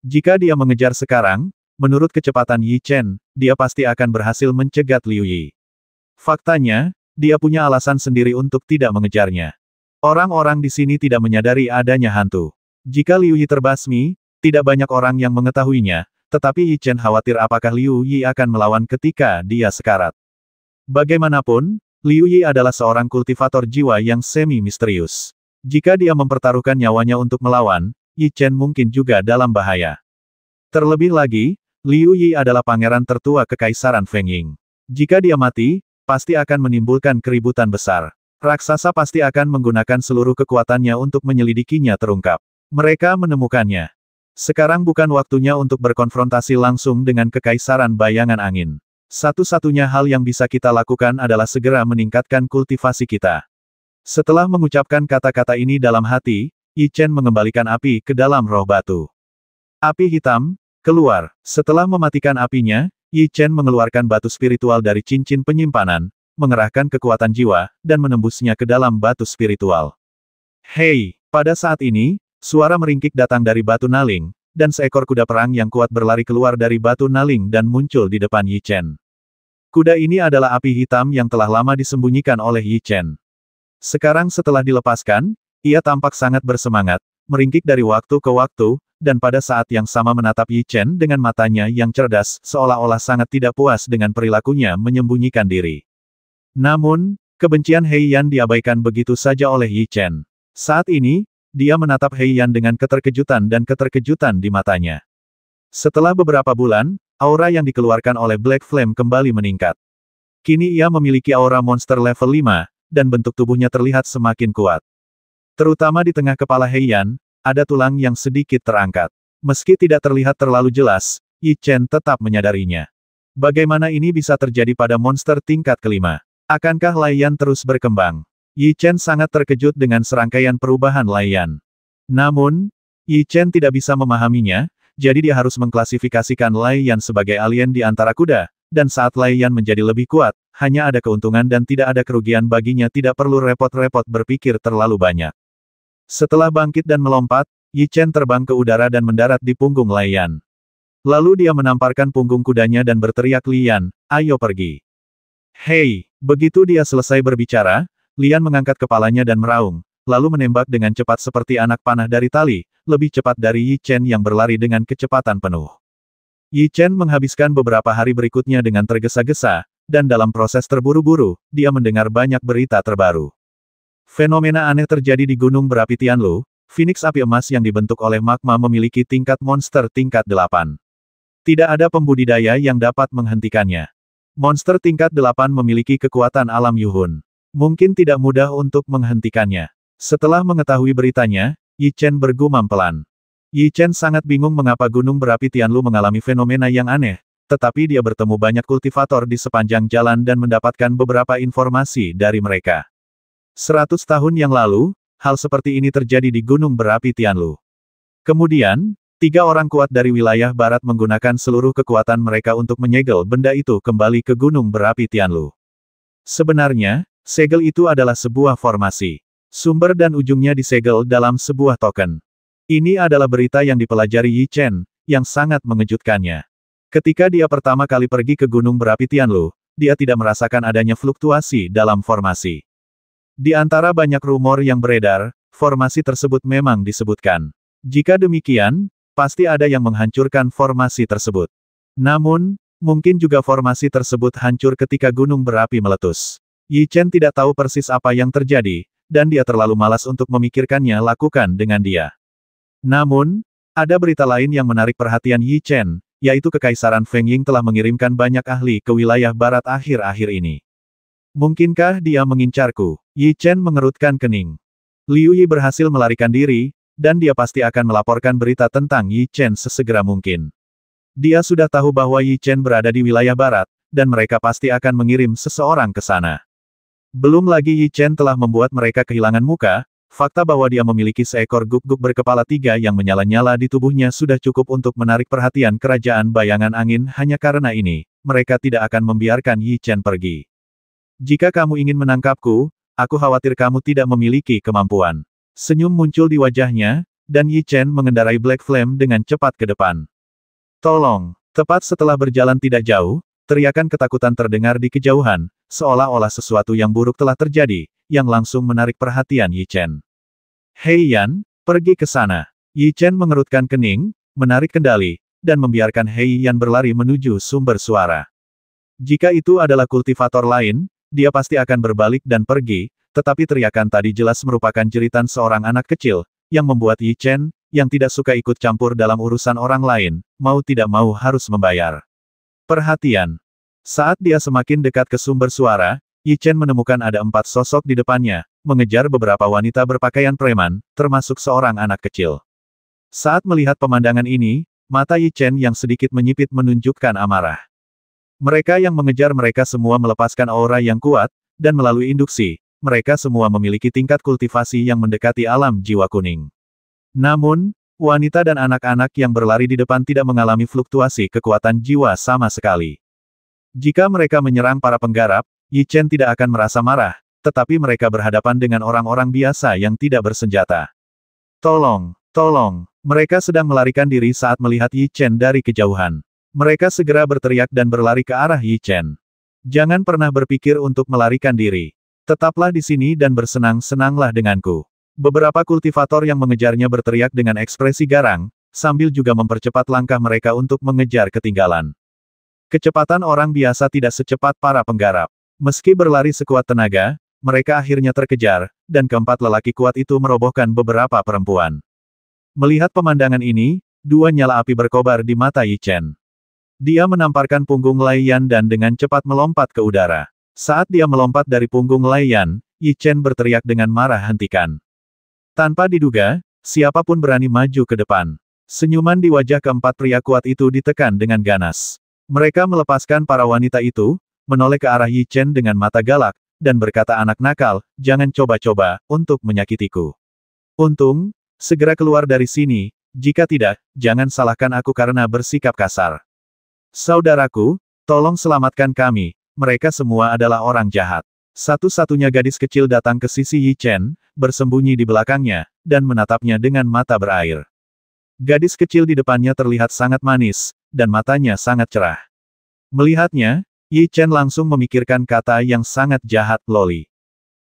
Jika dia mengejar sekarang, menurut kecepatan Yi Chen, dia pasti akan berhasil mencegat Liu Yi. Faktanya, dia punya alasan sendiri untuk tidak mengejarnya. Orang-orang di sini tidak menyadari adanya hantu. Jika Liu Yi terbasmi, tidak banyak orang yang mengetahuinya, tetapi Yi Chen khawatir apakah Liu Yi akan melawan ketika dia sekarat. Bagaimanapun, Liu Yi adalah seorang kultivator jiwa yang semi-misterius. Jika dia mempertaruhkan nyawanya untuk melawan, Yi Chen mungkin juga dalam bahaya. Terlebih lagi, Liu Yi adalah pangeran tertua Kekaisaran Feng Ying. Jika dia mati, pasti akan menimbulkan keributan besar. Raksasa pasti akan menggunakan seluruh kekuatannya untuk menyelidikinya terungkap. Mereka menemukannya. Sekarang bukan waktunya untuk berkonfrontasi langsung dengan kekaisaran bayangan angin. Satu-satunya hal yang bisa kita lakukan adalah segera meningkatkan kultivasi kita. Setelah mengucapkan kata-kata ini dalam hati, Yi Chen mengembalikan api ke dalam roh batu. Api hitam, keluar. Setelah mematikan apinya, Yi Chen mengeluarkan batu spiritual dari cincin penyimpanan, mengerahkan kekuatan jiwa, dan menembusnya ke dalam batu spiritual. Hei! Pada saat ini, suara meringkik datang dari batu naling, dan seekor kuda perang yang kuat berlari keluar dari batu naling dan muncul di depan Yi Chen. Kuda ini adalah api hitam yang telah lama disembunyikan oleh Yi Chen. Sekarang setelah dilepaskan, ia tampak sangat bersemangat, meringkik dari waktu ke waktu, dan pada saat yang sama menatap Yi Chen dengan matanya yang cerdas, seolah-olah sangat tidak puas dengan perilakunya menyembunyikan diri. Namun, kebencian Hei Yan diabaikan begitu saja oleh Yi Chen. Saat ini, dia menatap Hei Yan dengan keterkejutan dan keterkejutan di matanya. Setelah beberapa bulan, aura yang dikeluarkan oleh Black Flame kembali meningkat. Kini ia memiliki aura monster level 5, dan bentuk tubuhnya terlihat semakin kuat. Terutama di tengah kepala Heian, ada tulang yang sedikit terangkat. Meski tidak terlihat terlalu jelas, Yi Chen tetap menyadarinya. Bagaimana ini bisa terjadi pada monster tingkat kelima? Akankah Laiyan terus berkembang? Yi Chen sangat terkejut dengan serangkaian perubahan Laiyan. Namun, Yi Chen tidak bisa memahaminya, jadi dia harus mengklasifikasikan Laiyan sebagai alien di antara kuda, dan saat Laiyan menjadi lebih kuat, hanya ada keuntungan dan tidak ada kerugian baginya tidak perlu repot-repot berpikir terlalu banyak. Setelah bangkit dan melompat, Yi Chen terbang ke udara dan mendarat di punggung Lai Lalu dia menamparkan punggung kudanya dan berteriak Lian, ayo pergi. Hei, begitu dia selesai berbicara, Lian mengangkat kepalanya dan meraung, lalu menembak dengan cepat seperti anak panah dari tali, lebih cepat dari Yi Chen yang berlari dengan kecepatan penuh. Yi Chen menghabiskan beberapa hari berikutnya dengan tergesa-gesa, dan dalam proses terburu-buru, dia mendengar banyak berita terbaru. Fenomena aneh terjadi di Gunung Berapi Tianlu, Phoenix api emas yang dibentuk oleh magma memiliki tingkat monster tingkat 8. Tidak ada pembudidaya yang dapat menghentikannya. Monster tingkat 8 memiliki kekuatan alam Yuhun. Mungkin tidak mudah untuk menghentikannya. Setelah mengetahui beritanya, Yi Chen bergumam pelan. Yi Chen sangat bingung mengapa Gunung Berapi Tianlu mengalami fenomena yang aneh, tetapi dia bertemu banyak kultivator di sepanjang jalan dan mendapatkan beberapa informasi dari mereka. Seratus tahun yang lalu, hal seperti ini terjadi di Gunung Berapi Tianlu. Kemudian, tiga orang kuat dari wilayah barat menggunakan seluruh kekuatan mereka untuk menyegel benda itu kembali ke Gunung Berapi Tianlu. Sebenarnya, segel itu adalah sebuah formasi. Sumber dan ujungnya disegel dalam sebuah token. Ini adalah berita yang dipelajari Yi Chen, yang sangat mengejutkannya. Ketika dia pertama kali pergi ke Gunung Berapi Tianlu, dia tidak merasakan adanya fluktuasi dalam formasi. Di antara banyak rumor yang beredar, formasi tersebut memang disebutkan. Jika demikian, pasti ada yang menghancurkan formasi tersebut. Namun, mungkin juga formasi tersebut hancur ketika gunung berapi meletus. Yi Chen tidak tahu persis apa yang terjadi, dan dia terlalu malas untuk memikirkannya lakukan dengan dia. Namun, ada berita lain yang menarik perhatian Yi Chen, yaitu Kekaisaran Feng Ying telah mengirimkan banyak ahli ke wilayah barat akhir-akhir ini. Mungkinkah dia mengincarku? Yi Chen mengerutkan kening. Liu Yi berhasil melarikan diri, dan dia pasti akan melaporkan berita tentang Yi Chen sesegera mungkin. Dia sudah tahu bahwa Yi Chen berada di wilayah barat, dan mereka pasti akan mengirim seseorang ke sana. Belum lagi Yi Chen telah membuat mereka kehilangan muka, fakta bahwa dia memiliki seekor guk-guk berkepala tiga yang menyala-nyala di tubuhnya sudah cukup untuk menarik perhatian kerajaan bayangan angin hanya karena ini, mereka tidak akan membiarkan Yi Chen pergi. Jika kamu ingin menangkapku, Aku khawatir kamu tidak memiliki kemampuan. Senyum muncul di wajahnya, dan Yi Chen mengendarai Black Flame dengan cepat ke depan. Tolong! Tepat setelah berjalan tidak jauh, teriakan ketakutan terdengar di kejauhan, seolah-olah sesuatu yang buruk telah terjadi, yang langsung menarik perhatian Yi Chen. Hei Yan, pergi ke sana. Yi Chen mengerutkan kening, menarik kendali, dan membiarkan Hei Yan berlari menuju sumber suara. Jika itu adalah kultivator lain, dia pasti akan berbalik dan pergi, tetapi teriakan tadi jelas merupakan jeritan seorang anak kecil, yang membuat Yi Chen, yang tidak suka ikut campur dalam urusan orang lain, mau tidak mau harus membayar. Perhatian. Saat dia semakin dekat ke sumber suara, Yi Chen menemukan ada empat sosok di depannya, mengejar beberapa wanita berpakaian preman, termasuk seorang anak kecil. Saat melihat pemandangan ini, mata Yi Chen yang sedikit menyipit menunjukkan amarah. Mereka yang mengejar mereka semua melepaskan aura yang kuat, dan melalui induksi, mereka semua memiliki tingkat kultivasi yang mendekati alam jiwa kuning. Namun, wanita dan anak-anak yang berlari di depan tidak mengalami fluktuasi kekuatan jiwa sama sekali. Jika mereka menyerang para penggarap, Yi Chen tidak akan merasa marah, tetapi mereka berhadapan dengan orang-orang biasa yang tidak bersenjata. Tolong, tolong, mereka sedang melarikan diri saat melihat Yi Chen dari kejauhan. Mereka segera berteriak dan berlari ke arah Yi Chen. Jangan pernah berpikir untuk melarikan diri. Tetaplah di sini dan bersenang-senanglah denganku. Beberapa kultivator yang mengejarnya berteriak dengan ekspresi garang, sambil juga mempercepat langkah mereka untuk mengejar ketinggalan. Kecepatan orang biasa tidak secepat para penggarap. Meski berlari sekuat tenaga, mereka akhirnya terkejar, dan keempat lelaki kuat itu merobohkan beberapa perempuan. Melihat pemandangan ini, dua nyala api berkobar di mata Yi Chen. Dia menamparkan punggung Lai dan dengan cepat melompat ke udara. Saat dia melompat dari punggung Lai Yan, Yi Chen berteriak dengan marah hentikan. Tanpa diduga, siapapun berani maju ke depan. Senyuman di wajah keempat pria kuat itu ditekan dengan ganas. Mereka melepaskan para wanita itu, menoleh ke arah Yi Chen dengan mata galak, dan berkata anak nakal, jangan coba-coba, untuk menyakitiku. Untung, segera keluar dari sini, jika tidak, jangan salahkan aku karena bersikap kasar. Saudaraku, tolong selamatkan kami, mereka semua adalah orang jahat. Satu-satunya gadis kecil datang ke sisi Yi Chen, bersembunyi di belakangnya, dan menatapnya dengan mata berair. Gadis kecil di depannya terlihat sangat manis, dan matanya sangat cerah. Melihatnya, Yi Chen langsung memikirkan kata yang sangat jahat, Loli.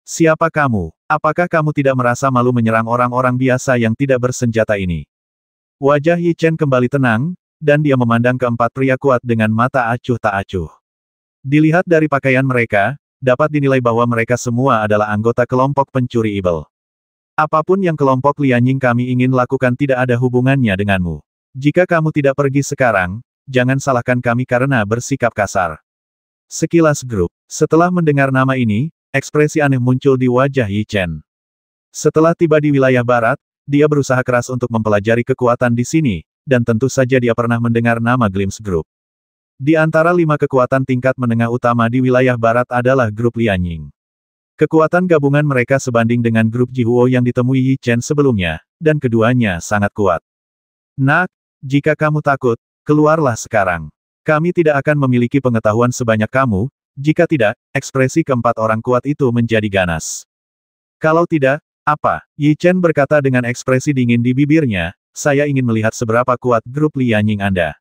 Siapa kamu? Apakah kamu tidak merasa malu menyerang orang-orang biasa yang tidak bersenjata ini? Wajah Yi Chen kembali tenang, dan dia memandang keempat pria kuat dengan mata acuh tak acuh. Dilihat dari pakaian mereka, dapat dinilai bahwa mereka semua adalah anggota kelompok pencuri ibel. Apapun yang kelompok Lianying kami ingin lakukan tidak ada hubungannya denganmu. Jika kamu tidak pergi sekarang, jangan salahkan kami karena bersikap kasar. Sekilas grup, setelah mendengar nama ini, ekspresi aneh muncul di wajah Yi Chen. Setelah tiba di wilayah barat, dia berusaha keras untuk mempelajari kekuatan di sini, dan tentu saja dia pernah mendengar nama Glimpse Group. Di antara lima kekuatan tingkat menengah utama di wilayah barat adalah grup Lianying. Kekuatan gabungan mereka sebanding dengan grup Jihuo yang ditemui Yi Chen sebelumnya, dan keduanya sangat kuat. Nak, jika kamu takut, keluarlah sekarang. Kami tidak akan memiliki pengetahuan sebanyak kamu, jika tidak, ekspresi keempat orang kuat itu menjadi ganas. Kalau tidak, apa? Yi Chen berkata dengan ekspresi dingin di bibirnya, saya ingin melihat seberapa kuat grup Lianying Anda.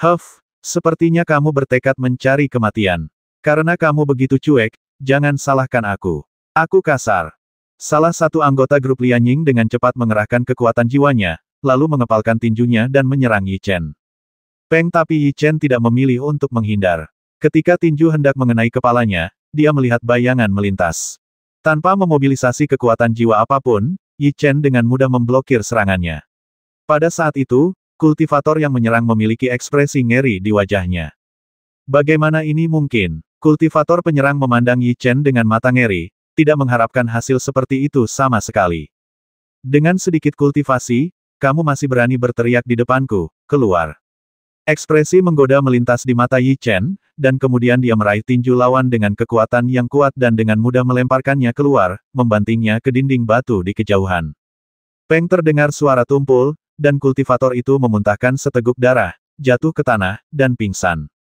Huff, sepertinya kamu bertekad mencari kematian. Karena kamu begitu cuek, jangan salahkan aku. Aku kasar. Salah satu anggota grup Lianying dengan cepat mengerahkan kekuatan jiwanya, lalu mengepalkan tinjunya dan menyerang Yi Chen. Peng tapi Yi Chen tidak memilih untuk menghindar. Ketika tinju hendak mengenai kepalanya, dia melihat bayangan melintas. Tanpa memobilisasi kekuatan jiwa apapun, Yi Chen dengan mudah memblokir serangannya. Pada saat itu, kultivator yang menyerang memiliki ekspresi ngeri di wajahnya. Bagaimana ini mungkin? Kultivator penyerang memandang Yi Chen dengan mata ngeri, tidak mengharapkan hasil seperti itu sama sekali. Dengan sedikit kultivasi, kamu masih berani berteriak di depanku, keluar. Ekspresi menggoda melintas di mata Yi Chen, dan kemudian dia meraih tinju lawan dengan kekuatan yang kuat dan dengan mudah melemparkannya keluar, membantingnya ke dinding batu di kejauhan. Peng terdengar suara tumpul, dan kultivator itu memuntahkan seteguk darah, jatuh ke tanah, dan pingsan.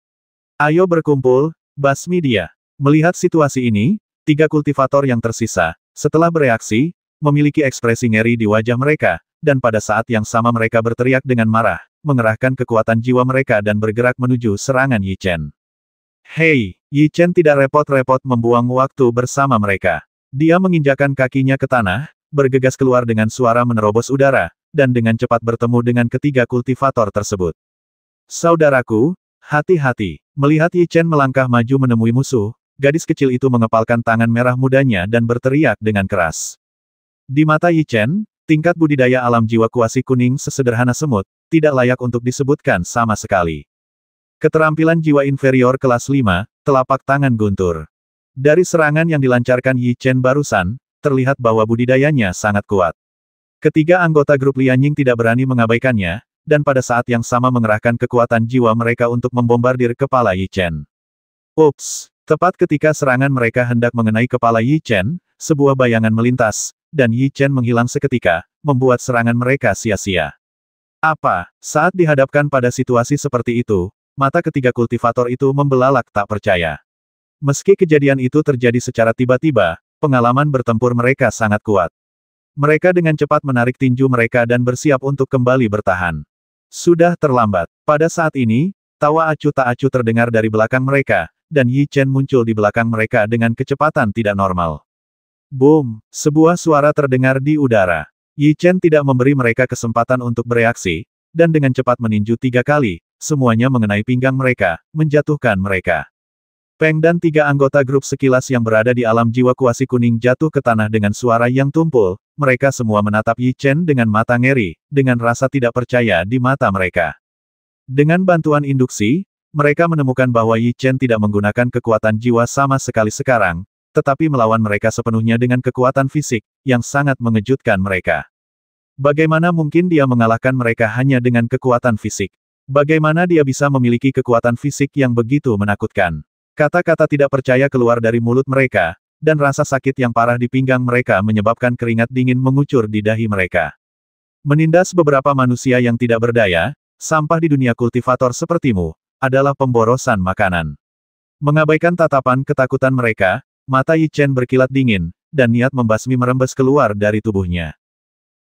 Ayo berkumpul, basmi dia. Melihat situasi ini, tiga kultivator yang tersisa, setelah bereaksi, memiliki ekspresi ngeri di wajah mereka, dan pada saat yang sama mereka berteriak dengan marah, mengerahkan kekuatan jiwa mereka dan bergerak menuju serangan Yi Chen. Hei, Yi Chen tidak repot-repot membuang waktu bersama mereka. Dia menginjakan kakinya ke tanah, bergegas keluar dengan suara menerobos udara, dan dengan cepat bertemu dengan ketiga kultivator tersebut. Saudaraku, hati-hati. Melihat Yi Chen melangkah maju menemui musuh, gadis kecil itu mengepalkan tangan merah mudanya dan berteriak dengan keras. Di mata Yi Chen, tingkat budidaya alam jiwa kuasi kuning sesederhana semut, tidak layak untuk disebutkan sama sekali. Keterampilan jiwa inferior kelas 5, telapak tangan guntur. Dari serangan yang dilancarkan Yi Chen barusan, terlihat bahwa budidayanya sangat kuat. Ketiga anggota grup Lianying tidak berani mengabaikannya, dan pada saat yang sama mengerahkan kekuatan jiwa mereka untuk membombardir kepala Yi Chen. Ups! Tepat ketika serangan mereka hendak mengenai kepala Yi Chen, sebuah bayangan melintas, dan Yi Chen menghilang seketika, membuat serangan mereka sia-sia. Apa? Saat dihadapkan pada situasi seperti itu, mata ketiga kultivator itu membelalak tak percaya. Meski kejadian itu terjadi secara tiba-tiba, pengalaman bertempur mereka sangat kuat. Mereka dengan cepat menarik tinju mereka dan bersiap untuk kembali bertahan. Sudah terlambat. Pada saat ini, tawa acu tak acuh terdengar dari belakang mereka, dan Yi Chen muncul di belakang mereka dengan kecepatan tidak normal. Boom! Sebuah suara terdengar di udara. Yi Chen tidak memberi mereka kesempatan untuk bereaksi, dan dengan cepat meninju tiga kali, semuanya mengenai pinggang mereka, menjatuhkan mereka. Peng dan tiga anggota grup sekilas yang berada di alam jiwa kuasi kuning jatuh ke tanah dengan suara yang tumpul, mereka semua menatap Yi Chen dengan mata ngeri, dengan rasa tidak percaya di mata mereka. Dengan bantuan induksi, mereka menemukan bahwa Yi Chen tidak menggunakan kekuatan jiwa sama sekali sekarang, tetapi melawan mereka sepenuhnya dengan kekuatan fisik, yang sangat mengejutkan mereka. Bagaimana mungkin dia mengalahkan mereka hanya dengan kekuatan fisik? Bagaimana dia bisa memiliki kekuatan fisik yang begitu menakutkan? Kata-kata tidak percaya keluar dari mulut mereka, dan rasa sakit yang parah di pinggang mereka menyebabkan keringat dingin mengucur di dahi mereka. Menindas beberapa manusia yang tidak berdaya, sampah di dunia kultivator sepertimu, adalah pemborosan makanan. Mengabaikan tatapan ketakutan mereka, mata Yi Chen berkilat dingin, dan niat membasmi merembes keluar dari tubuhnya.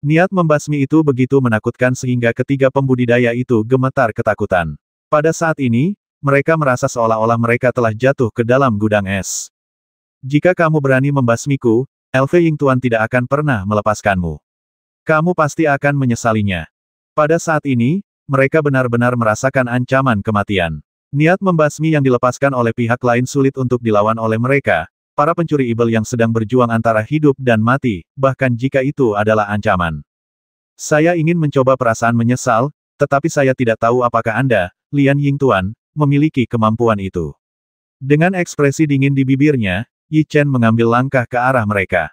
Niat membasmi itu begitu menakutkan sehingga ketiga pembudidaya itu gemetar ketakutan. Pada saat ini, mereka merasa seolah-olah mereka telah jatuh ke dalam gudang es. Jika kamu berani membasmiku, Elfe Ying Tuan tidak akan pernah melepaskanmu. Kamu pasti akan menyesalinya. Pada saat ini, mereka benar-benar merasakan ancaman kematian. Niat membasmi yang dilepaskan oleh pihak lain sulit untuk dilawan oleh mereka, para pencuri ibel yang sedang berjuang antara hidup dan mati, bahkan jika itu adalah ancaman. Saya ingin mencoba perasaan menyesal, tetapi saya tidak tahu apakah Anda, Lian Ying Tuan, memiliki kemampuan itu. Dengan ekspresi dingin di bibirnya, Yi Chen mengambil langkah ke arah mereka.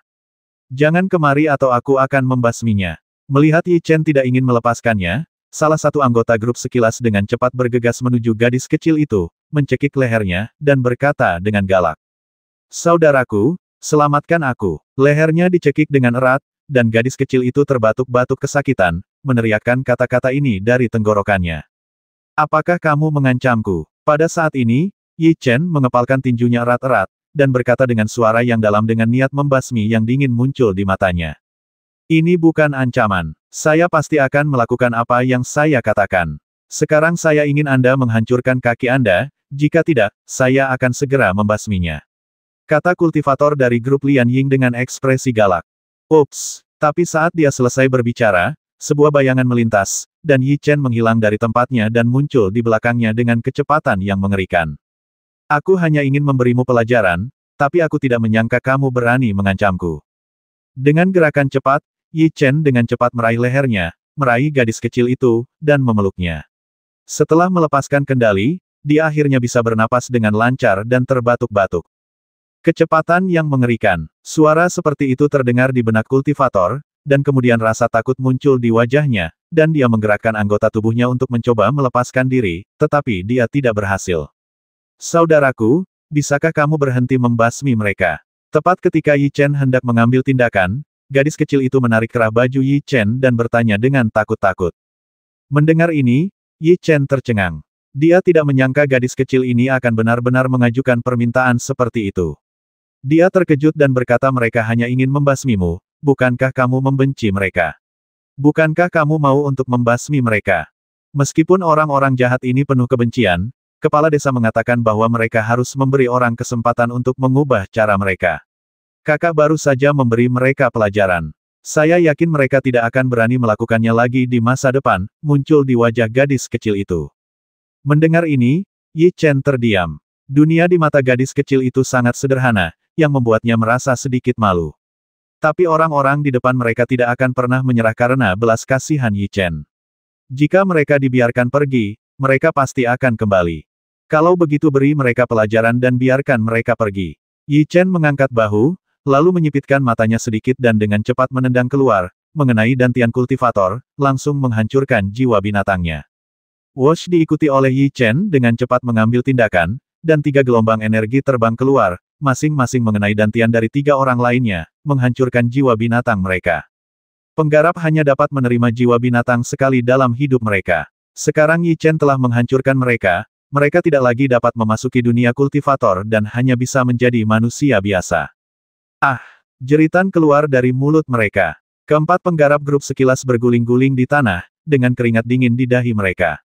Jangan kemari atau aku akan membasminya. Melihat Yi Chen tidak ingin melepaskannya, salah satu anggota grup sekilas dengan cepat bergegas menuju gadis kecil itu, mencekik lehernya, dan berkata dengan galak. Saudaraku, selamatkan aku. Lehernya dicekik dengan erat, dan gadis kecil itu terbatuk-batuk kesakitan, meneriakkan kata-kata ini dari tenggorokannya. Apakah kamu mengancamku? Pada saat ini, Yi Chen mengepalkan tinjunya erat-erat, dan berkata dengan suara yang dalam dengan niat membasmi yang dingin muncul di matanya. Ini bukan ancaman. Saya pasti akan melakukan apa yang saya katakan. Sekarang saya ingin Anda menghancurkan kaki Anda, jika tidak, saya akan segera membasminya. Kata kultivator dari grup Lian Ying dengan ekspresi galak. Ups, tapi saat dia selesai berbicara, sebuah bayangan melintas, dan Yi Chen menghilang dari tempatnya dan muncul di belakangnya dengan kecepatan yang mengerikan. Aku hanya ingin memberimu pelajaran, tapi aku tidak menyangka kamu berani mengancamku. Dengan gerakan cepat, Yi Chen dengan cepat meraih lehernya, meraih gadis kecil itu, dan memeluknya. Setelah melepaskan kendali, dia akhirnya bisa bernapas dengan lancar dan terbatuk-batuk. Kecepatan yang mengerikan. Suara seperti itu terdengar di benak kultivator, dan kemudian rasa takut muncul di wajahnya, dan dia menggerakkan anggota tubuhnya untuk mencoba melepaskan diri, tetapi dia tidak berhasil. Saudaraku, bisakah kamu berhenti membasmi mereka? Tepat ketika Yi Chen hendak mengambil tindakan, gadis kecil itu menarik kerah baju Yi Chen dan bertanya dengan takut-takut. Mendengar ini, Yi Chen tercengang. Dia tidak menyangka gadis kecil ini akan benar-benar mengajukan permintaan seperti itu. Dia terkejut dan berkata mereka hanya ingin membasmimu, bukankah kamu membenci mereka? Bukankah kamu mau untuk membasmi mereka? Meskipun orang-orang jahat ini penuh kebencian, kepala desa mengatakan bahwa mereka harus memberi orang kesempatan untuk mengubah cara mereka. Kakak baru saja memberi mereka pelajaran. Saya yakin mereka tidak akan berani melakukannya lagi di masa depan, muncul di wajah gadis kecil itu. Mendengar ini, Yi Chen terdiam. Dunia di mata gadis kecil itu sangat sederhana, yang membuatnya merasa sedikit malu. Tapi orang-orang di depan mereka tidak akan pernah menyerah karena belas kasihan Yi Chen. Jika mereka dibiarkan pergi, mereka pasti akan kembali. Kalau begitu beri mereka pelajaran dan biarkan mereka pergi. Yi Chen mengangkat bahu, lalu menyipitkan matanya sedikit dan dengan cepat menendang keluar, mengenai dantian kultivator, langsung menghancurkan jiwa binatangnya. Wash diikuti oleh Yi Chen dengan cepat mengambil tindakan, dan tiga gelombang energi terbang keluar, masing-masing mengenai dantian dari tiga orang lainnya, menghancurkan jiwa binatang mereka. Penggarap hanya dapat menerima jiwa binatang sekali dalam hidup mereka. Sekarang Yi Chen telah menghancurkan mereka, mereka tidak lagi dapat memasuki dunia kultivator dan hanya bisa menjadi manusia biasa. Ah! Jeritan keluar dari mulut mereka. Keempat penggarap grup sekilas berguling-guling di tanah, dengan keringat dingin di dahi mereka.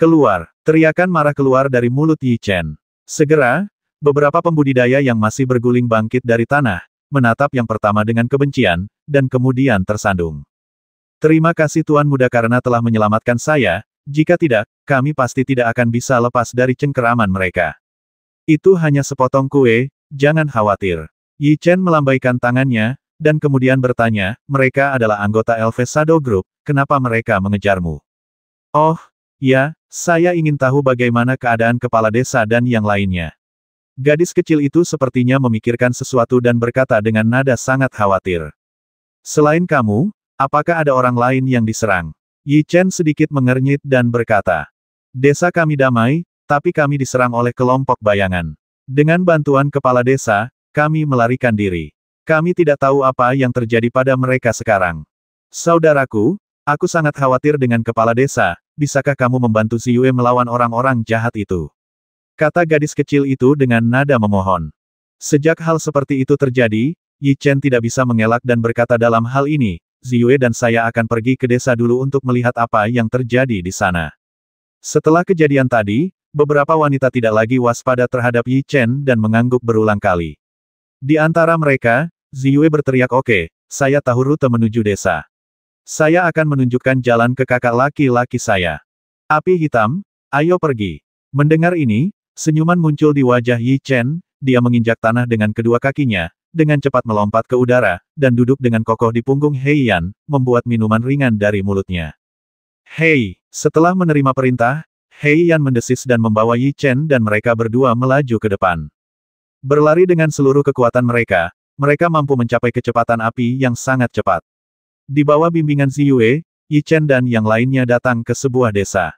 Keluar! Teriakan marah keluar dari mulut Yi Chen. Segera, beberapa pembudidaya yang masih berguling bangkit dari tanah, menatap yang pertama dengan kebencian, dan kemudian tersandung. Terima kasih Tuan Muda karena telah menyelamatkan saya, jika tidak, kami pasti tidak akan bisa lepas dari cengkeraman mereka. Itu hanya sepotong kue, jangan khawatir. Yi Chen melambaikan tangannya, dan kemudian bertanya, mereka adalah anggota Elves Shadow Group, kenapa mereka mengejarmu? Oh, Ya, saya ingin tahu bagaimana keadaan kepala desa dan yang lainnya. Gadis kecil itu sepertinya memikirkan sesuatu dan berkata dengan nada sangat khawatir. Selain kamu, apakah ada orang lain yang diserang? Yi Chen sedikit mengernyit dan berkata. Desa kami damai, tapi kami diserang oleh kelompok bayangan. Dengan bantuan kepala desa, kami melarikan diri. Kami tidak tahu apa yang terjadi pada mereka sekarang. Saudaraku, aku sangat khawatir dengan kepala desa, bisakah kamu membantu si Yue melawan orang-orang jahat itu? Kata gadis kecil itu dengan nada memohon. Sejak hal seperti itu terjadi, Yi Chen tidak bisa mengelak dan berkata dalam hal ini, Ziyue dan saya akan pergi ke desa dulu untuk melihat apa yang terjadi di sana. Setelah kejadian tadi, beberapa wanita tidak lagi waspada terhadap Yi Chen dan mengangguk berulang kali. Di antara mereka, Ziyue berteriak oke, okay, saya tahu rute menuju desa. Saya akan menunjukkan jalan ke kakak laki-laki saya. Api hitam, ayo pergi. Mendengar ini, senyuman muncul di wajah Yi Chen, dia menginjak tanah dengan kedua kakinya, dengan cepat melompat ke udara, dan duduk dengan kokoh di punggung Hei Yan, membuat minuman ringan dari mulutnya. Hei! Setelah menerima perintah, Hei Yan mendesis dan membawa Yi Chen dan mereka berdua melaju ke depan. Berlari dengan seluruh kekuatan mereka, mereka mampu mencapai kecepatan api yang sangat cepat. Di bawah bimbingan Zi Ziyue, Chen dan yang lainnya datang ke sebuah desa.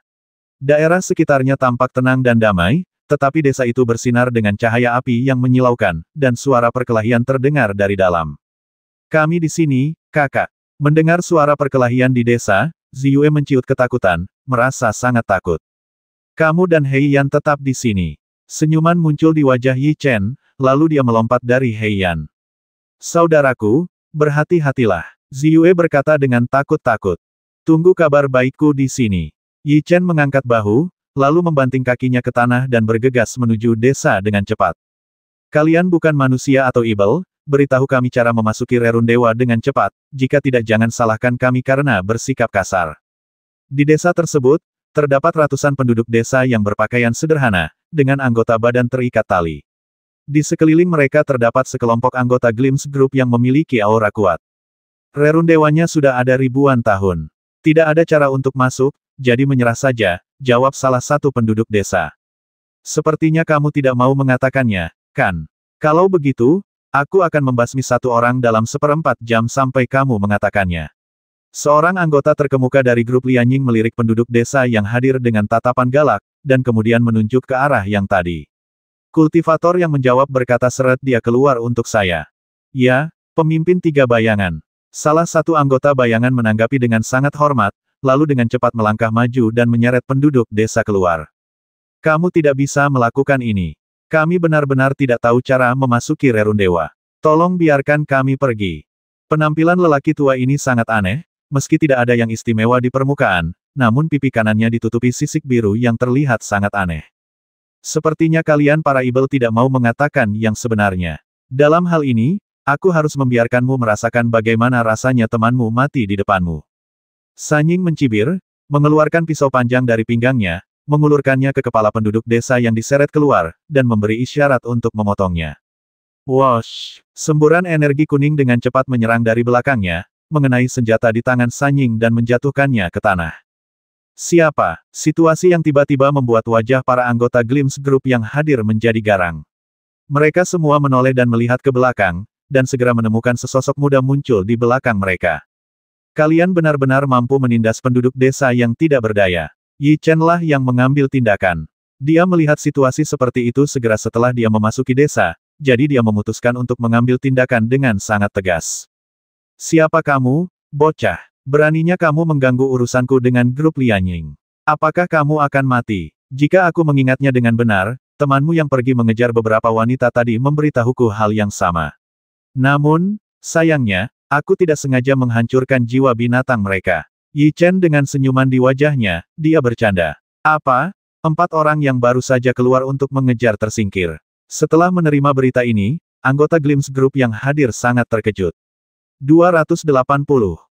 Daerah sekitarnya tampak tenang dan damai, tetapi desa itu bersinar dengan cahaya api yang menyilaukan, dan suara perkelahian terdengar dari dalam. Kami di sini, kakak. Mendengar suara perkelahian di desa, Ziyue menciut ketakutan, merasa sangat takut. Kamu dan Yan tetap di sini. Senyuman muncul di wajah Yi Chen, lalu dia melompat dari Yan. Saudaraku, berhati-hatilah. Ziyue berkata dengan takut-takut. Tunggu kabar baikku di sini. Yi Chen mengangkat bahu, lalu membanting kakinya ke tanah dan bergegas menuju desa dengan cepat. Kalian bukan manusia atau ibel, beritahu kami cara memasuki Rerun Dewa dengan cepat, jika tidak jangan salahkan kami karena bersikap kasar. Di desa tersebut, terdapat ratusan penduduk desa yang berpakaian sederhana, dengan anggota badan terikat tali. Di sekeliling mereka terdapat sekelompok anggota Glimpse Group yang memiliki aura kuat. Rerun dewanya sudah ada ribuan tahun. Tidak ada cara untuk masuk, jadi menyerah saja, jawab salah satu penduduk desa. Sepertinya kamu tidak mau mengatakannya, kan? Kalau begitu, aku akan membasmi satu orang dalam seperempat jam sampai kamu mengatakannya. Seorang anggota terkemuka dari grup Lianying melirik penduduk desa yang hadir dengan tatapan galak, dan kemudian menunjuk ke arah yang tadi. Kultivator yang menjawab berkata seret dia keluar untuk saya. Ya, pemimpin tiga bayangan. Salah satu anggota bayangan menanggapi dengan sangat hormat, lalu dengan cepat melangkah maju dan menyeret penduduk desa keluar. Kamu tidak bisa melakukan ini. Kami benar-benar tidak tahu cara memasuki Rerundewa. Tolong biarkan kami pergi. Penampilan lelaki tua ini sangat aneh, meski tidak ada yang istimewa di permukaan, namun pipi kanannya ditutupi sisik biru yang terlihat sangat aneh. Sepertinya kalian para ibel tidak mau mengatakan yang sebenarnya. Dalam hal ini, Aku harus membiarkanmu merasakan bagaimana rasanya temanmu mati di depanmu. Sanying mencibir, mengeluarkan pisau panjang dari pinggangnya, mengulurkannya ke kepala penduduk desa yang diseret keluar, dan memberi isyarat untuk memotongnya. Wash! Semburan energi kuning dengan cepat menyerang dari belakangnya, mengenai senjata di tangan Sanying dan menjatuhkannya ke tanah. Siapa? Situasi yang tiba-tiba membuat wajah para anggota Glimpse Group yang hadir menjadi garang. Mereka semua menoleh dan melihat ke belakang, dan segera menemukan sesosok muda muncul di belakang mereka. Kalian benar-benar mampu menindas penduduk desa yang tidak berdaya. Yi Chen lah yang mengambil tindakan. Dia melihat situasi seperti itu segera setelah dia memasuki desa, jadi dia memutuskan untuk mengambil tindakan dengan sangat tegas. Siapa kamu, bocah? Beraninya kamu mengganggu urusanku dengan grup Lianying. Apakah kamu akan mati? Jika aku mengingatnya dengan benar, temanmu yang pergi mengejar beberapa wanita tadi memberitahuku hal yang sama. Namun, sayangnya, aku tidak sengaja menghancurkan jiwa binatang mereka. Yi Chen dengan senyuman di wajahnya, dia bercanda. Apa? Empat orang yang baru saja keluar untuk mengejar tersingkir. Setelah menerima berita ini, anggota Glimpse Group yang hadir sangat terkejut. 280